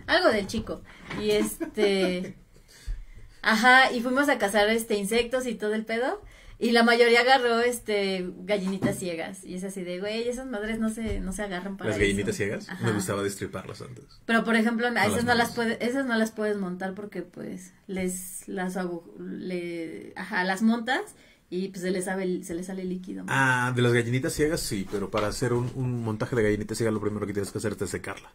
Algo del Chico. Y este. [LAUGHS] Ajá, y fuimos a cazar este insectos y todo el pedo. Y la mayoría agarró este gallinitas ciegas. Y es así de, güey, esas madres no se, no se agarran para. ¿Las gallinitas ciegas? Me gustaba destriparlas antes. Pero por ejemplo, esas, no las puedes, esas no las puedes montar porque pues les las le, las montas y pues se les sale, se les sale líquido. Ah, de las gallinitas ciegas sí, pero para hacer un, un montaje de gallinitas ciegas lo primero que tienes que hacer es secarla.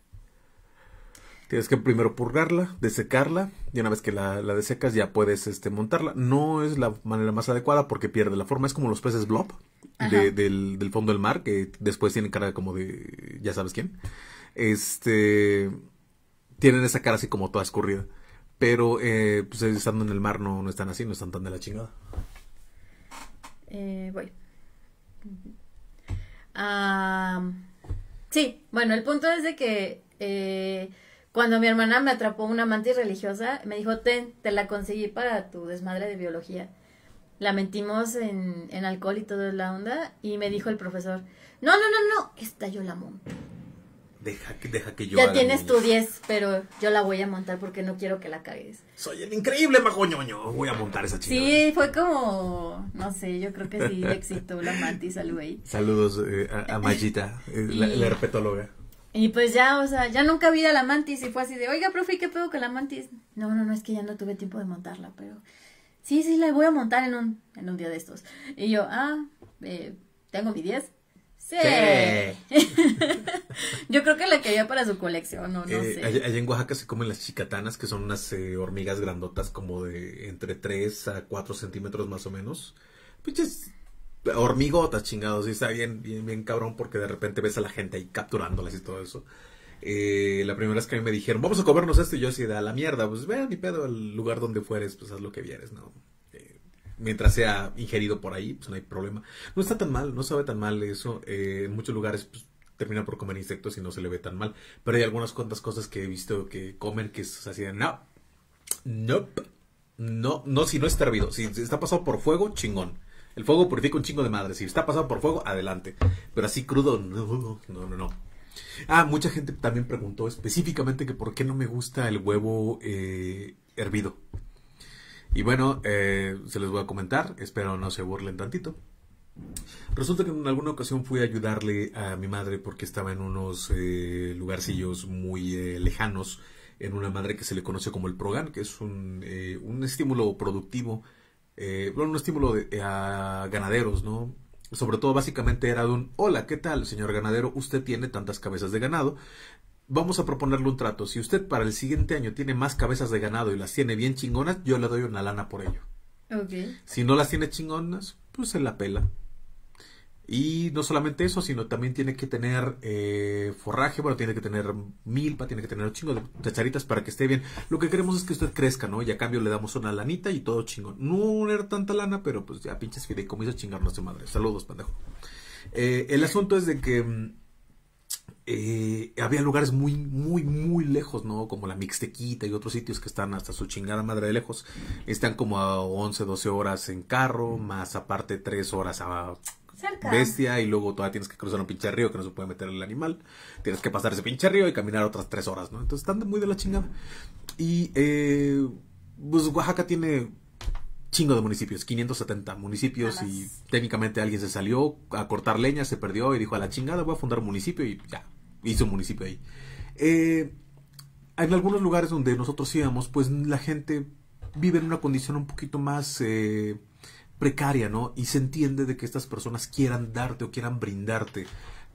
Tienes que primero purgarla, desecarla, y una vez que la, desecas ya puedes este, montarla. No es la manera más adecuada porque pierde la forma. Es como los peces blob del, fondo del mar, que después tienen cara como de ya sabes quién. Este tienen esa cara así como toda escurrida. Pero eh, pues estando en el mar no, no están así, no están tan de la chingada. Eh, voy. Ah, sí, bueno, el punto es de que eh, cuando mi hermana me atrapó una mantis religiosa, me dijo, ten, te la conseguí para tu desmadre de biología. La mentimos en, alcohol y todo es la onda, y me dijo el profesor, no, no, no, no, esta yo la monto. Deja que, deja que yo. Ya tienes tu 10, pero yo la voy a montar porque no quiero que la cagues. Soy el increíble majoñoño. Voy a montar esa chica. Sí, fue como. No sé, yo creo que sí éxito la Mantis al güey. Saludos eh, a, Majita eh, la herpetóloga. Y pues ya, o sea, ya nunca vi a la mantis y fue así de, oiga, profe, ¿qué pedo con la mantis? No, no, no, es que ya no tuve tiempo de montarla, pero sí, sí, la voy a montar en un, en un día de estos. Y yo, ah, eh, ¿tengo mi 10? Sí. [LAUGHS] yo creo que la quería para su colección, no, no eh, sé. Allá, en Oaxaca se comen las chicatanas, que son unas eh, hormigas grandotas como de entre 3 a 4 centímetros más o menos. Pinches hormigotas, chingados. Y está bien, bien, bien, cabrón porque de repente ves a la gente ahí capturándolas y todo eso. Eh, la primera vez que a mí me dijeron, vamos a comernos esto, y yo así de a la mierda, pues vean ni pedo, el lugar donde fueres, pues haz lo que vieres, ¿no? Eh, mientras sea ingerido por ahí, pues no hay problema. No está tan mal, no sabe tan mal eso. Eh, en muchos lugares, pues termina por comer insectos y no se le ve tan mal. Pero hay algunas cuantas cosas que he visto que comen que es así de no, no, no, si no está hervido, si está pasado por fuego, chingón el fuego purifica un chingo de madre. Si está pasado por fuego, adelante. Pero así crudo, no, no, no, no. Ah, mucha gente también preguntó específicamente que por qué no me gusta el huevo eh, hervido. Y bueno, eh, se les voy a comentar, espero no se burlen tantito. Resulta que en alguna ocasión fui a ayudarle a mi madre porque estaba en unos eh, lugarcillos muy lejanos, en una madre que se le conoce como el Progan, que es un, un estímulo productivo eh, bueno, un estímulo de, eh, a ganaderos, ¿no? Sobre todo, básicamente era de un, hola, ¿qué tal, señor ganadero? Usted tiene tantas cabezas de ganado. Vamos a proponerle un trato. Si usted para el siguiente año tiene más cabezas de ganado y las tiene bien chingonas, yo le doy una lana por ello. Si no las tiene chingonas, pues se la pela. Y no solamente eso, sino también tiene que tener eh, forraje, bueno, tiene que tener milpa, tiene que tener un chingo de, para que esté bien. Lo que queremos es que usted crezca, ¿no? Y a cambio le damos una lanita y todo chingón. No era tanta lana, pero pues ya pinches fideicomisos chingarnos de madre. Saludos, pendejo. Eh, el asunto es de que mm, eh, había lugares muy, muy, muy lejos, ¿no? Como la Mixtequita y otros sitios que están hasta su chingada madre de lejos. Están como a 11, 12 horas en carro, más aparte 3 horas a bestia y luego todavía tienes que cruzar un pinche río que no se puede meter el animal. Tienes que pasar ese pinche río y caminar otras tres horas, ¿no? Entonces están muy de la chingada. Y eh, pues Oaxaca tiene chingo de municipios, 570 municipios y técnicamente alguien se salió a cortar leña, se perdió y dijo a la chingada voy a fundar municipio y ya, hizo un municipio ahí. Eh, en algunos lugares donde nosotros íbamos, pues la gente vive en una condición un poquito más... Eh, precaria, ¿no? Y se entiende de que estas personas quieran darte o quieran brindarte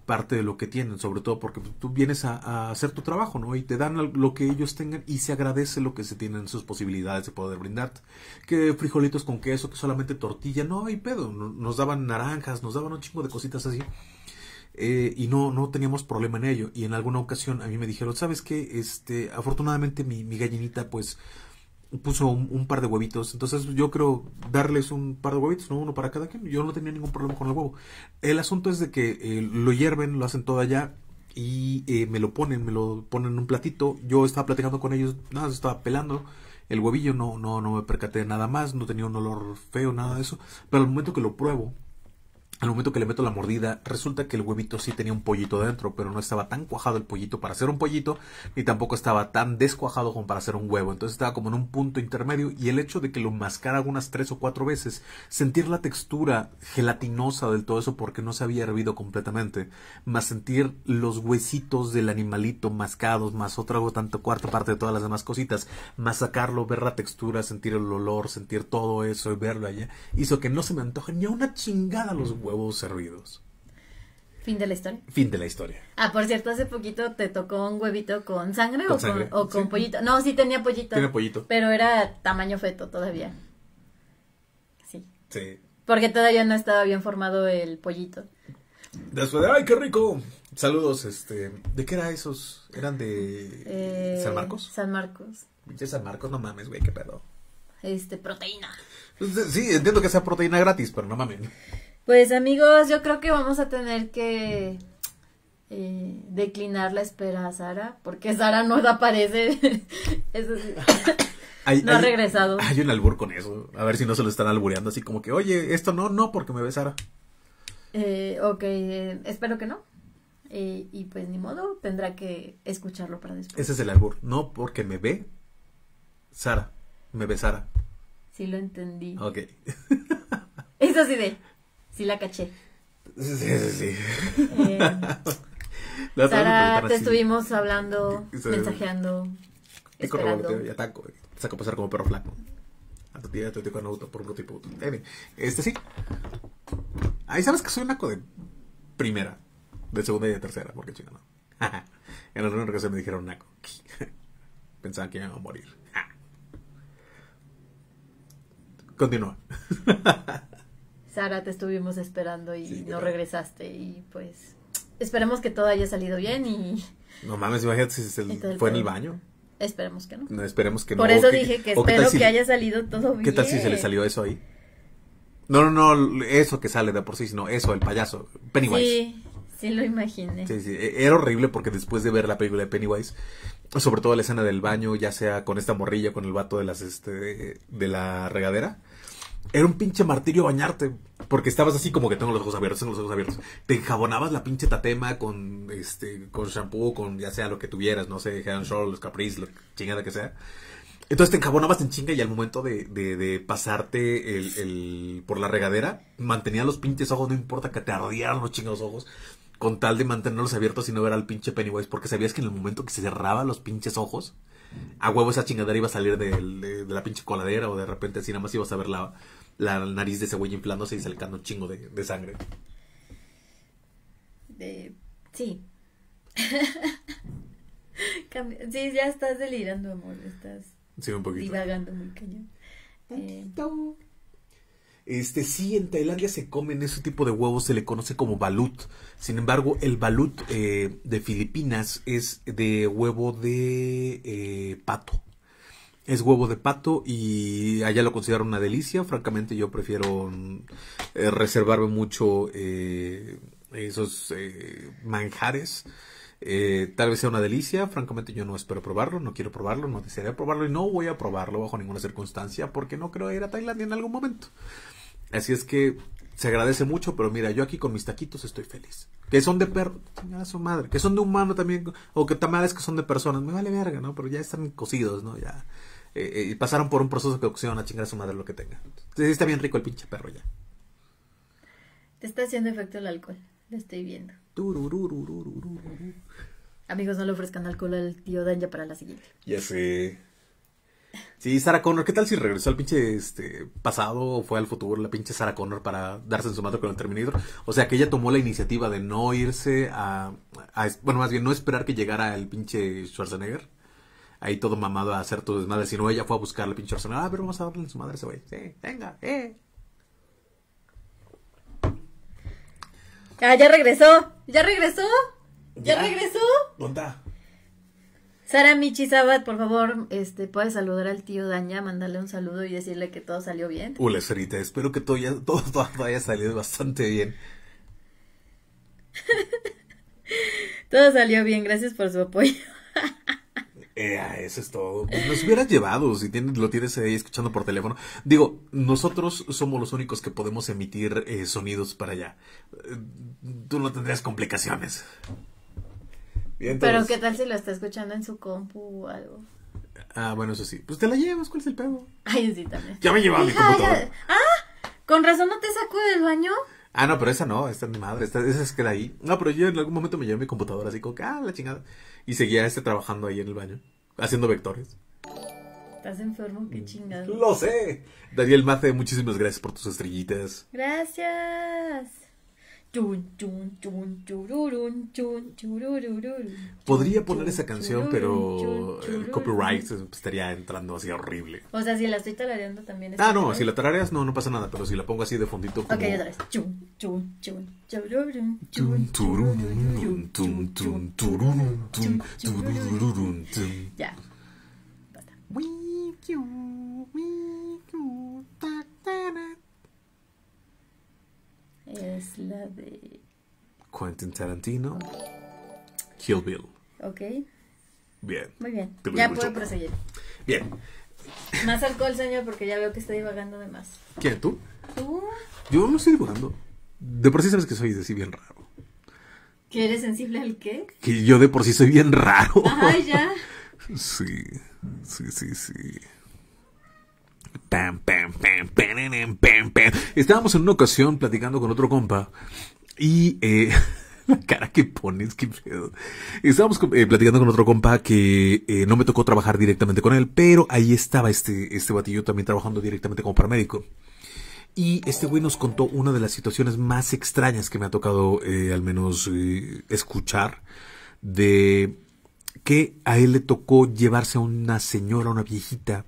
parte de lo que tienen, sobre todo porque pues, tú vienes a, hacer tu trabajo, ¿no? Y te dan lo que ellos tengan y se agradece lo que se tienen sus posibilidades de poder brindarte. Que frijolitos con queso, que solamente tortilla, no hay pedo, nos daban naranjas, nos daban un chingo de cositas así. Eh, y no, no teníamos problema en ello. Y en alguna ocasión a mí me dijeron, ¿sabes qué? Este, afortunadamente mi gallinita pues puso un, par de huevitos. Entonces yo creo darles un par de huevitos, Uno para cada quien. Yo no tenía ningún problema con el huevo. El asunto es de que eh, lo hierven, lo hacen todo allá y eh, me lo ponen, me lo ponen en un platito. Yo estaba platicando con ellos, nada, estaba pelando el huevillo, no, no, no me percaté nada más, no tenía un olor feo, nada de eso. Pero al momento que lo pruebo, al momento que le meto la mordida, resulta que el huevito sí tenía un pollito dentro, pero no estaba tan cuajado el pollito para hacer un pollito, ni tampoco estaba tan descuajado como para hacer un huevo. Entonces estaba como en un punto intermedio y el hecho de que lo mascara unas tres o cuatro veces, sentir la textura gelatinosa del todo eso porque no se había hervido completamente, más sentir los huesitos del animalito mascados, más otra o tanto cuarta parte de todas las demás cositas, más sacarlo, ver la textura, sentir el olor, sentir todo eso y verlo allá, hizo que no se me antoje ni a una chingada los huevos servidos. Fin de la historia. Fin de la historia. Ah, por cierto, hace poquito te tocó un huevito con sangre, o, Con, pollito. No, sí tenía pollito. Tiene pollito. Pero era tamaño feto todavía. Sí. Sí. Porque todavía no estaba bien formado el pollito. Después de, ay, qué rico. Saludos, este, ¿de qué era esos? ¿Eran de eh, San Marcos? San Marcos. Pinche San Marcos, no mames, güey, qué pedo. Este, proteína. Pues, sí, entiendo que sea proteína gratis, pero no mames. Pues amigos, yo creo que vamos a tener que eh, declinar la espera a Sara, porque Sara no aparece. [LAUGHS] eso sí. [COUGHS] no ha regresado. Hay un albur con eso. A ver si no se lo están albureando así como que, oye, esto no, no, porque me ve Sara. Eh, ok, eh, espero que no. y pues ni modo, tendrá que escucharlo para después. Ese es el albur. No, porque me ve Sara. Me ve Sara. Sí, lo entendí. Ok. Eso sí de, Sí la caché. Sí, sí, sí. Eh, te estuvimos hablando, mensajeando, esperando. Tío, y ataco, saco pasar como perro flaco. A tu tía, a tu con auto, por un tipo. Este sí. Ahí sabes que soy un naco de primera, de segunda y de tercera, porque chica [LAUGHS] en la primera que me dijeron naco. [LAUGHS] Pensaba que iban a morir. [LAUGHS] Continúa. Sara, te estuvimos esperando y no regresaste y pues esperemos que todo haya salido bien y... No mames, imagínate si se [LAUGHS] fue en el baño. Esperemos que no. No, esperemos que Por no. eso dije que espero que haya salido todo bien. ¿Qué tal si se le salió eso ahí? No, no, no, eso que sale de por sí, sino eso, el payaso, Pennywise. Sí, sí lo imaginé. Sí, sí, e-, era horrible porque después de ver la película de Pennywise, sobre todo la escena del baño, ya sea con esta morrilla, con el vato de las, este, de la regadera, era un pinche martirio bañarte. Porque estabas así como que tengo los ojos abiertos, tengo los ojos abiertos. Te enjabonabas la pinche tatema con este con shampoo, con ya sea lo que tuvieras, no sé, Head Shore, los Caprice, lo chingada que sea. Entonces te enjabonabas en chinga y al momento de, de, de pasarte el, por la regadera, mantenía los pinches ojos, no importa que te ardieran los chingados ojos, con tal de mantenerlos abiertos y no ver al pinche Pennywise, porque sabías que en el momento que se cerraba los pinches ojos, a huevo esa chingadera iba a salir de, la pinche coladera o de repente así nada más ibas a ver la, la nariz de cebolla güey inflándose y el un chingo de, sangre. Sí. [LAUGHS] sí, ya estás delirando, amor. Estás divagando muy cañón. Eh, este, sí, en Tailandia se comen ese tipo de huevos, se le conoce como balut. Sin embargo, el balut eh, de Filipinas es de huevo de eh, pato es huevo de pato y allá lo considero una delicia. Francamente yo prefiero mm, eh, reservarme mucho eh, esos eh, manjares. tal vez sea una delicia, francamente yo no espero probarlo, no quiero probarlo, no desearía probarlo y no voy a probarlo bajo ninguna circunstancia porque no creo ir a Tailandia en algún momento. Así es que se agradece mucho, pero mira, yo aquí con mis taquitos estoy feliz. Que son de perro, su madre, que son de humano también, o que tamales que son de personas, me vale verga, ¿no? Pero ya están cocidos, ¿no? Ya eh, eh, pasaron por un proceso de cocción a chingar a su madre lo que tenga. está bien rico el pinche perro ya. Te está haciendo efecto el alcohol, lo estoy viendo. Amigos, no le ofrezcan alcohol al tío ya para la siguiente. Ya sé. Sí, Sarah Connor, ¿qué tal si regresó al pinche este, pasado o fue al futuro la pinche Sarah Connor para darse en su madre con el Terminator? O sea, que ella tomó la iniciativa de no irse a, a Bueno, más bien no esperar que llegara el pinche Schwarzenegger ahí todo mamado a hacer tu desmadre, Si no, ella fue a buscarle la pinche Ah, pero vamos a darle a su madre ese güey. Sí, venga, eh. Ah, ya regresó, ya regresó, ya, regresó. ¿Dónde está? Sara Michi Sabat, por favor, este, puedes saludar al tío Daña, mandarle un saludo y decirle que todo salió bien. Hola, Sarita, espero que [LAUGHS] todo, todo, todo haya salido bastante bien. [LAUGHS] todo salió bien, gracias por su apoyo. [LAUGHS] Eh, eso es todo. Nos pues, hubieras llevado si lo tienes ahí escuchando por teléfono. Digo, nosotros somos los únicos que podemos emitir eh, sonidos para allá. Eh, tú no tendrías complicaciones. Pero qué tal si lo está escuchando en su compu o algo. Ah, bueno, eso sí. Pues te la llevas, ¿cuál es el pedo? Ay, sí, también. Ya me llevaba mi computadora. Ah, con razón no te saco del baño. Ah, no, pero esa no, esta es mi madre, esa es que era ahí. No, pero yo en algún momento me llevé mi computadora así como que, ah, la chingada. Y seguía este trabajando ahí en el baño, haciendo vectores. Estás enfermo, qué chingada. Lo sé. Daniel mate, muchísimas gracias por tus estrellitas. Gracias. Podría poner esa canción, pero el copyright estaría entrando así horrible. O sea, si la estoy tarareando también. Es ah, no, si la tarareas no, no pasa nada, pero si la pongo así de fondito. Ok, otra vez. Ya es la de... Quentin Tarantino. Kill Bill. Ok. Bien. Muy bien. Ya puedo proseguir. Bien. Más alcohol, señor, porque ya veo que está divagando de más. ¿Quién? ¿Tú? ¿Tú? Yo no estoy divagando. De por sí sabes que soy de sí bien raro. ¿Que eres sensible al qué? Que yo de por sí soy bien raro. Ah, ya. [LAUGHS] sí, sí, sí, sí. Estábamos en una ocasión platicando con otro compa y eh, [LAUGHS] la cara que pones, que pedo. Estábamos eh, platicando con otro compa que eh, no me tocó trabajar directamente con él, pero ahí estaba este, este batillo también trabajando directamente como paramédico. Y este güey nos contó una de las situaciones más extrañas que me ha tocado al menos escuchar de que a él le tocó llevarse a una señora, una viejita,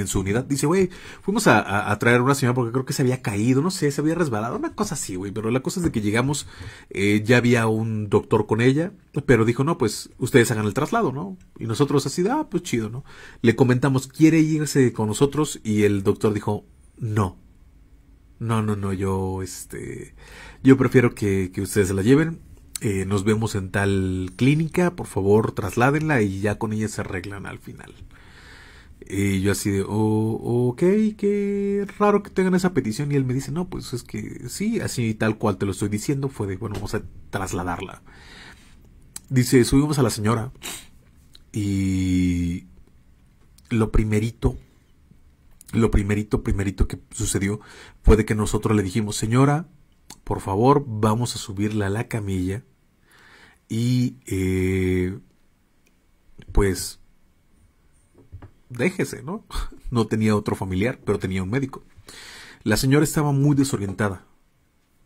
en su unidad. Dice, güey, fuimos a, traer a una señora porque creo que se había caído, no sé, se había resbalado, una cosa así, güey. Pero la cosa es de que llegamos, eh, ya había un doctor con ella, pero dijo, no, pues ustedes hagan el traslado, ¿no? Y nosotros así, ah, pues chido, ¿no? Le comentamos, ¿quiere irse con nosotros? Y el doctor dijo, no. No, no, no, yo, este, yo prefiero que, ustedes se la lleven. Eh, nos vemos en tal clínica, por favor, trasládenla y ya con ella se arreglan al final. Y yo así de, oh, ok, qué raro que tengan esa petición. Y él me dice, no, pues es que sí, así tal cual te lo estoy diciendo, fue de, bueno, vamos a trasladarla. Dice, subimos a la señora y lo primerito, lo primerito, primerito que sucedió fue de que nosotros le dijimos, señora, por favor, vamos a subirla a la camilla y eh, pues déjese, ¿no? [LAUGHS] No tenía otro familiar, pero tenía un médico. La señora estaba muy desorientada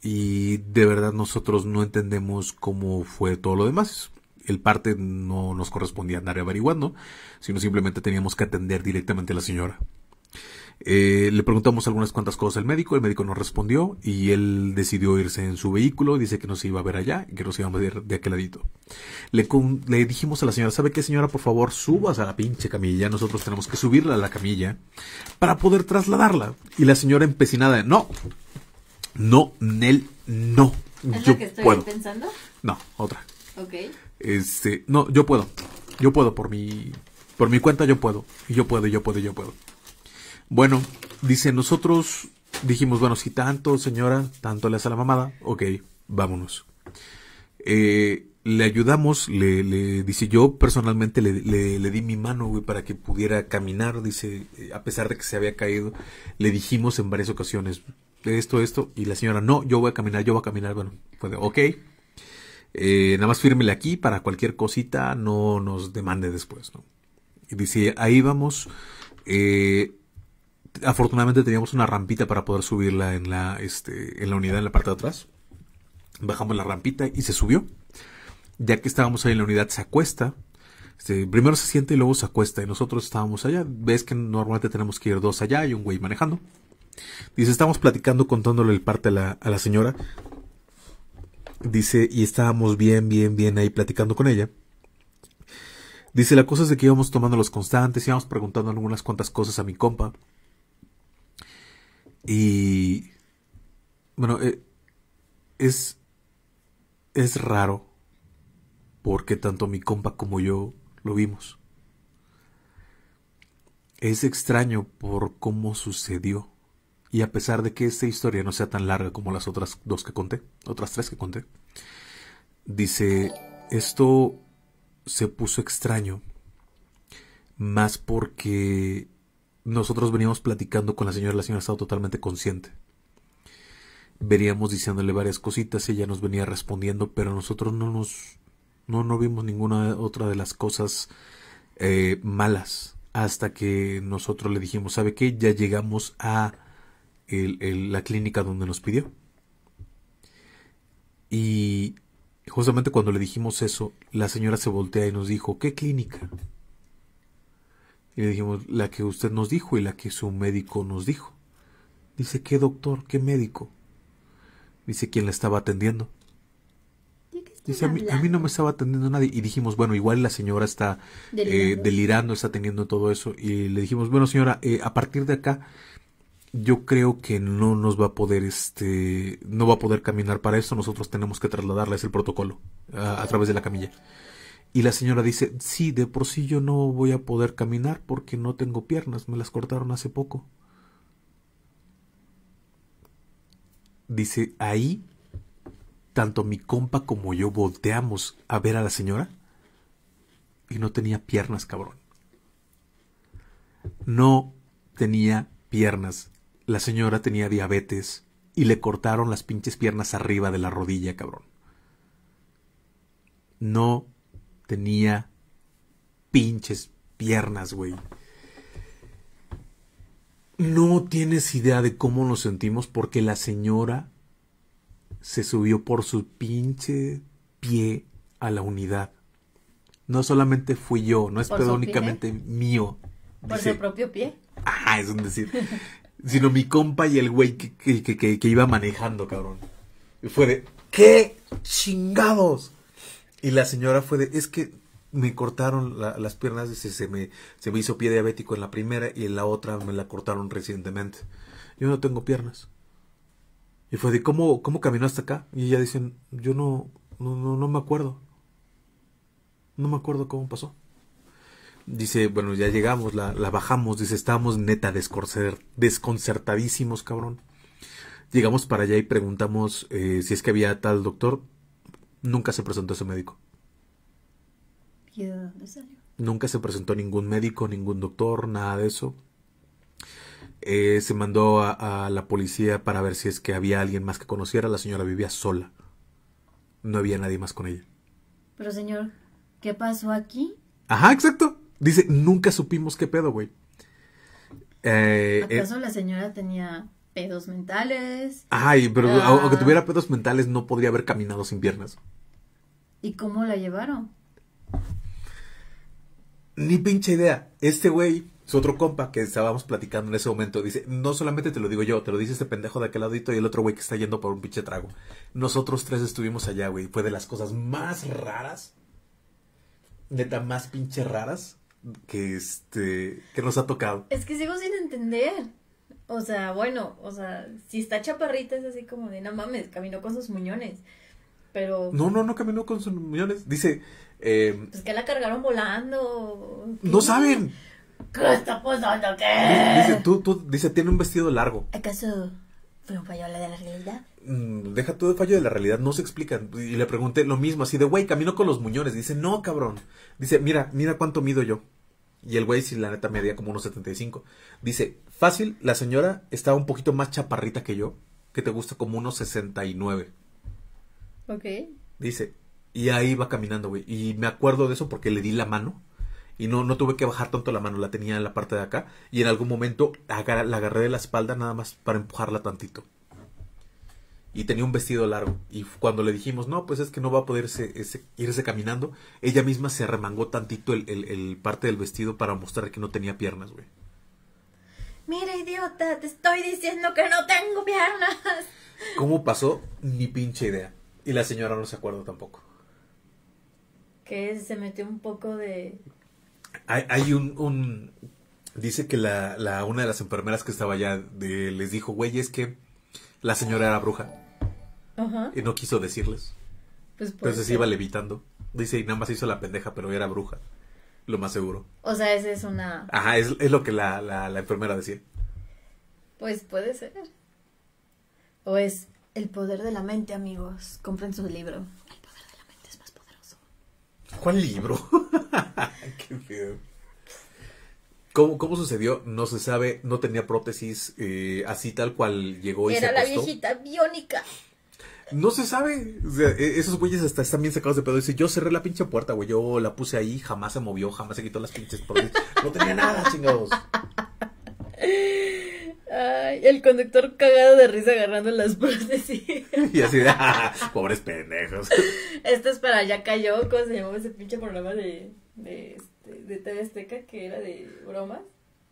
y de verdad nosotros no entendemos cómo fue todo lo demás. El parte no nos correspondía andar averiguando, sino simplemente teníamos que atender directamente a la señora. Eh, le preguntamos algunas cuantas cosas al médico, el médico no respondió y él decidió irse en su vehículo, dice que nos iba a ver allá que nos íbamos a ir de aquel ladito. Le, dijimos a la señora, ¿sabe qué señora? Por favor, subas a la pinche camilla, nosotros tenemos que subirla a la camilla para poder trasladarla. Y la señora empecinada, no, no, Nel, no. ¿Es yo que estoy pensando? No, otra. Este, no, yo puedo. Yo puedo por mi por mi cuenta yo puedo. yo puedo, yo puedo, yo puedo. Bueno, dice, nosotros dijimos, bueno, si tanto, señora, tanto le hace la mamada, ok, vámonos. Eh, le ayudamos, le, dice, yo personalmente le, di mi mano, güey, para que pudiera caminar, dice, eh, a pesar de que se había caído, le dijimos en varias ocasiones, esto, esto, y la señora, no, yo voy a caminar, yo voy a caminar, bueno, puede, ok, eh, nada más fírmele aquí para cualquier cosita, no nos demande después, ¿no? Y dice, ahí vamos, eh, afortunadamente teníamos una rampita para poder subirla en la, este, en la unidad en la parte de atrás. Bajamos la rampita y se subió. Ya que estábamos ahí en la unidad, se acuesta. Este, primero se siente y luego se acuesta. Y nosotros estábamos allá. Ves que normalmente tenemos que ir dos allá y un güey manejando. Dice, estábamos platicando contándole el parte a la, señora. Dice, y estábamos bien, bien, bien ahí platicando con ella. Dice, la cosa es de que íbamos tomando los constantes, íbamos preguntando algunas cuantas cosas a mi compa. Y bueno, eh, es es raro porque tanto mi compa como yo lo vimos. Es extraño por cómo sucedió. Y a pesar de que esta historia no sea tan larga como las otras dos que conté, otras tres que conté, dice, esto se puso extraño más porque nosotros veníamos platicando con la señora, la señora estaba totalmente consciente. Veníamos diciéndole varias cositas, ella nos venía respondiendo, pero nosotros no nos no, vimos ninguna otra de las cosas eh, malas hasta que nosotros le dijimos, ¿sabe qué? Ya llegamos a la clínica donde nos pidió. Y justamente cuando le dijimos eso, la señora se voltea y nos dijo, ¿qué clínica? Y le dijimos, la que usted nos dijo y la que su médico nos dijo. Dice, ¿qué doctor? ¿Qué médico? Dice, ¿quién la estaba atendiendo? Dice, a mí, no me estaba atendiendo nadie. Y dijimos, bueno, igual la señora está eh, delirando, está teniendo todo eso. Y le dijimos, bueno, señora, eh, a partir de acá, yo creo que no nos va a poder, este, no va a poder caminar para eso. Nosotros tenemos que trasladarla, es el protocolo, a través de la camilla. Y la señora dice, sí, de por sí yo no voy a poder caminar porque no tengo piernas, me las cortaron hace poco. Dice, ahí, tanto mi compa como yo volteamos a ver a la señora y no tenía piernas, cabrón. No tenía piernas. La señora tenía diabetes y le cortaron las pinches piernas arriba de la rodilla, cabrón. No tenía pinches piernas, güey. No tienes idea de cómo nos sentimos porque la señora se subió por su pinche pie a la unidad. No solamente fui yo, no es pedónicamente únicamente mío. Por su propio pie. Ah, es un decir. [LAUGHS] sino mi compa y el güey que, que, iba manejando, cabrón. Y fue de, ¿qué chingados? Y la señora fue de, es que me cortaron las piernas, dice, se me, se me hizo pie diabético en la primera y en la otra me la cortaron recientemente. Yo no tengo piernas. Y fue de, ¿cómo, cómo caminó hasta acá? Y ella dice, yo no, no, no, me acuerdo. No me acuerdo cómo pasó. Dice, bueno, ya llegamos, la, la bajamos, dice, estábamos neta desconcertadísimos, cabrón. Llegamos para allá y preguntamos eh, si es que había tal doctor. Nunca se presentó ese médico. ¿Y de dónde salió? Nunca se presentó ningún médico, ningún doctor, nada de eso. Eh, se mandó a, la policía para ver si es que había alguien más que conociera. La señora vivía sola. No había nadie más con ella. Pero señor, ¿qué pasó aquí? Ajá, exacto. Dice, nunca supimos qué pedo, güey. Eh, ¿Acaso eh, la señora tenía pedos mentales. Ay, pero ah. aunque tuviera pedos mentales no podría haber caminado sin piernas. ¿Y cómo la llevaron? Ni pinche idea. Este güey, su otro compa que estábamos platicando en ese momento, dice, no solamente te lo digo yo, te lo dice este pendejo de aquel ladito y el otro güey que está yendo por un pinche trago. Nosotros tres estuvimos allá, güey. Fue de las cosas más raras. Neta, más pinche raras que este que nos ha tocado. Es que sigo sin entender. O sea, bueno, o sea, si está chaparrita es así como de, no mames, caminó con sus muñones. Pero. No, no, no caminó con sus muñones. Dice. Em, pues que la cargaron volando. No saben. ¿Qué está pasando? ¿Qué? Dice, tú, tú, dice, tiene un vestido largo. ¿Acaso fue un fallo de la realidad? Mm, deja todo el fallo de la realidad, no se explica. Y le pregunté lo mismo, así de, güey, camino con los muñones. Dice, no, cabrón. Dice, mira, mira cuánto mido yo. Y el güey, si la neta, medía como unos 75. Dice, fácil, la señora estaba un poquito más chaparrita que yo, que te gusta como unos 69. Ok. Dice, y ahí va caminando, güey. Y me acuerdo de eso porque le di la mano. Y no, no tuve que bajar tanto la mano, la tenía en la parte de acá. Y en algún momento la agarré de la espalda nada más para empujarla tantito y tenía un vestido largo. Y cuando le dijimos, no, pues es que no va a poder irse caminando, ella misma se arremangó tantito el, parte del vestido para mostrar que no tenía piernas, güey. Mira, idiota, te estoy diciendo que no tengo piernas. ¿Cómo pasó? Ni pinche idea. Y la señora no se acuerda tampoco. Que se metió un poco de... Hay, un, Dice que la, una de las enfermeras que estaba allá les dijo, güey, es que la señora era bruja. Y no quiso decirles. Pues Entonces se iba levitando. Dice, y nada más hizo la pendeja, pero era bruja. Lo más seguro. O sea, esa es una. Ajá, es, lo que la, enfermera decía. Pues puede ser. O es el poder de la mente, amigos. Compren su libro. El poder de la mente es más poderoso. ¿Cuál libro? [LAUGHS] Qué feo. ¿Cómo, sucedió? No se sabe, no tenía prótesis eh, así tal cual llegó y Era la viejita biónica. No se sabe. E-, esos güeyes hasta están bien sacados de pedo. Dice, yo cerré la pinche puerta, güey. Yo la puse ahí, jamás se movió, jamás se quitó las pinches No tenía nada, chingados. Ay, el conductor cagado de risa agarrando las prótesis. [LAUGHS] y así de, ah, pobres pendejos. [LAUGHS] Esto es para Ya Cayó, ¿cómo se llamaba ese pinche programa de, de, este, TV Azteca que era de bromas?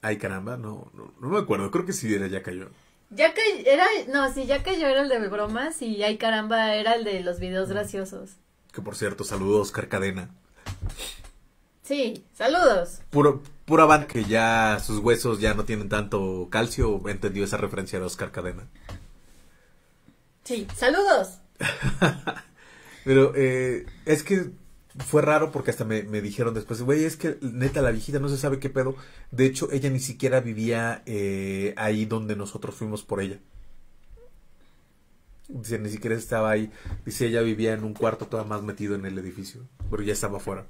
Ay, caramba, no, no, me acuerdo. Creo que sí era Ya Cayó. Ya que era, no, sí, ya que yo era el de bromas y ay caramba era el de los videos graciosos. Que por cierto, saludos Oscar Cadena. Sí, saludos. Puro, pura van que ya sus huesos ya no tienen tanto calcio, entendió esa referencia de Oscar Cadena. Sí, saludos. [LAUGHS] Pero eh, es que fue raro porque hasta me, dijeron después, güey, es que neta la viejita no se sabe qué pedo. De hecho, ella ni siquiera vivía eh, ahí donde nosotros fuimos por ella. Dice, ni siquiera estaba ahí. Dice, ella vivía en un cuarto todavía más metido en el edificio, pero ya estaba afuera.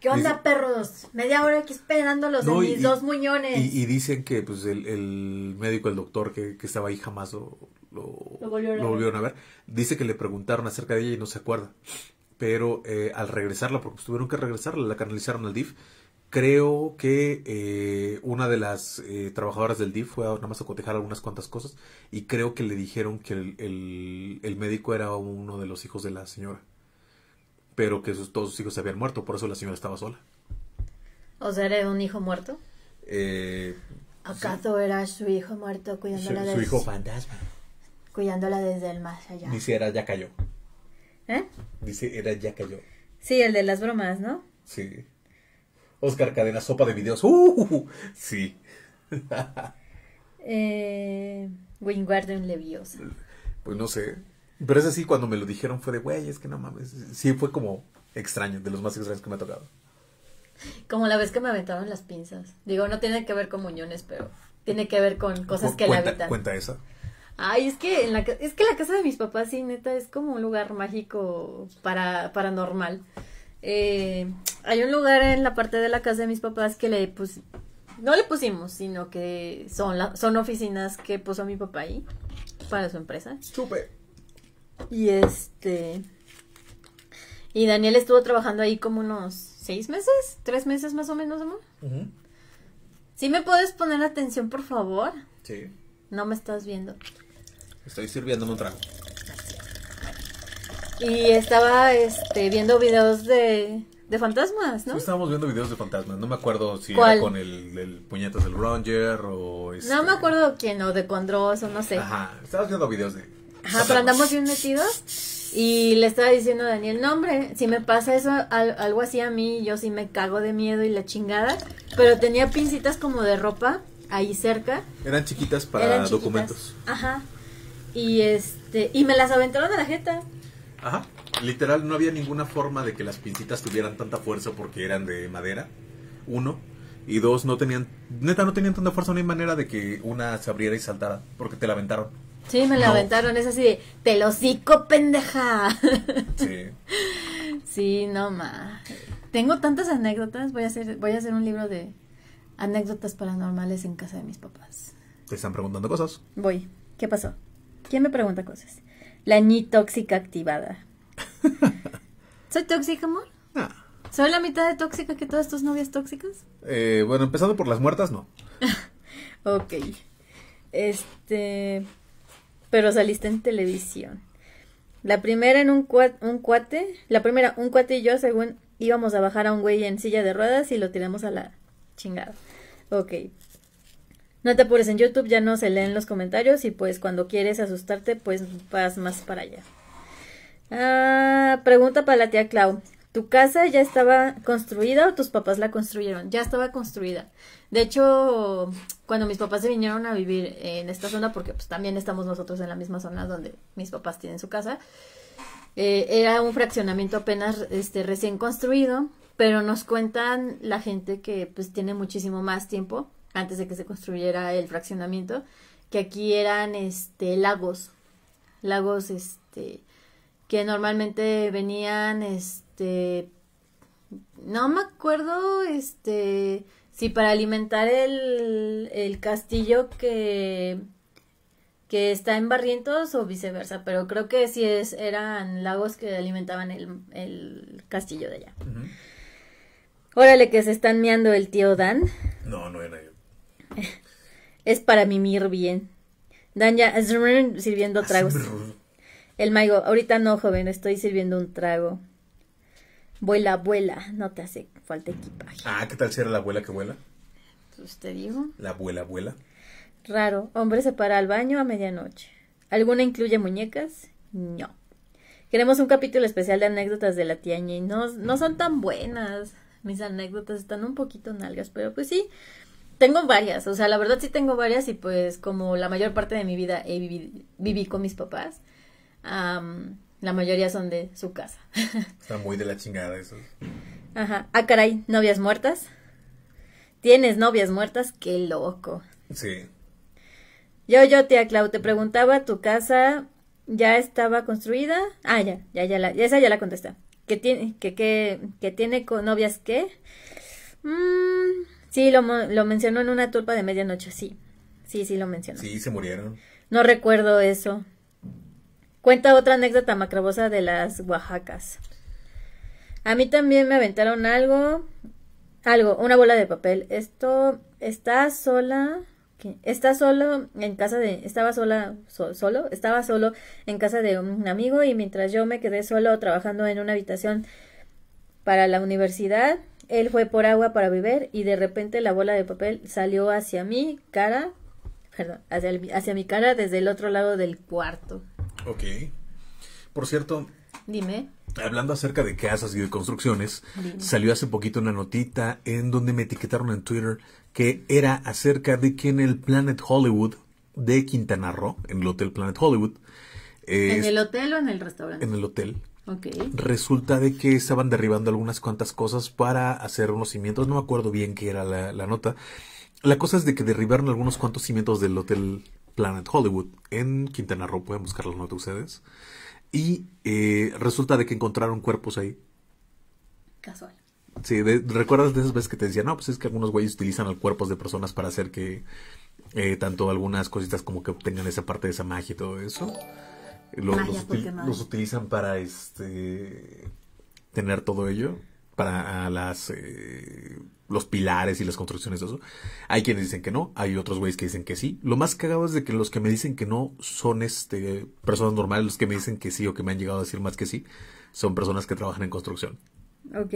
¿Qué onda, perros? Media hora aquí esperándolos los dos muñones. Y, dicen que pues el, médico, el doctor que, estaba ahí jamás lo, volvieron a ver. Dice que le preguntaron acerca de ella y no se acuerda pero eh, al regresarla, porque pues, tuvieron que regresarla, la canalizaron al DIF. Creo que eh, una de las eh, trabajadoras del DIF fue nada más a cotejar algunas cuantas cosas y creo que le dijeron que el, médico era uno de los hijos de la señora, pero que todos sus hijos se habían muerto, por eso la señora estaba sola. ¿O sea, era un hijo muerto? Pues ¿Acaso era su hijo muerto cuidándola su, su hijo fantasma. Cuidándola desde el más allá. Ni siquiera ya cayó. ¿Eh? Dice, era ya cayó. Sí, el de las bromas, ¿no? Sí. Oscar Cadena, sopa de videos. ¡Uh! sí. [LAUGHS] eh, Wingardium Leviosa. Pues no sé. Pero es así, cuando me lo dijeron fue de, güey, es que no mames. Sí, fue como extraño, de los más extraños que me ha tocado. Como la vez que me aventaron las pinzas. Digo, no tiene que ver con muñones, pero tiene que ver con cosas que la habitan. ¿Cuenta esa? Ay, es que, en la, es que la casa de mis papás, sí, neta, es como un lugar mágico para, paranormal. Eh, hay un lugar en la parte de la casa de mis papás que le pues, no le pusimos, sino que son, son oficinas que puso mi papá ahí para su empresa. Súper. Y este... Y Daniel estuvo trabajando ahí como unos seis meses, tres meses más o menos, amor. ¿Sí me puedes poner atención, por favor? Sí. No me estás viendo. Estoy sirviéndome un trago. Y estaba este, viendo videos de, fantasmas, ¿no? Estábamos viendo videos de fantasmas. No me acuerdo si era con el, el puñetas del Ranger o. Este no me acuerdo quién, o de Condros o no sé. Ajá, estabas viendo videos de. Ajá, pero andamos bien metidos. Y le estaba diciendo a Daniel, no hombre, si me pasa eso, algo así a mí, yo sí me cago de miedo y la chingada. Pero tenía pincitas como de ropa ahí cerca. Eran chiquitas para documentos. Ajá. Y este y me las aventaron a la jeta. Ajá. Literal, no había ninguna forma de que las pincitas tuvieran tanta fuerza porque eran de madera. Uno. Y dos, no tenían. Neta, no tenían tanta fuerza, no hay manera de que una se abriera y saltara porque te la aventaron. Sí, me la aventaron. Es así de. ¡Te lo cico, pendeja! [LAUGHS] Sí. sí, no ma. Tengo tantas anécdotas. Voy a hacer, voy a hacer un libro de anécdotas paranormales en casa de mis papás. ¿Te están preguntando cosas? Voy. ¿Qué pasó? ¿Quién me pregunta cosas? La ñi tóxica activada. [LAUGHS] ¿Soy tóxica, amor? Ah. ¿Soy la mitad de tóxica que todas tus novias tóxicas? Eh, bueno, empezando por las muertas, no. [LAUGHS] ok. Este. Pero saliste en televisión. La primera en un, un cuate. La primera, un cuate y yo, según íbamos a bajar a un güey en silla de ruedas y lo tiramos a la chingada. Ok. No te apures en YouTube, ya no se leen los comentarios y pues cuando quieres asustarte, pues vas más para allá. Ah, pregunta para la tía Clau. ¿Tu casa ya estaba construida o tus papás la construyeron? Ya estaba construida. De hecho, cuando mis papás se vinieron a vivir en esta zona, porque pues también estamos nosotros en la misma zona donde mis papás tienen su casa, eh, era un fraccionamiento apenas este, recién construido, pero nos cuentan la gente que pues tiene muchísimo más tiempo antes de que se construyera el fraccionamiento, que aquí eran este lagos, lagos este que normalmente venían este no me acuerdo este si para alimentar el, castillo que que está en Barrientos o viceversa, pero creo que sí es, eran lagos que alimentaban el, el castillo de allá. Órale que se están meando el tío Dan. No, no era es para mimir bien. Danja. sirviendo tragos. El maigo, ahorita no, joven, estoy sirviendo un trago. Vuela, vuela, no te hace falta equipaje. Ah, ¿qué tal si era la abuela que vuela? Pues te digo. La abuela, abuela. Raro, hombre se para al baño a medianoche. ¿Alguna incluye muñecas? No. Queremos un capítulo especial de anécdotas de la tía Ñe. No, no son tan buenas. Mis anécdotas están un poquito nalgas, pero pues sí, tengo varias, o sea, la verdad sí tengo varias y pues como la mayor parte de mi vida he vivido viví con mis papás, la mayoría son de su casa. [LAUGHS] Está muy de la chingada eso. Ajá. Ah, caray, novias muertas. Tienes novias muertas, qué loco. Sí. Yo, yo, tía Clau, te preguntaba, ¿tu casa ya estaba construida? Ah, ya, ya, ya, la, esa ya la contesta. ¿Qué tiene, que, que, que tiene con novias qué? Mmm Sí, lo, lo mencionó en una turpa de medianoche, sí. Sí, sí, lo mencionó. Sí, se murieron. No recuerdo eso. Cuenta otra anécdota macrabosa de las Oaxacas. A mí también me aventaron algo, algo, una bola de papel. Esto está sola, está solo en casa de, estaba sola, solo, estaba solo en casa de un amigo y mientras yo me quedé solo trabajando en una habitación para la universidad, él fue por agua para beber y de repente la bola de papel salió hacia mi cara, perdón, hacia, mi cara desde el otro lado del cuarto. Ok. Por cierto. Dime. Hablando acerca de casas y de construcciones, salió hace poquito una notita en donde me etiquetaron en Twitter que era acerca de que en el Planet Hollywood de Quintana Roo, en el Hotel Planet Hollywood. ¿En el hotel o en el restaurante? En el hotel Resulta de que estaban derribando algunas cuantas cosas para hacer unos cimientos. No me acuerdo bien qué era la, nota. La cosa es de que derribaron algunos cuantos cimientos del Hotel Planet Hollywood en Quintana Roo. Pueden buscar la nota ustedes. Y eh, resulta de que encontraron cuerpos ahí. Casual. Sí, ¿recuerdas de esas veces que te decía, No, pues es que algunos güeyes utilizan los cuerpos de personas para hacer que... Eh, tanto algunas cositas como que obtengan esa parte de esa magia y todo eso. Ah, los, los, utilizan para este tener todo ello para las eh, los pilares y las construcciones eso. Hay quienes dicen que no, hay otros güeyes que dicen que sí. Lo más cagado es de que los que me dicen que no son este personas normales, los que me dicen que sí o que me han llegado a decir más que sí, son personas que trabajan en construcción. Ok.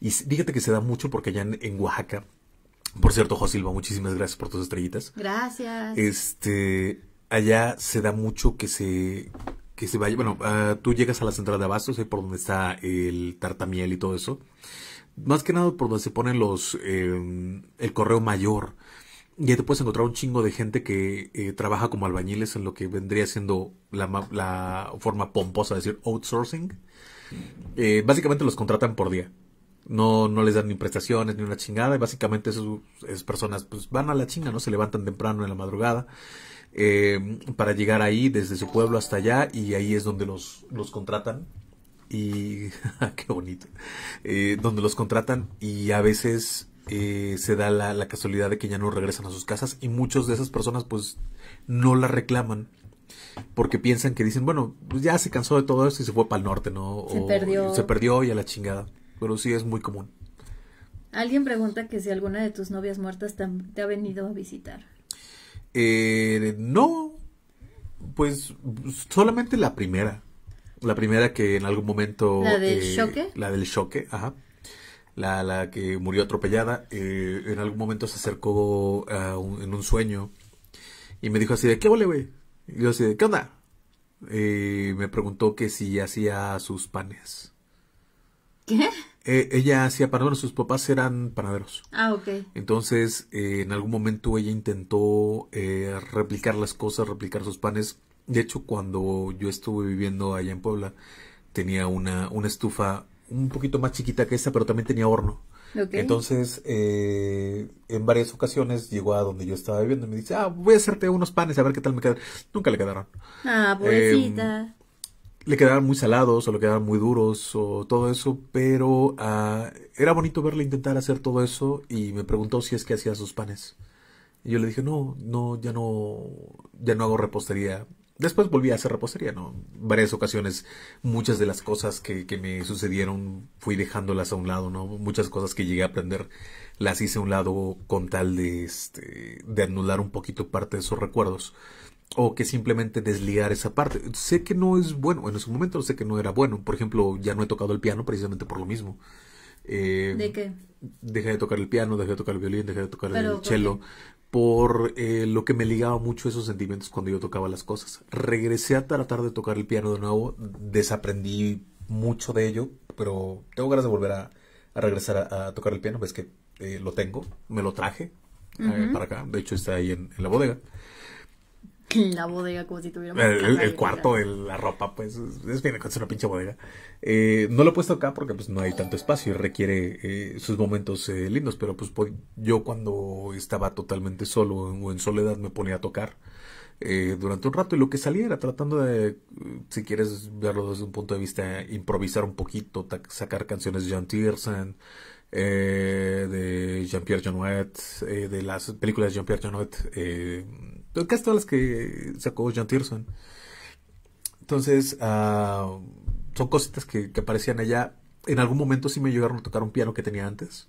Y fíjate que se da mucho porque allá en, Oaxaca, por cierto, José Silva, muchísimas gracias por tus estrellitas. Gracias. Este, allá se da mucho que se, que se vaya. Bueno, ah, tú llegas a la central de abastos, ahí por donde está el tartamiel y todo eso. Más que nada por donde se ponen los. Eh, el correo mayor. Y ahí te puedes encontrar un chingo de gente que eh, trabaja como albañiles en lo que vendría siendo la, la forma pomposa de decir outsourcing. Eh, básicamente los contratan por día. No, no les dan ni prestaciones ni una chingada. Y básicamente esas, personas pues, van a la chinga, ¿no? Se levantan temprano en la madrugada. Em, para llegar ahí desde su pueblo hasta allá y ahí es donde los, los contratan y [LAUGHS] ah, qué bonito eh, donde los contratan y a veces eh, se da la, casualidad de que ya no regresan a sus casas y muchas de esas personas pues no la reclaman porque piensan que dicen bueno pues ya se cansó de todo esto y se fue para el norte no se perdió se perdió y a la chingada pero sí es muy común alguien pregunta que si alguna de tus novias muertas te ha venido a visitar eh, no, pues solamente la primera. La primera que en algún momento... La del eh, choque. La del choque, ajá. La, la que murió atropellada. Eh, en algún momento se acercó en un sueño y me dijo así de, ¿qué vole, güey? Y yo así de, ¿qué onda? Eh, me preguntó que si hacía sus panes. ¿Qué? Eh, ella hacía panaderos, sus papás eran panaderos. Ah, ok. Entonces, eh, en algún momento ella intentó eh, replicar las cosas, replicar sus panes. De hecho, cuando yo estuve viviendo allá en Puebla, tenía una, una estufa un poquito más chiquita que esa, pero también tenía horno. Entonces, en varias ocasiones llegó a donde yo estaba viviendo y me dice, ah, voy a hacerte unos panes a ver qué tal me quedan. Nunca le quedaron. Ah, em, pobrecita le quedaban muy salados o le quedaban muy duros o todo eso, pero ah, era bonito verle intentar hacer todo eso y me preguntó si es que hacía sus panes. Y yo le dije, no, no, ya no, ya no hago repostería. Después volví a hacer repostería, ¿no? Varias ocasiones, muchas de las cosas que, que me sucedieron fui dejándolas a un lado, ¿no? Muchas cosas que llegué a aprender las hice a un lado con tal de, este, de anular un poquito parte de esos recuerdos o que simplemente desligar esa parte. Sé que no es bueno, en ese momento sé que no era bueno. Por ejemplo, ya no he tocado el piano precisamente por lo mismo. Eh, ¿De qué? Dejé de tocar el piano, dejé de tocar el violín, dejé de tocar el cello. ¿por, eh, lo que me ligaba mucho esos sentimientos cuando yo tocaba las cosas. Regresé a tratar de tocar el piano de nuevo, desaprendí mucho de ello, pero tengo ganas de volver a, regresar a, tocar el piano, ves que eh, lo tengo, me lo traje para acá, de hecho está ahí en la bodega. [CLEARS THROAT] la bodega como si tuviera el, el, cuarto la ropa pues es bien es una pinche bodega eh, no lo he puesto acá porque pues no hay tanto espacio y requiere eh, sus momentos eh, lindos pero pues, yo cuando estaba totalmente solo o en soledad me ponía a tocar durante un rato y lo que salía era tratando de mm, si quieres verlo desde un punto de vista improvisar un poquito sacar canciones de John Tiersen de Jean-Pierre eh, de las películas de Jean-Pierre Jeunet casi todas las que sacó John Tierson. Entonces, ah, son cositas que, aparecían allá. En algún momento sí me llegaron a tocar un piano que tenía antes.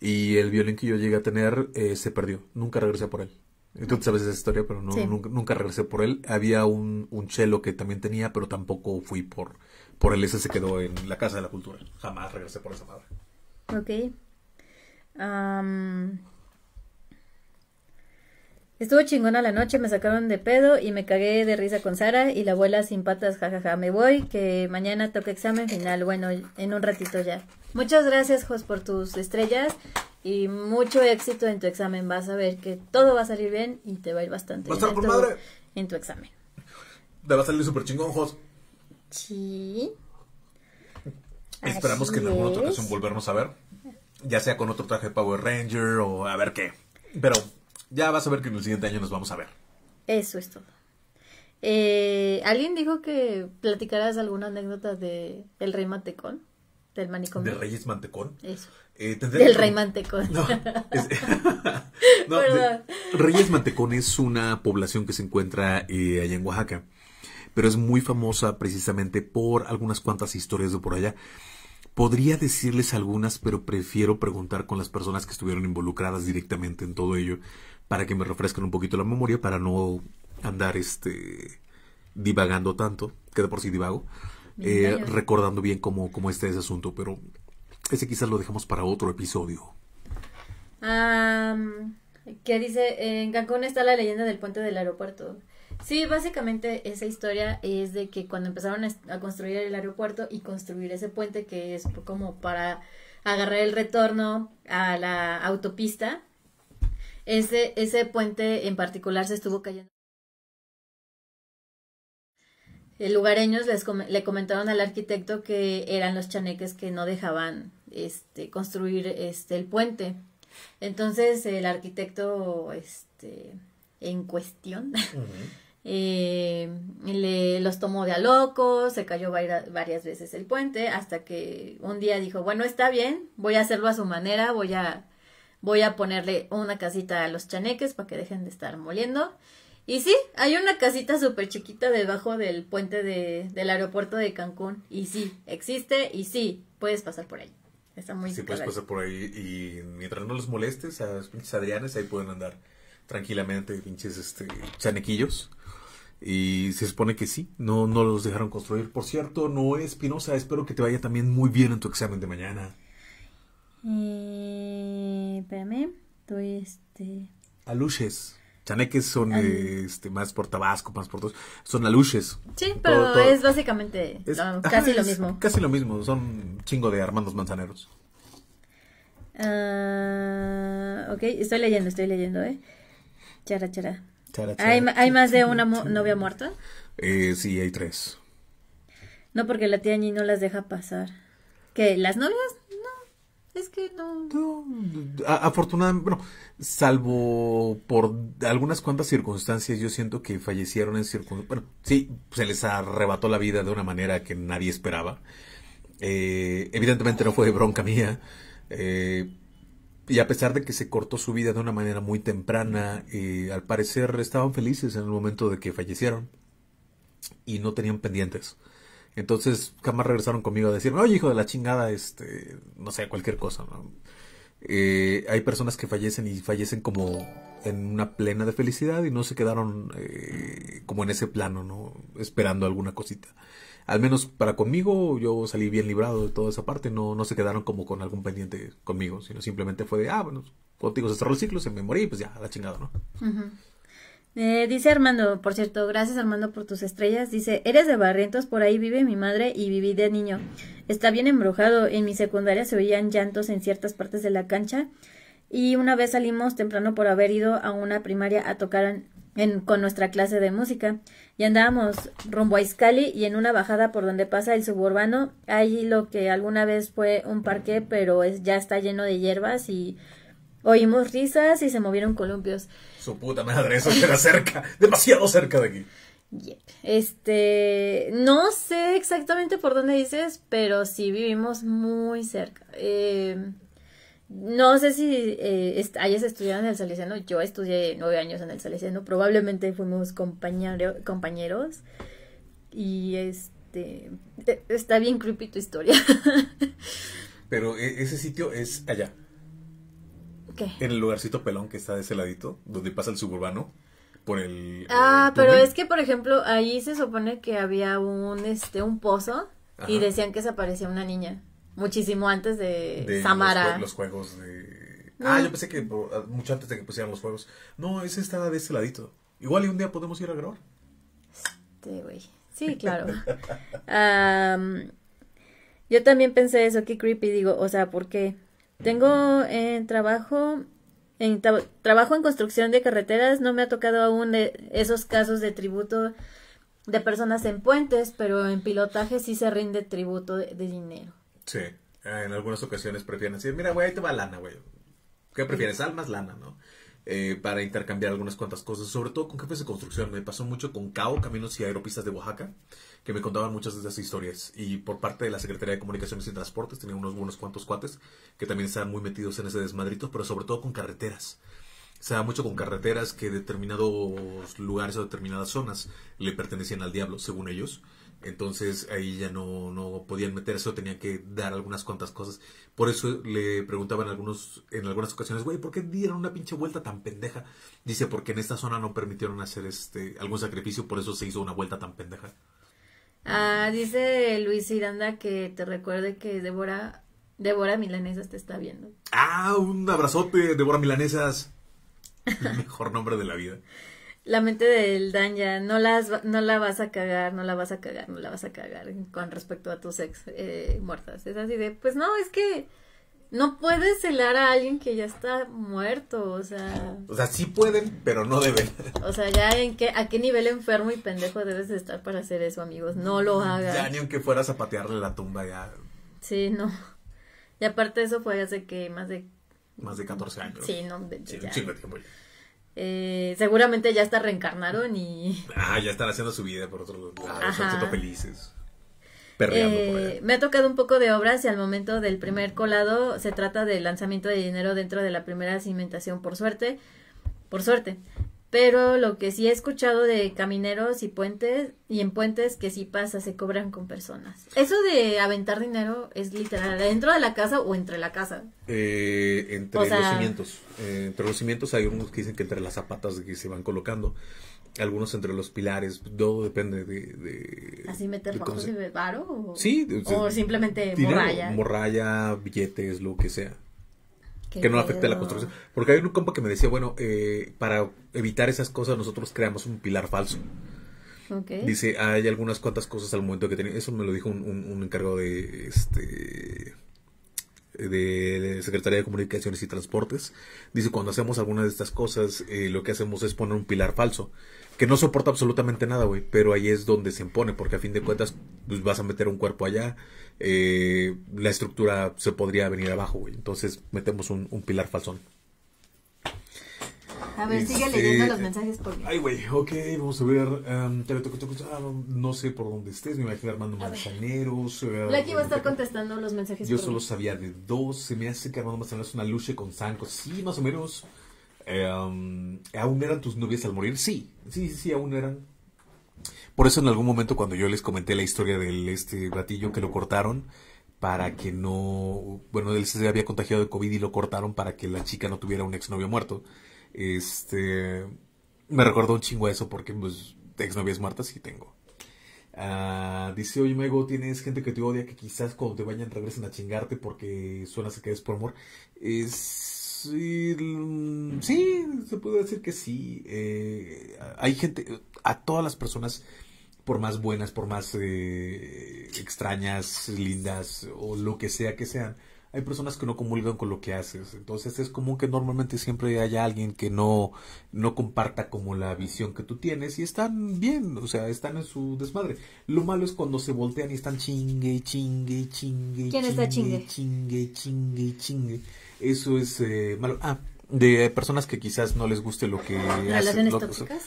Y el violín que yo llegué a tener eh, se perdió. Nunca regresé por él. entonces sabes esa historia, pero nunca, regresé por él. Había un, un chelo que también tenía, pero tampoco fui por, por él. Ese se quedó en la Casa de la Cultura. Jamás regresé por esa madre. Ok. Estuvo chingona la noche, me sacaron de pedo y me cagué de risa con Sara y la abuela sin patas, jajaja, me voy, que mañana toca examen final, bueno, en un ratito ya. Muchas gracias, Jos, por tus estrellas y mucho éxito en tu examen, vas a ver que todo va a salir bien y te va a ir bastante bien en tu, examen. Te va a salir súper chingón, Jos. Sí. [LAUGHS] Esperamos que en alguna otra ocasión volvernos a ver, ya sea con otro traje de Power Ranger o a ver qué, pero... Ya vas a ver que en el siguiente año nos vamos a ver. Eso es todo. Eh, Alguien dijo que platicarás alguna anécdota de el rey Mantecón, del manicomio. ¿De Reyes Mantecón? Eso. Eh, del rey Mantecón. [LAUGHS] [LAUGHS] Reyes Mantecón es una población que se encuentra eh, allá en Oaxaca, pero es muy famosa precisamente por algunas cuantas historias de por allá. Podría decirles algunas, pero prefiero preguntar con las personas que estuvieron involucradas directamente en todo ello, para que me refresquen un poquito la memoria, para no andar este divagando tanto, que de por sí divago, eh, recordando bien cómo, cómo está ese asunto, pero ese quizás lo dejamos para otro episodio. ¿Qué dice, en Cancún está la leyenda del puente del aeropuerto. Sí, básicamente esa historia es de que cuando empezaron a construir el aeropuerto y construir ese puente que es como para agarrar el retorno a la autopista, ese, puente en particular se estuvo cayendo. Lugareños les le comentaron al arquitecto que eran los chaneques que no dejaban este, construir este, el puente. Entonces el arquitecto este, en cuestión [LAUGHS] eh, le, los tomó de a loco, se cayó varias veces el puente hasta que un día dijo, bueno, está bien, voy a hacerlo a su manera, voy a Voy a ponerle una casita a los chaneques para que dejen de estar moliendo. Y sí, hay una casita súper chiquita debajo del puente de, del aeropuerto de Cancún. Y sí, existe y sí, puedes pasar por ahí. Está muy Sí, puedes pasar por ahí y mientras no los molestes a los pinches Adrianes, ahí pueden andar tranquilamente, pinches este, chanequillos. Y se supone que sí, no, no los dejaron construir. Por cierto, no, Espinosa, espero que te vaya también muy bien en tu examen de mañana. Eh, espérame, estoy este... Aluches. Chaneques son este, más por Tabasco, más por todos. Son aluches. Sí, pero es básicamente casi lo mismo. Casi lo mismo, son chingo de Armandos Manzaneros. Ah, ok, estoy leyendo, estoy leyendo, ¿eh? Chara, chara. ¿Hay, más de una novia muerta? Eh, sí, hay tres. No, porque la tía Ñi no las deja pasar. ¿Qué? ¿Las novias? Es que no. afortunadamente, bueno, salvo por algunas cuantas circunstancias, yo siento que fallecieron en circunstancias. Bueno, sí, se les arrebató la vida de una manera que nadie esperaba. Eh, evidentemente no fue bronca mía. Eh, y a pesar de que se cortó su vida de una manera muy temprana, eh, al parecer estaban felices en el momento de que fallecieron y no tenían pendientes. Entonces jamás regresaron conmigo a decirme, oye hijo de la chingada, este, no sé, cualquier cosa, ¿no? Eh, hay personas que fallecen y fallecen como en una plena de felicidad y no se quedaron eh, como en ese plano, ¿no? Esperando alguna cosita. Al menos para conmigo yo salí bien librado de toda esa parte, no, no se quedaron como con algún pendiente conmigo, sino simplemente fue de, ah, bueno, contigo se cerró el ciclo, se me morí, pues ya, la chingada, ¿no? Ajá. Eh, dice Armando, por cierto, gracias Armando por tus estrellas. Dice, eres de Barrientos, por ahí vive mi madre y viví de niño. Está bien embrujado. En mi secundaria se oían llantos en ciertas partes de la cancha. Y una vez salimos temprano por haber ido a una primaria a tocar en, con nuestra clase de música. Y andábamos rumbo a Iscali y en una bajada por donde pasa el suburbano. Hay lo que alguna vez fue un parque, pero es, ya está lleno de hierbas y Oímos risas y se movieron columpios. Su puta madre, eso era cerca, [LAUGHS] demasiado cerca de aquí. Este, no sé exactamente por dónde dices, pero sí vivimos muy cerca. Em, no sé si eh, hayas estudiado en el Salesiano. Yo estudié nueve años en el Salesiano. Probablemente fuimos compañeros. Y este, e-, está bien creepy tu historia. [LAUGHS] pero e-, ese sitio es allá. En el lugarcito pelón que está de ese ladito, donde pasa el suburbano. Por el. Eh, ah, pero es que, por ejemplo, ahí se supone que había un, este, un pozo y decían que se aparecía una niña. Muchísimo antes de, Samara. Los, juegos de. Ah, mm. yo pensé que ah, mucho antes de que pusieran los juegos. No, ese estaba de ese ladito. Igual y un día podemos ir a grabar. Este, güey. Sí, claro. [LAUGHS] yo también pensé eso, qué creepy, digo, o sea, ¿por qué? Tengo eh, trabajo en trabajo en construcción de carreteras, no me ha tocado aún esos casos de tributo de personas en puentes, pero en pilotaje sí se rinde tributo de, dinero. Sí, en algunas ocasiones prefieren decir, mira, güey, ahí te va lana, güey. ¿Qué prefieres? Almas, lana, ¿no? Eh, para intercambiar algunas cuantas cosas, sobre todo con jefes de construcción. Me pasó mucho con CAO, Caminos y Aeropistas de Oaxaca, que me contaban muchas de esas historias. Y por parte de la Secretaría de Comunicaciones y Transportes tenía unos buenos cuantos cuates que también estaban muy metidos en ese desmadrito, pero sobre todo con carreteras se da mucho con carreteras que determinados lugares o determinadas zonas le pertenecían al diablo, según ellos. Entonces ahí ya no, no podían meterse o tenían que dar algunas cuantas cosas. Por eso le preguntaban algunos, en algunas ocasiones, güey, ¿por qué dieron una pinche vuelta tan pendeja? Dice, porque en esta zona no permitieron hacer este algún sacrificio, por eso se hizo una vuelta tan pendeja. Ah, dice Luis Iranda que te recuerde que Débora, Débora Milanesas te está viendo. Ah, un abrazote, Débora Milanesas. [LAUGHS] El mejor nombre de la vida la mente del Dan ya, no, no la vas a cagar, no la vas a cagar, no la vas a cagar con respecto a tus ex eh, muertas. Es así de, pues no, es que no puedes celar a alguien que ya está muerto, o sea. O sea, sí pueden, pero no deben. O sea, ya en qué, a qué nivel enfermo y pendejo debes estar para hacer eso, amigos. No lo hagas. Ya ni aunque fueras a patearle la tumba ya. Sí, no. Y aparte eso fue hace que más de. Más de 14 años. Sí, no. sí, Un chingo eh, seguramente ya hasta reencarnaron y... Ah, ya están haciendo su vida por otro lado, están felices. Eh, me ha tocado un poco de obras y al momento del primer colado se trata del lanzamiento de dinero dentro de la primera cimentación, por suerte. Por suerte. Pero lo que sí he escuchado de camineros y puentes, y en puentes que sí pasa, se cobran con personas. Eso de aventar dinero es literal, dentro de la casa o entre la casa. Eh, entre los cimientos. Eh, entre los cimientos hay unos que dicen que entre las zapatas que se van colocando, algunos entre los pilares, todo depende de... ¿Así meter rojos de varo? O, sí. O, simplemente morraya. morralla. Morralla, billetes, lo que sea que no afecte la construcción. Porque hay un compa que me decía, bueno, eh, para evitar esas cosas nosotros creamos un pilar falso. Dice, hay algunas cuantas cosas al momento que tenía. Eso me lo dijo un, un, encargado de este de Secretaría de Comunicaciones y Transportes. Dice, cuando hacemos algunas de estas cosas, eh, lo que hacemos es poner un pilar falso, que no soporta absolutamente nada, güey, pero ahí es donde se impone, porque a fin de cuentas, pues vas a meter un cuerpo allá, eh, la estructura se podría venir abajo, güey. Entonces metemos un, un pilar falsón. A ver, sigue este, leyendo los mensajes por mí. Ay, güey, ok, vamos a ver. Um, no sé por dónde estés, me imagino Armando Manzaneros. que va a estar contestando los mensajes. Yo solo sabía de dos. Se me hace que Armando Manzaneros es una luche con Sanco. Sí, más o menos. Em, ¿Aún eran tus novias al morir? Sí, sí, sí, aún eran. Por eso en algún momento cuando yo les comenté la historia del este ratillo que lo cortaron para que no, bueno, él se había contagiado de COVID y lo cortaron para que la chica no tuviera un exnovio muerto. Este me recordó un chingo a eso porque pues exnovias muertas sí tengo. Ah, dice, oye, Mego, tienes gente que te odia, que quizás cuando te vayan regresen a chingarte porque suena que es por amor. Es, sí, mm, se puede decir que sí. Eh, hay gente, a todas las personas por más buenas, por más eh, extrañas, lindas o lo que sea que sean, hay personas que no comulgan con lo que haces. Entonces es común que normalmente siempre haya alguien que no, no comparta como la visión que tú tienes y están bien, o sea, están en su desmadre. Lo malo es cuando se voltean y están chingue, chingue, chingue. ¿Quién chingue, está chingue? Chingue, chingue, chingue. Eso es eh, malo. Ah, de personas que quizás no les guste lo que hacen.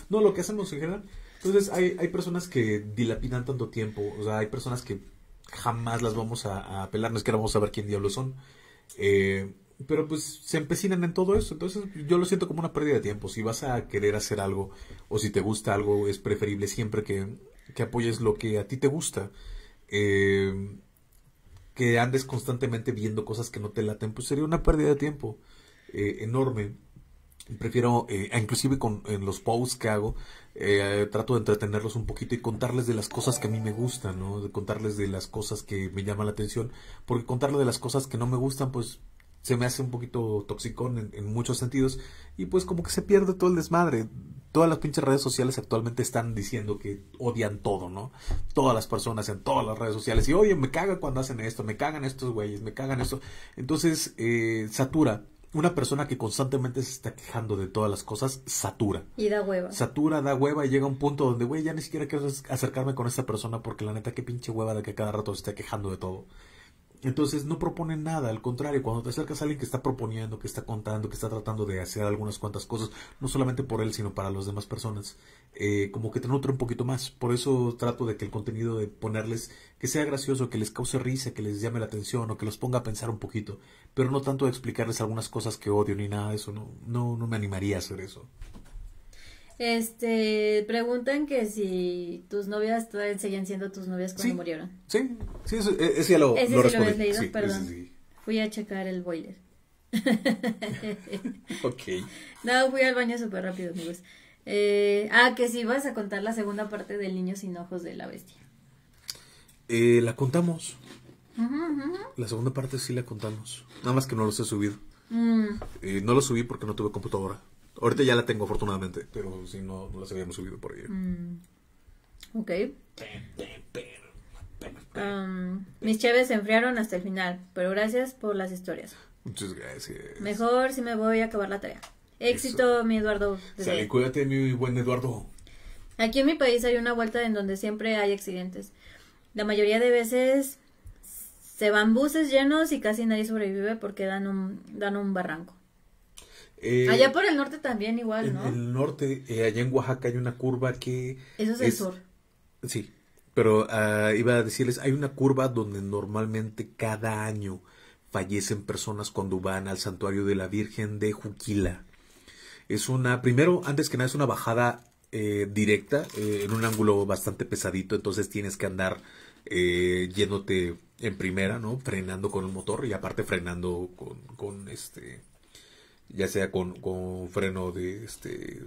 no, lo que hacen en general. Entonces, hay, hay personas que dilapidan tanto tiempo, o sea, hay personas que jamás las vamos a, apelar, no es que ahora vamos a ver quién diablos son. Eh, pero pues se empecinan en todo eso, entonces yo lo siento como una pérdida de tiempo. Si vas a querer hacer algo o si te gusta algo, es preferible siempre que, que apoyes lo que a ti te gusta. Eh, que andes constantemente viendo cosas que no te laten, pues sería una pérdida de tiempo eh, enorme. Prefiero, eh, inclusive con en los posts que hago, eh, trato de entretenerlos un poquito y contarles de las cosas que a mí me gustan, ¿no? De contarles de las cosas que me llaman la atención, porque contarles de las cosas que no me gustan, pues se me hace un poquito toxicón en, muchos sentidos y pues como que se pierde todo el desmadre. Todas las pinches redes sociales actualmente están diciendo que odian todo, ¿no? Todas las personas en todas las redes sociales. Y oye, me caga cuando hacen esto, me cagan estos güeyes, me cagan esto. Entonces, eh, satura una persona que constantemente se está quejando de todas las cosas satura. Y da hueva. Satura, da hueva y llega un punto donde, güey, ya ni siquiera quiero acercarme con esa persona porque la neta, qué pinche hueva de que cada rato se está quejando de todo. Entonces no proponen nada, al contrario, cuando te acercas a alguien que está proponiendo, que está contando, que está tratando de hacer algunas cuantas cosas, no solamente por él, sino para las demás personas, eh, como que te nutre un poquito más. Por eso trato de que el contenido de ponerles que sea gracioso, que les cause risa, que les llame la atención o que los ponga a pensar un poquito, pero no tanto de explicarles algunas cosas que odio ni nada de eso, no, no, no me animaría a hacer eso. Este, preguntan que si tus novias todavía seguían siendo tus novias cuando murieron. Sí, sí, eh, ese ya lo, ¿Ese fui a checar el boiler. [LAUGHS] [LAUGHS] ok. No, fui al baño súper rápido, amigos. Eh, ah, que si vas a contar la segunda parte del niño sin ojos de la bestia. Eh, la contamos. La segunda parte sí la contamos. Nada más que no los he subido. Mm. Eh, no lo subí porque no tuve computadora. Ahorita ya la tengo, afortunadamente, pero si no, no las habíamos subido por ahí. Mm. Ok. mis chéves se enfriaron hasta el final, pero gracias por las historias. Muchas gracias. Mejor si me voy a acabar la tarea. Éxito, mi Eduardo. cuídate, mi buen Eduardo. Aquí en mi país hay una vuelta en donde siempre hay accidentes. La mayoría de veces se van buses llenos y casi nadie sobrevive porque dan un, dan un barranco. Eh, allá por el norte también igual, ¿no? el norte, eh, allá en Oaxaca hay una curva que... Eso es, el sur. Sí, pero ah, iba a decirles, hay una curva donde normalmente cada año fallecen personas cuando van al santuario de la Virgen de Juquila. Es una, primero, antes que nada, es una bajada eh, directa, en un ángulo bastante pesadito, entonces tienes que andar yéndote en primera, ¿no? Frenando con el motor y aparte frenando con, con este ya sea con, freno de, este,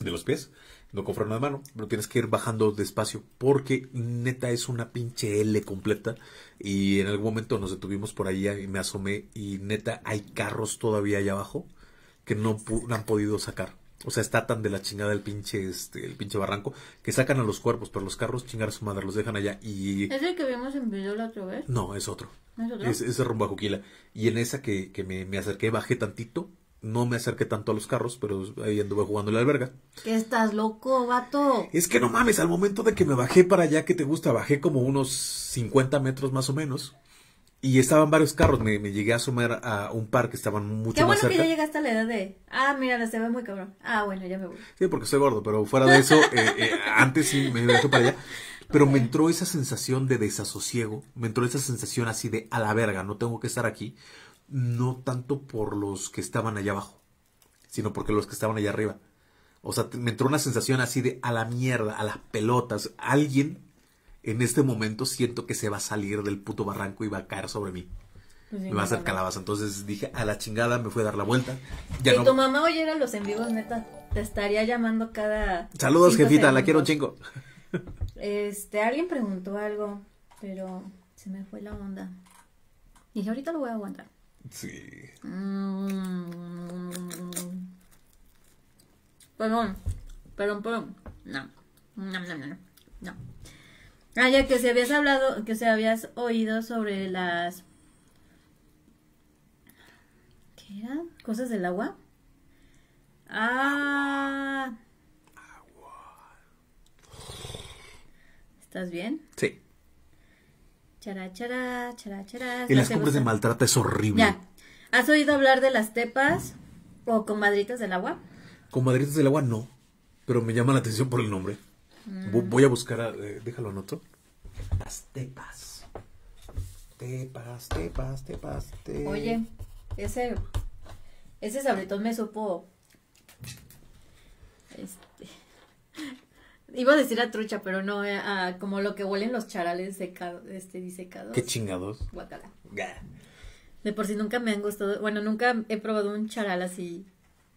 de los pies, no con freno de mano, pero tienes que ir bajando despacio porque neta es una pinche L completa y en algún momento nos detuvimos por ahí y me asomé y neta hay carros todavía allá abajo que no han podido sacar. O sea, está tan de la chingada el pinche, este, el pinche barranco que sacan a los cuerpos, pero los carros chingar a su madre, los dejan allá y... ¿Es el que vimos en video la otra vez? No, es otro. ¿Es otro? Es, rumbo a Juquila. Y en esa que, que me, me, acerqué, bajé tantito, no me acerqué tanto a los carros, pero ahí anduve jugando la alberga. ¿Qué estás loco, vato? Es que no mames, al momento de que me bajé para allá, que te gusta? Bajé como unos 50 metros más o menos. Y estaban varios carros, me, llegué a sumar a un par que estaban mucho Qué bueno más que ya llegaste a la edad de, ah, mira, se ve muy cabrón. Ah, bueno, ya me voy. Sí, porque soy gordo, pero fuera de eso, eh, eh, antes sí me he hecho para allá. Pero me entró esa sensación de desasosiego, me entró esa sensación así de, a la verga, no tengo que estar aquí. No tanto por los que estaban allá abajo, sino porque los que estaban allá arriba. O sea, me entró una sensación así de, a la mierda, a las pelotas. Alguien en este momento siento que se va a salir del puto barranco y va a caer sobre mí. me pues va a hacer calabaza. Entonces dije, a la chingada, me fui a dar la vuelta. Ya si no... tu mamá oyera los en vivos, neta, te estaría llamando cada. Saludos, jefita, la quiero un chingo. Este, alguien preguntó algo, pero se me fue la onda. Y dije, ahorita lo voy a aguantar. Sí. Mm. Perdón, perdón, perdón. No, no, no, no. no. Ah, ya que se habías hablado, que se habías oído sobre las... ¿Qué eran? ¿Cosas del agua? Ah. Agua. ¿Estás bien? Sí. Chara, chara, chara, chara. las cumbres de maltrata es horrible. Ya. ¿Has oído hablar de las tepas o comadritas del agua? Comadritas del agua no, pero me llama la atención por el nombre. Mm. Voy a buscar, eh, déjalo anoto. Las tepas. Tepas, tepas, tepas, tepas. Oye, ese, ese sabretón me supo. Este, [LAUGHS] iba a decir a trucha, pero no, eh, como lo que huelen los charales secados, este, disecados. Qué chingados. Guacala. De por sí nunca me han gustado, bueno, nunca he probado un charal así.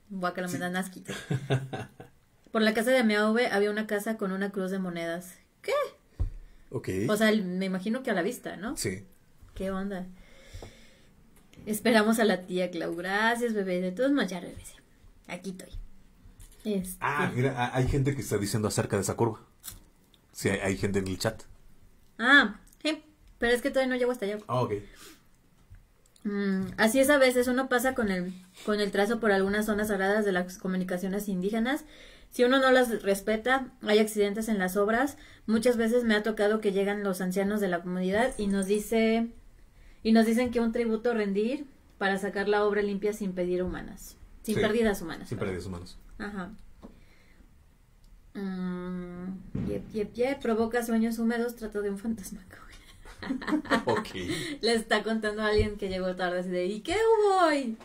Guacala, me dan asquito. [LAUGHS] Por la casa de mi había una casa con una cruz de monedas. ¿Qué? Ok. O sea, me imagino que a la vista, ¿no? Sí. ¿Qué onda? Esperamos a la tía Clau. Gracias, bebé. De todos modos, ya regresé. Aquí estoy. Este. Ah, mira, hay gente que está diciendo acerca de esa curva. Sí, hay, gente en el chat. Ah, sí. Pero es que todavía no llego hasta allá. Ah, ok. Mm, así es a veces. Uno pasa con el, con el trazo por algunas zonas sagradas de las comunicaciones indígenas si uno no las respeta, hay accidentes en las obras. Muchas veces me ha tocado que llegan los ancianos de la comunidad y nos dice y nos dicen que un tributo rendir para sacar la obra limpia sin pedir humanas, sin pérdidas humanas. Sin pérdidas humanas. Ajá. Mm, provoca sueños húmedos, trato de un fantasma. [LAUGHS] Le está contando a alguien que llegó tarde así de ¿y qué hubo hoy?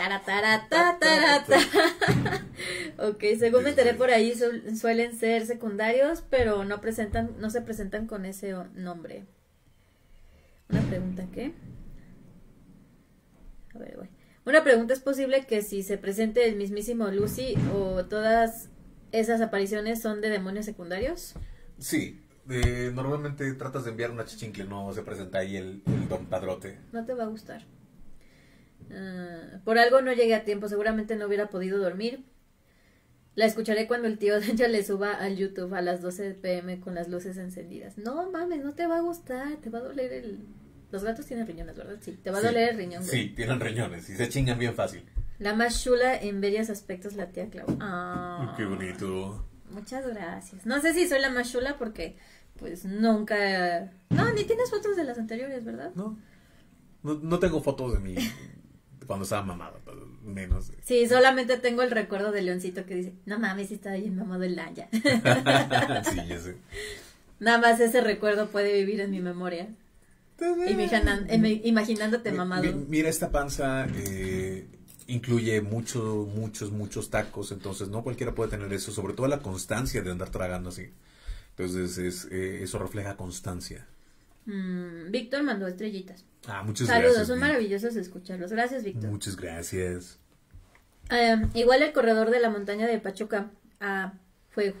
[LAUGHS] ok, según me enteré este. por ahí, suelen ser secundarios, pero no, presentan, no se presentan con ese nombre. Una pregunta, ¿qué? A ver, voy. Una pregunta es posible que si se presente el mismísimo Lucy o todas esas apariciones son de demonios secundarios. Sí, normalmente tratas de enviar una chichincle, no se presenta ahí el don padrote. No te va a gustar. Ah, por algo no llegué a tiempo, seguramente no hubiera podido dormir. La escucharé cuando el tío [LAUGHS] Dancha le suba al YouTube a las 12 pm con las luces encendidas. No mames, no te va a gustar, te va a doler el... Los gatos tienen riñones, ¿verdad? Sí, te va a doler el riñón. Sí, tienen riñones y se chingan bien fácil. La más chula en varios aspectos, la tía Clau. Ah. Mm, ¡Qué bonito! Muchas gracias. No sé si soy la más chula porque, pues, nunca... No, ni tienes fotos de las anteriores, ¿verdad? No. No, tengo fotos de mí cuando estaba mamado, pues, menos. Sí, solamente tengo el recuerdo de Leoncito que dice, no mames, estaba bien mamado el Laya. [LAUGHS] sí, ya Nada más ese recuerdo puede vivir en mi memoria. imaginándote mamado. mira, esta panza eh, incluye muchos, muchos, muchos tacos, entonces no cualquiera puede tener eso, sobre todo la constancia de andar tragando así. Entonces eh, eso refleja constancia. Mm, Víctor mandó estrellitas. Ah, Saludos, gracias. son maravillosos escucharlos. Gracias, Víctor. Muchas gracias. Em, igual el corredor de la montaña de Pachuca a fue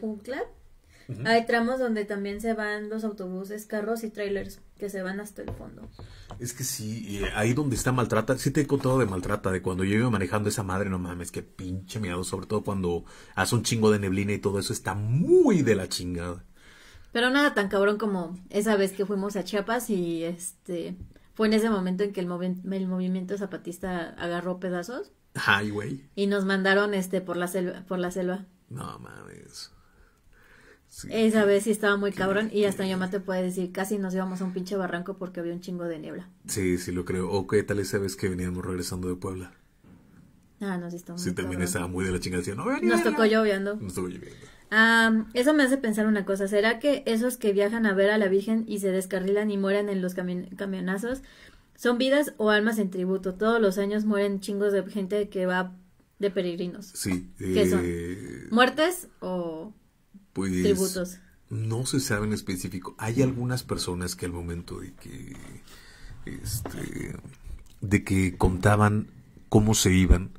Hay tramos donde también se van los autobuses, carros y trailers que se van hasta el fondo. Es que sí, ahí donde está Maltrata, sí te he contado de Maltrata, de cuando yo iba manejando esa madre, no mames, que pinche miedo, sobre todo cuando hace un chingo de neblina y todo eso está muy de la chingada. Pero nada tan cabrón como esa vez que fuimos a Chiapas y este fue en ese momento en que el, movimiento zapatista agarró pedazos. Ay, güey. Y nos mandaron este por la selva, por la selva. No mames. esa vez sí estaba muy cabrón y hasta yo te puede decir, casi nos íbamos a un pinche barranco porque había un chingo de niebla. Sí, sí lo creo. ¿O qué tal esa vez que veníamos regresando de Puebla? Ah, nos sí Sí, también estaba muy de la chingada nos tocó lloviendo. Nos tocó lloviendo eso me hace pensar una cosa. ¿Será que esos que viajan a ver a la Virgen y se descarrilan y mueren en los camionazos son vidas o almas en tributo? Todos los años mueren chingos de gente que va de peregrinos. Sí. son? Eh, ¿Muertes o pues, tributos? No se sabe en específico. Hay algunas personas que al momento de que. Este, de que contaban cómo se iban,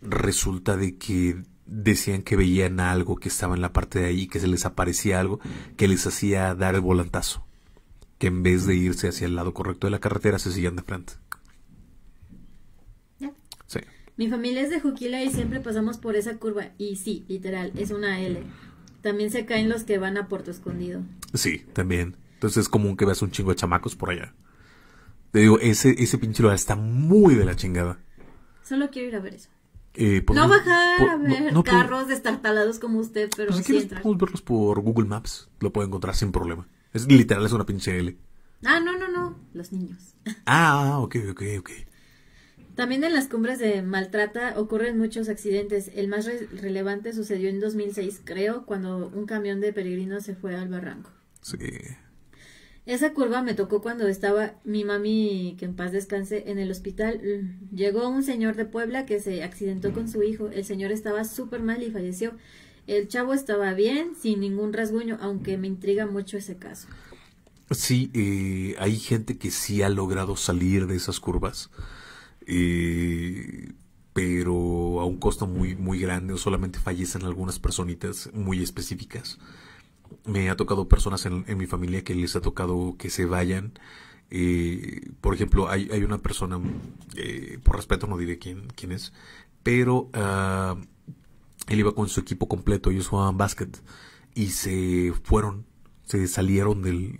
resulta de que decían que veían algo que estaba en la parte de ahí, que se les aparecía algo que les hacía dar el volantazo, que en vez de irse hacia el lado correcto de la carretera se seguían de frente. Sí. Mi familia es de Juquila y siempre pasamos por esa curva y sí, literal, es una L. También se caen los que van a Puerto Escondido. Sí, también. Entonces es común que veas un chingo de chamacos por allá. Te digo, ese, ese pinche está muy de la chingada. Solo quiero ir a ver eso. Eh, pues no bajar a ver carros destartalados como usted, pero pues, si sí podemos verlos por Google Maps, lo puedo encontrar sin problema. Es literal, es una pinche L. Ah, no, no, no, los niños. [LAUGHS] Ah, ok, ok, ok. También en las cumbres de Maltrata ocurren muchos accidentes. El más relevante sucedió en 2006, creo, cuando un camión de peregrinos se fue al barranco. Sí. Esa curva me tocó cuando estaba mi mami, que en paz descanse, en el hospital. Llegó un señor de Puebla que se accidentó con su hijo. El señor estaba súper mal y falleció. El chavo estaba bien, sin ningún rasguño, aunque me intriga mucho ese caso. Sí, eh, hay gente que sí ha logrado salir de esas curvas, eh, pero a un costo muy, muy grande, o solamente fallecen algunas personitas muy específicas me ha tocado personas en, mi familia que les ha tocado que se vayan. por ejemplo, hay, hay una persona, eh, por respeto no diré quién, quién es, pero ah, él iba con su equipo completo, ellos jugaban básquet y se fueron, se salieron del,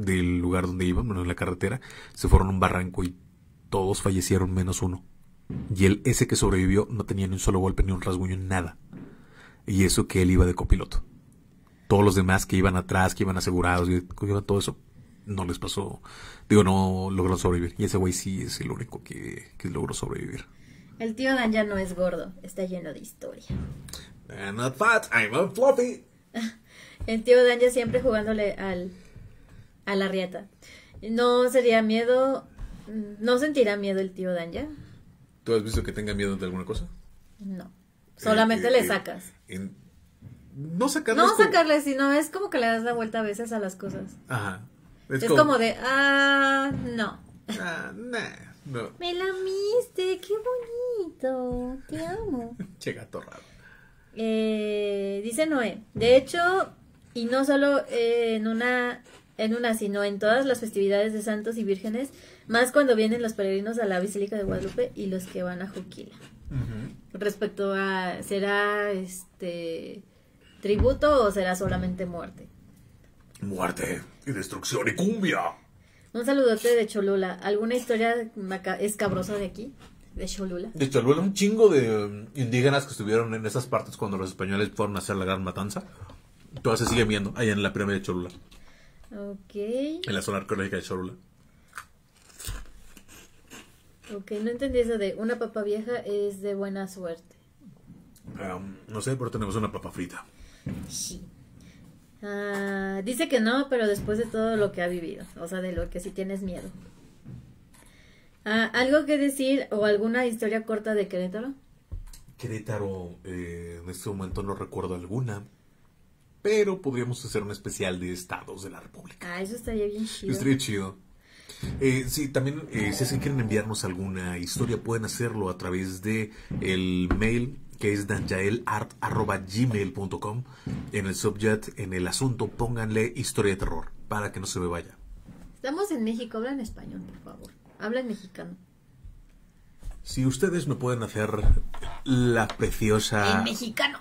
del, lugar donde iban, bueno, en la carretera, se fueron a un barranco y todos fallecieron menos uno. Y él, ese que sobrevivió, no tenía ni un solo golpe, ni un rasguño, nada. Y eso que él iba de copiloto todos los demás que iban atrás, que iban asegurados, que iban todo eso, no les pasó. Digo, no logró sobrevivir. Y ese güey sí es el único que, logró sobrevivir. El tío Dan ya no es gordo, está lleno de historia. I'm not fat, I'm a floppy. [LAUGHS] el tío Dan siempre jugándole al, a la rieta. No sería miedo, no sentirá miedo el tío Dan ya. ¿Tú has visto que tenga miedo de alguna cosa? No. Solamente eh, le eh, sacas no sacarle... No sacarle, sino es como que le das la vuelta a veces a las cosas. Ajá. Es, como... de, ah, no. Ah, no. [LAUGHS] Me lamiste, qué bonito. Te amo. [LAUGHS] che gato raro. Eh, dice Noé. De hecho, y no solo eh, en una en una, sino en todas las festividades de santos y vírgenes, más cuando vienen los peregrinos a la Basílica de Guadalupe y los que van a Juquila. Respecto a, será este tributo o será solamente muerte? Muerte y destrucción y cumbia. Un saludote de Cholula. ¿Alguna historia escabrosa de aquí? De Cholula. De Cholula, un chingo de um, indígenas que estuvieron en esas partes cuando los españoles fueron a hacer la gran matanza. Todavía se sigue viendo Ahí en la pirámide de Cholula. Ok. En la zona arqueológica de Cholula. Ok, no entendí eso de una papa vieja es de buena suerte. Um, no sé, pero tenemos una papa frita. Sí. Ah, dice que no, pero después de todo lo que ha vivido, o sea, de lo que si tienes miedo. Ah, ¿Algo que decir o alguna historia corta de Querétaro? Querétaro, eh, en este momento no recuerdo alguna, pero podríamos hacer un especial de estados de la República. Ah, eso estaría bien chido. Estaría chido. Eh, sí, también eh, si quieren enviarnos alguna historia pueden hacerlo a través de el mail que es danjaelart.gmail.com. En el subject, en el asunto, pónganle historia de terror para que no se me vaya. Estamos en México, habla en español, por favor. Hablan mexicano. Si ustedes no pueden hacer la preciosa... En mexicano.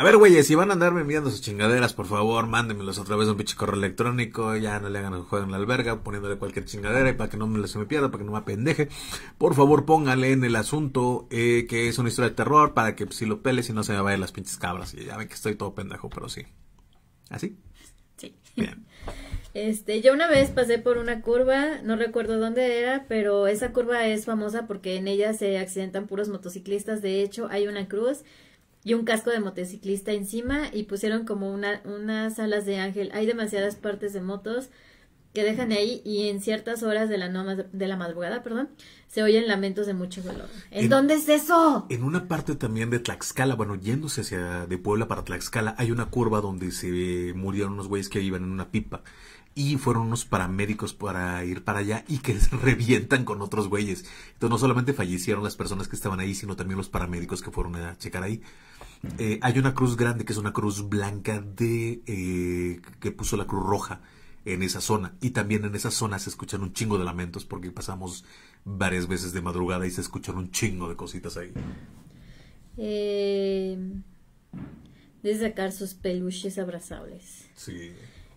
A ver, güeyes, si van a andarme enviando sus chingaderas, por favor, mándenmelos a través de un pinche correo electrónico. Ya no le hagan el juego en la alberga poniéndole cualquier chingadera y para que no me, se me pierda, para que no me apendeje. Por favor, póngale en el asunto eh, que es una historia de terror para que si lo pele, y no se me vayan las pinches cabras. ya ven que estoy todo pendejo, pero sí. ¿Así? Sí. Bien. [LAUGHS] Este, yo una vez pasé por una curva, no recuerdo dónde era, pero esa curva es famosa porque en ella se accidentan puros motociclistas. De hecho, hay una cruz y un casco de motociclista encima y pusieron como una, unas alas de ángel. Hay demasiadas partes de motos que dejan ahí y en ciertas horas de la, de la madrugada, perdón, se oyen lamentos de mucho dolor. ¿En, dónde es eso? En una parte también de Tlaxcala, bueno, yéndose hacia de Puebla para Tlaxcala, hay una curva donde se murieron unos güeyes que iban en una pipa y fueron unos paramédicos para ir para allá y que se [LAUGHS] revientan con otros güeyes. Entonces no solamente fallecieron las personas que estaban ahí, sino también los paramédicos que fueron a checar ahí. Eh, hay una cruz grande que es una cruz blanca de eh, que puso la Cruz Roja en esa zona. Y también en esa zona se escuchan un chingo de lamentos porque pasamos varias veces de madrugada y se escuchan un chingo de cositas ahí. Eh, de sacar sus peluches abrazables. Sí.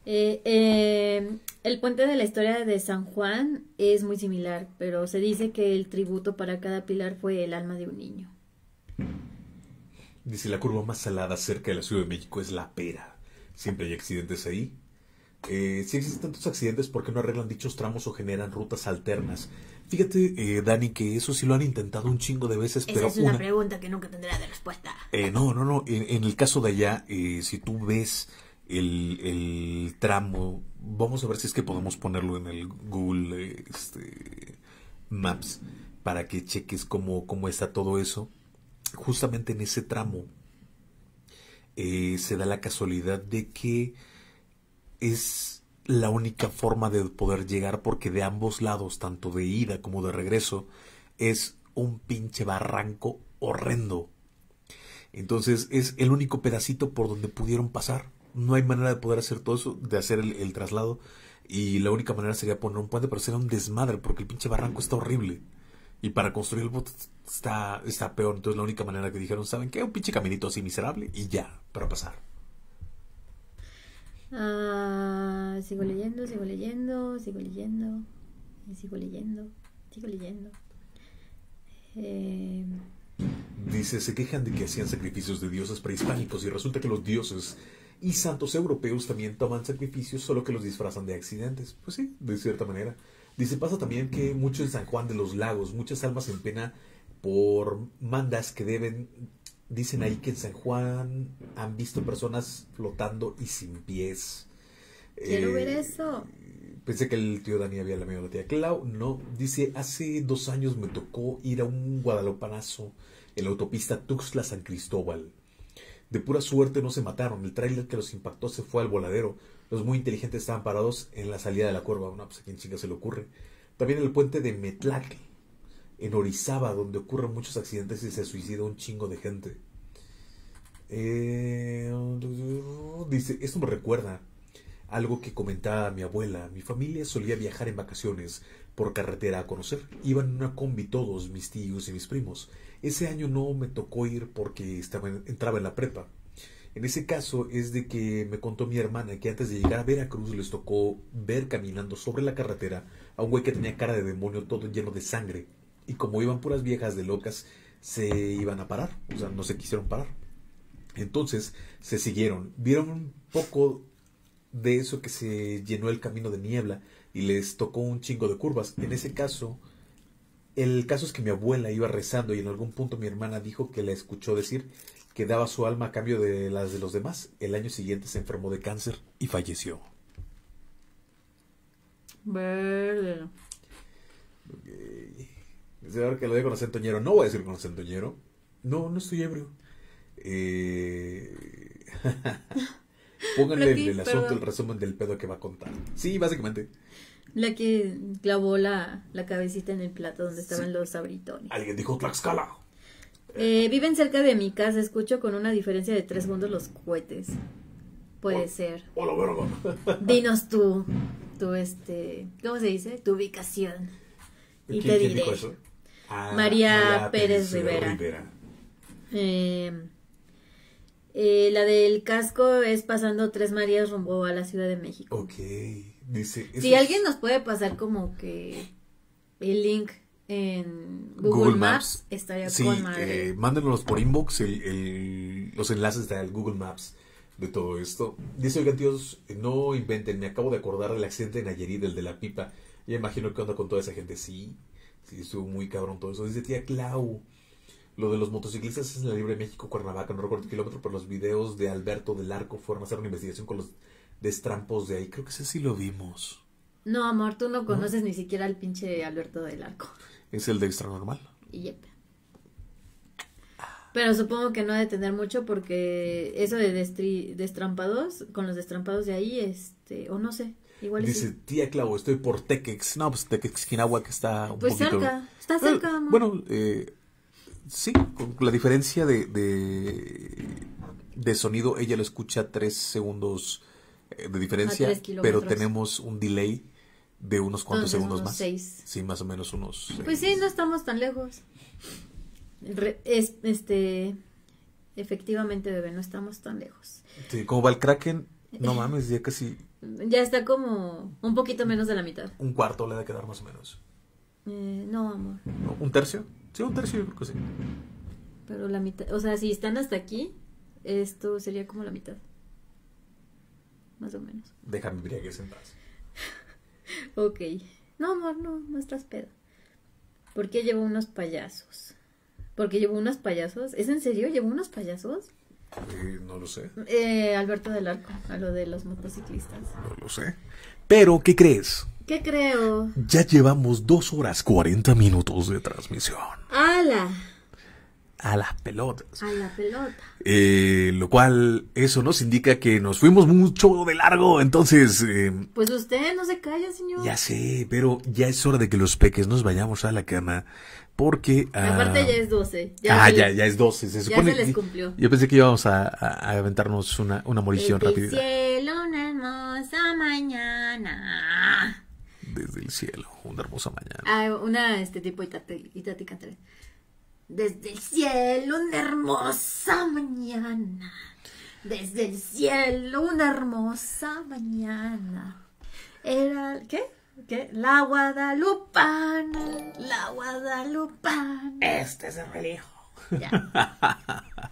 Eh, el puente de la historia de San Juan es muy similar, pero se dice que el tributo para cada pilar fue el alma de un niño. Dice, la curva más salada cerca de la Ciudad de México es la pera. Siempre hay accidentes ahí. Eh, si existen tantos accidentes, ¿por qué no arreglan dichos tramos o generan rutas alternas? Fíjate, eh, Dani, que eso sí lo han intentado un chingo de veces, Esa pero. es una, pregunta que nunca tendrá de respuesta. Eh, no, no, no. En, el caso de allá, si tú ves el, tramo, vamos a ver si es que podemos ponerlo en el Google este, Maps para que cheques cómo, cómo está todo eso justamente en ese tramo eh, se da la casualidad de que es la única forma de poder llegar porque de ambos lados, tanto de ida como de regreso, es un pinche barranco horrendo. Entonces es el único pedacito por donde pudieron pasar. No hay manera de poder hacer todo eso, de hacer el, el traslado. Y la única manera sería poner un puente, pero sería un desmadre porque el pinche barranco está horrible. Y para construir el bot está, está peor. Entonces la única manera que dijeron, ¿saben qué? Un pinche caminito así miserable y ya, para pasar. sigo leyendo, sigo leyendo, sigo leyendo, sigo leyendo, sigo leyendo. Dice, se quejan de que hacían sacrificios de dioses prehispánicos y resulta que los dioses y santos europeos también toman sacrificios, solo que los disfrazan de accidentes. Pues sí, de cierta manera. Dice, pasa también que mucho en San Juan de los Lagos, muchas almas en pena por mandas que deben, dicen ahí que en San Juan han visto personas flotando y sin pies. Quiero ver eh, eso. Pensé que el tío Dani había la a la tía Clau. No, dice, hace dos años me tocó ir a un guadalopanazo en la autopista Tuxtla-San Cristóbal. De pura suerte no se mataron. El tráiler que los impactó se fue al voladero. Los muy inteligentes estaban parados en la salida de la curva. No, pues a quién chinga se le ocurre. También en el puente de Metlaque en Orizaba, donde ocurren muchos accidentes y se suicida un chingo de gente. Eh, dice, esto me recuerda algo que comentaba mi abuela. Mi familia solía viajar en vacaciones por carretera a conocer. Iban en una combi todos, mis tíos y mis primos. Ese año no me tocó ir porque estaba entraba en la prepa. En ese caso es de que me contó mi hermana que antes de llegar a Veracruz les tocó ver caminando sobre la carretera a un güey que tenía cara de demonio todo lleno de sangre. Y como iban puras viejas de locas, se iban a parar, o sea, no se quisieron parar. Entonces se siguieron, vieron un poco de eso que se llenó el camino de niebla y les tocó un chingo de curvas. En ese caso, el caso es que mi abuela iba rezando y en algún punto mi hermana dijo que la escuchó decir que daba su alma a cambio de las de los demás, el año siguiente se enfermó de cáncer y falleció. Verde. que lo digo con acento no voy a decir con Toñero. No, no estoy ebrio. Eh, [LAUGHS] pónganle el asunto el resumen del pedo que va a contar. Sí, básicamente. La que clavó la, cabecita en el plato donde estaban los abritones. Alguien dijo Tlaxcala. Eh, viven cerca de mi casa, escucho con una diferencia de tres segundos los cohetes. Puede ser. Hola, [LAUGHS] Dinos tú, tú este, ¿cómo se dice? Tu ubicación. Y te diré. Ah, María, Pérez, Rivera. Em, eh, la del casco es pasando tres Marías rumbo a la Ciudad de México. Ok. si alguien nos puede pasar como que el link en Google, Maps, está estaría sí, con eh, mándenos por inbox el, los enlaces del Google Maps de todo esto. Dice, oigan tíos, eh, no inventen, me acabo de acordar del accidente en Nayarit, del de la pipa. Ya imagino que anda con toda esa gente. Sí, sí, estuvo muy cabrón todo eso. Dice tía Clau, lo de los motociclistas es en la Libre México, Cuernavaca, no recuerdo el kilómetro, pero los videos de Alberto del Arco fueron a hacer una investigación con los destrampos de ahí. Creo que ese sí lo vimos. No, amor, tú no conoces ni siquiera al pinche Alberto del Arco es el de extra normal. Pero supongo que no ha de tener mucho porque eso de destrampados, con los destrampados de ahí, este, o no sé, igual Dice, tía Clavo, estoy por Tequex. No, pues Tequex que está un pues cerca, está cerca, Bueno, eh, sí, con la diferencia de, de, de, sonido, ella lo escucha tres segundos eh, de diferencia, pero tenemos un delay de unos cuantos segundos más. Seis. Sí, más o menos unos. Pues sí, no estamos tan lejos. este, efectivamente, bebé, no estamos tan lejos. Sí, como va el Kraken, no mames, ya casi. Ya está como un poquito menos de la mitad. Un cuarto le va a quedar más o menos. Eh, no, amor. ¿Un tercio? Sí, un tercio, yo creo que sí. Pero la mitad, o sea, si están hasta aquí, esto sería como la mitad. Más o menos. Déjame briegues en paz ok. No, amor, no, no estás pedo. ¿Por qué llevo unos payasos? Porque llevo unos payasos. ¿Es en serio? ¿Llevo unos payasos? no lo sé. Eh, Alberto del Arco, a lo de los motociclistas. No lo sé. Pero, ¿qué crees? ¿Qué creo? Ya llevamos dos horas cuarenta minutos de transmisión. ¡Hala! a las pelotas. A la pelota. Eh, lo cual, eso nos indica que nos fuimos mucho de largo, entonces... Em, pues usted no se calla, señor. Ya sé, pero ya es hora de que los peques nos vayamos a la cama, porque... Aparte ah, ya es 12. ah, ya, ya es 12, se supone. Ya se les cumplió. Yo pensé que íbamos a, aventarnos una, una morición rápida. cielo, una hermosa mañana desde el cielo, una hermosa mañana. Ah, una este tipo Itati, Itati desde el cielo una hermosa mañana. Desde el cielo una hermosa mañana. Era, ¿qué? ¿Qué? La Guadalupana, la Guadalupana. Este es el relijo. Ya. [LAUGHS]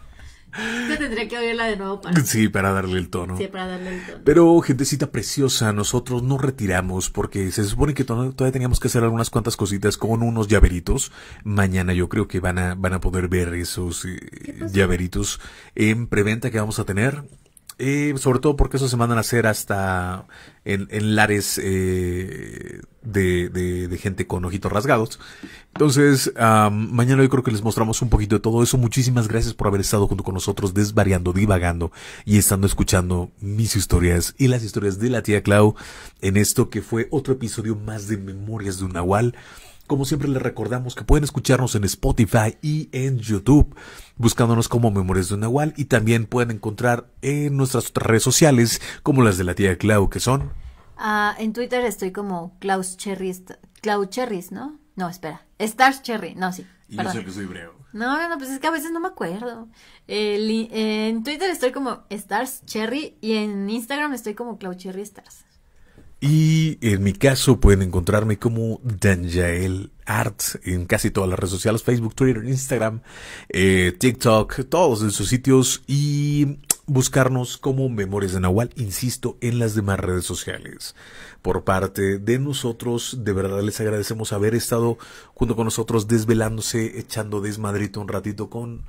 Yo tendría que oírla de nuevo para. Sí, para darle el tono. Sí, para darle el tono. Pero, gentecita preciosa, nosotros nos retiramos porque se supone que todavía teníamos que hacer algunas cuantas cositas con unos llaveritos. Mañana yo creo que van a, van a poder ver esos eh, llaveritos en preventa que vamos a tener. Eh, sobre todo porque eso se mandan a hacer hasta en, lares eh, de, gente con ojitos rasgados. Entonces, mañana yo creo que les mostramos un poquito de todo eso. Muchísimas gracias por haber estado junto con nosotros, desvariando, divagando y estando escuchando mis historias y las historias de la tía Clau en esto que fue otro episodio más de Memorias de un Nahual. Como siempre les recordamos que pueden escucharnos en Spotify y en YouTube buscándonos como Memorias de un Nahual y también pueden encontrar en nuestras otras redes sociales como las de la tía Clau que son. Ah, en Twitter estoy como Klaus Cherry Clau ¿no? No, espera, Stars Cherry, no, sí. Y yo sé que soy hebreo. No, no, pues es que a veces no me acuerdo. Eh, en Twitter estoy como Stars Cherry y en Instagram estoy como Clau Cherry Stars. Y en mi caso pueden encontrarme como Danjael Art en casi todas las redes sociales, Facebook, Twitter, Instagram, eh, TikTok, todos en sus sitios y buscarnos como Memorias de Nahual, insisto, en las demás redes sociales. Por parte de nosotros, de verdad les agradecemos haber estado junto con nosotros desvelándose, echando desmadrito un ratito con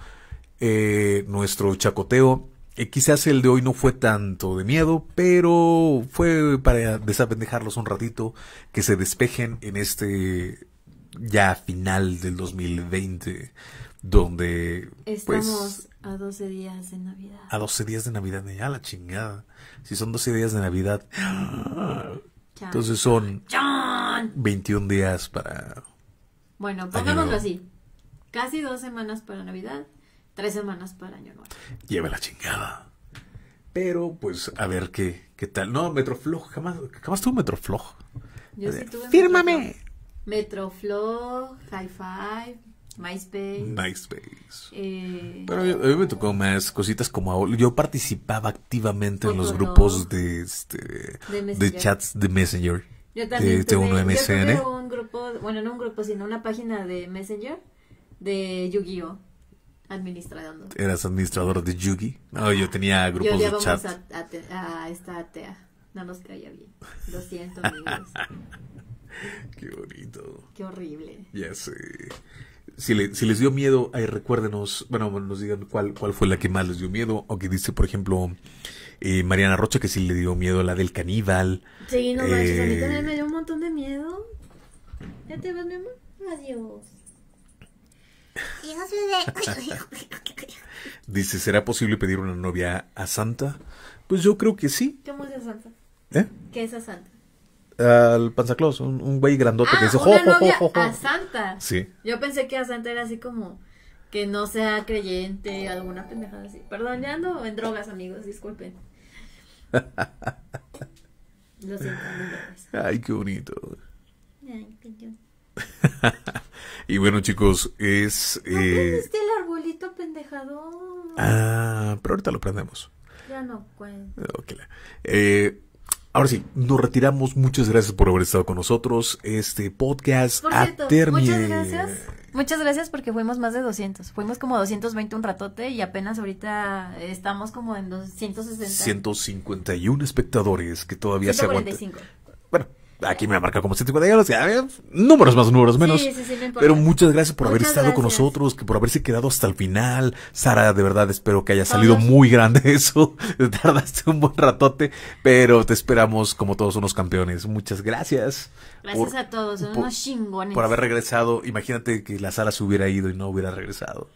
eh, nuestro chacoteo eh, quizás el de hoy no fue tanto de miedo, pero fue para desapendejarlos un ratito, que se despejen en este ya final del 2020, donde... Pues, Estamos a 12 días de Navidad. A 12 días de Navidad, ya la chingada. Si son 12 días de Navidad, [GASPS] entonces son 21 días para... Bueno, pongámoslo así. Casi dos semanas para Navidad Tres semanas para Año Nuevo. Lleva la chingada. Pero, pues, a ver qué, qué tal. No, Metrofloj jamás, jamás tuvo Metroflog. ¡Fírmame! Metrofloj High Five, MySpace. MySpace. Eh, Pero a mí me tocó más cositas como yo participaba activamente en los grupos de este, de, chats de Messenger. Yo también de, un grupo, bueno, no un grupo, sino una página de Messenger de Yu-Gi-Oh. Administrador. ¿Eras administrador de Yugi? No, yo tenía grupos de chat. A, a, te, a esta atea. No nos caía bien. 200 [LAUGHS] Qué bonito. Qué horrible. Ya sé. Si, les dio miedo, ahí recuérdenos, bueno, nos digan cuál, cuál fue la que más les dio miedo, o que dice, por ejemplo, eh, Mariana Rocha, que sí le dio miedo a la del caníbal. Sí, no manches, a mí también eh, me dio un montón de miedo. Ya te vas, mi amor. Adiós. Dice, ¿será posible pedir una novia a Santa? Pues yo creo que sí. Santa? ¿Eh? ¿Qué es a Santa? Al Panzaclós, un, güey grandote que ah, dice, una jo, jo, a Santa. Sí. Yo pensé que a Santa era así como que no sea creyente, alguna pendejada así. Perdón, ya ando en drogas, amigos, disculpen. [LAUGHS] Lo siento, Ay, qué bonito. Ay, qué bonito. [LAUGHS] Y bueno, chicos, es. ¿No eh... el arbolito pendejado? Ah, pero ahorita lo prendemos. Ya no cuenta. Ok. Eh, ahora sí, nos retiramos. Muchas gracias por haber estado con nosotros. Este podcast a cierto, Muchas gracias. Muchas gracias porque fuimos más de 200. Fuimos como 220 un ratote y apenas ahorita estamos como en 260. 151 espectadores que todavía se aguantan aquí me marca como 150 o sea, números más, números menos. pero muchas gracias por haber estado con nosotros, que por haberse quedado hasta el final. Sara, de verdad espero que haya salido muy grande [LAUGHS] eso. Tardaste un buen ratote, pero te esperamos como todos unos campeones. Muchas gracias. Gracias a todos, son unos chingones. Por haber regresado. Imagínate que la Sara se hubiera ido y no hubiera regresado.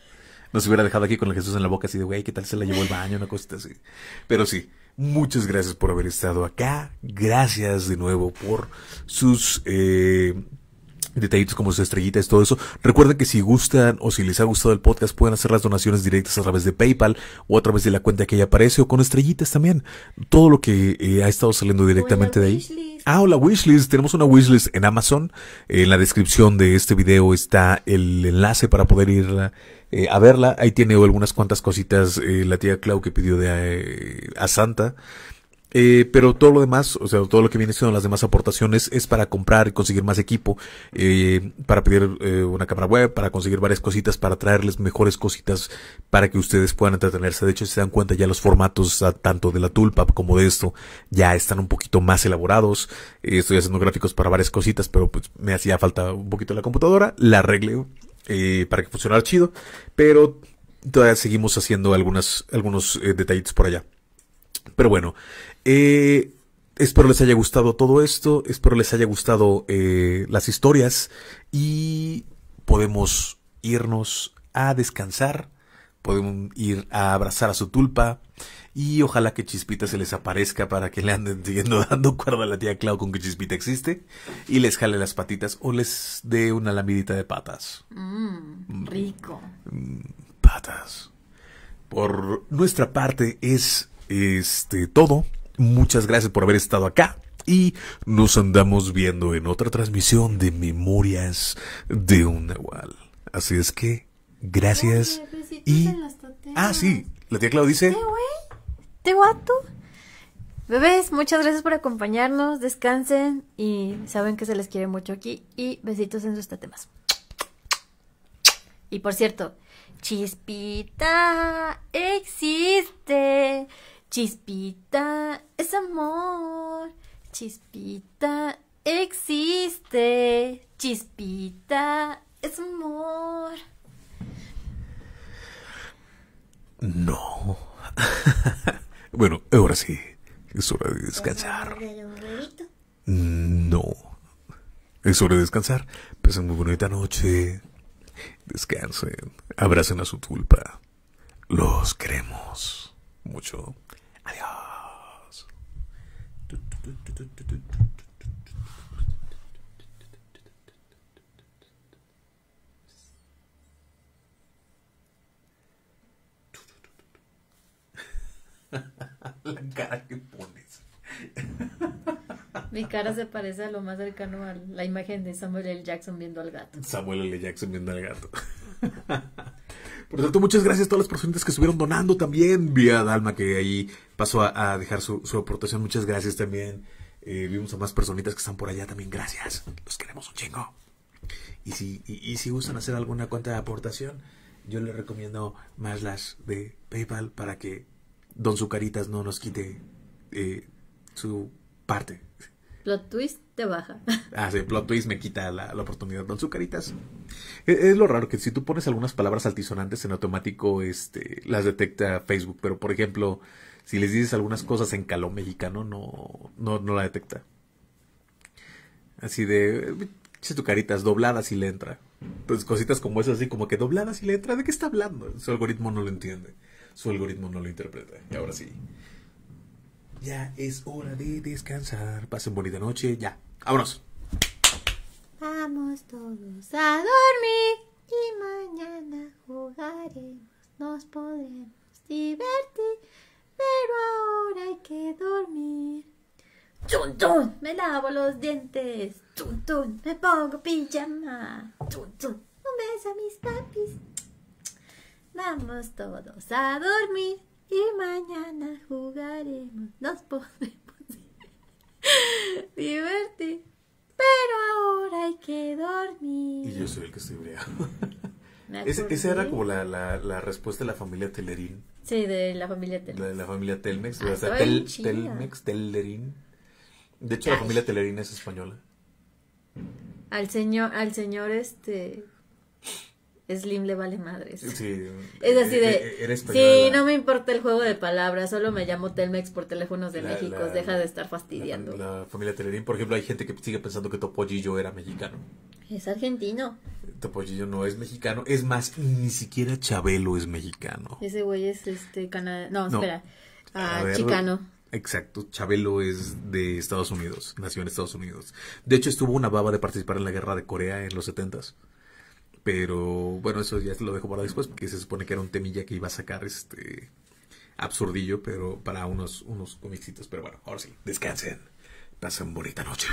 Nos hubiera dejado aquí con el Jesús en la boca así de, güey, ¿qué tal se la llevó el baño? Una cosita así. Pero sí. Muchas gracias por haber estado acá. Gracias de nuevo por sus eh, detallitos como sus estrellitas, todo eso. Recuerden que si gustan o si les ha gustado el podcast, pueden hacer las donaciones directas a través de PayPal o a través de la cuenta que ya aparece o con estrellitas también. Todo lo que eh, ha estado saliendo directamente de ahí. Ah, hola, wishlist. Tenemos una wishlist en Amazon. En la descripción de este video está el enlace para poder ir eh, a verla. Ahí tiene algunas cuantas cositas eh, la tía Clau que pidió de, eh, a Santa. pero todo lo demás, o sea, todo lo que viene siendo las demás aportaciones es para comprar y conseguir más equipo, para pedir una cámara web, para conseguir varias cositas, para traerles mejores cositas para que ustedes puedan entretenerse. De hecho, si se dan cuenta, ya los formatos tanto de la Tulpa como de esto ya están un poquito más elaborados. estoy haciendo gráficos para varias cositas, pero pues me hacía falta un poquito la computadora, la arreglé, eh, para que funcionara chido, pero todavía seguimos haciendo algunos eh, detallitos por allá. Pero bueno, eh, espero les haya gustado todo esto, espero les haya gustado las historias y podemos irnos a descansar podemos ir a abrazar a su tulpa y ojalá que Chispita se les aparezca para que le anden siguiendo [LAUGHS] dando cuerda a la tía Clau con que Chispita existe y les jale las patitas o les dé una lamidita de patas. Mm, mm, rico. Mm, patas. Por nuestra parte es este todo. Muchas gracias por haber estado acá. Y nos andamos viendo en otra transmisión de Memorias de un Nahual. Así es que, gracias. Ah, sí. La tía Clau dice. ¿Qué, güey? ¿Te guato? Bebés, muchas gracias por acompañarnos. Descansen y saben que se les quiere mucho aquí. Y besitos en sus tatemas. Y por cierto, Chispita existe. Chispita es amor. Chispita existe. Chispita es amor. No. [LAUGHS] bueno, ahora sí. Es hora de descansar. No. Es hora de descansar. Pasen muy bonita noche. Descansen. Abracen a su tulpa. Los queremos mucho. Adiós. [LAUGHS] La cara que pones. Mi cara se parece a lo más cercano a la imagen de Samuel L. Jackson viendo al gato. Samuel L. Jackson viendo al gato. [LAUGHS] Por tanto, muchas gracias a todas las personas que estuvieron donando también. vía Dalma que ahí pasó a, dejar su, aportación. Muchas gracias también. Eh, vimos a más personitas que están por allá también. Gracias. Los queremos un chingo. Y si, y, y si gustan hacer alguna cuenta de aportación, yo les recomiendo más las de PayPal para que Don Zucaritas no nos quite eh, su parte. Plot twist te baja. [LAUGHS] Ah, sí, plot twist me quita la, oportunidad. Don Zucaritas. Es, es, lo raro que si tú pones algunas palabras altisonantes en automático, este, las detecta Facebook. Pero por ejemplo, si les dices algunas cosas en caló mexicano, no, no, no la detecta. Así de. caritas doblada y le entra. Entonces, cositas como esas, así como que dobladas y le entra. ¿De qué está hablando? Su algoritmo no lo entiende su algoritmo no lo interpreta. Y ahora sí. Ya es hora de descansar. Pasen bonita noche. Ya. Vámonos. Vamos todos a dormir y mañana jugaremos. Nos podemos divertir, pero ahora hay que dormir. ¡Tun, Me lavo los dientes. ¡Tun, Me pongo pijama. ¡Tun, tun! Un beso a mis papis. Vamos todos a dormir y mañana jugaremos. Nos podemos [LAUGHS] divertir, pero ahora hay que dormir. Y yo soy el que estoy breado. [LAUGHS] esa era como la, la, respuesta de la familia Telerín. Sí, de la familia Telmex. de la familia Telmex. o ah, sea, Telmex, Telerín. De hecho, la familia Telerín es española. Al señor, al señor este Slim le vale madres. Sí. [LAUGHS] Es eh, así de. Eh, eh, sí, no me importa el juego de palabras, solo me llamo Telmex por teléfonos de México, deja de estar fastidiando. La, familia Telerín, por ejemplo, hay gente que sigue pensando que Topollillo era mexicano. Es argentino. Topollillo no es mexicano, es más, ni siquiera Chabelo es mexicano. Ese güey es este No, espera. Ah, chicano. Exacto, Chabelo es de Estados Unidos, nació en Estados Unidos. De hecho, estuvo una baba de participar en la guerra de Corea en los setentas. Pero bueno, eso ya te lo dejo para después, porque se supone que era un temilla que iba a sacar este absurdillo, pero para unos, unos comicitos. Pero bueno, ahora sí, descansen. Pasen bonita noche.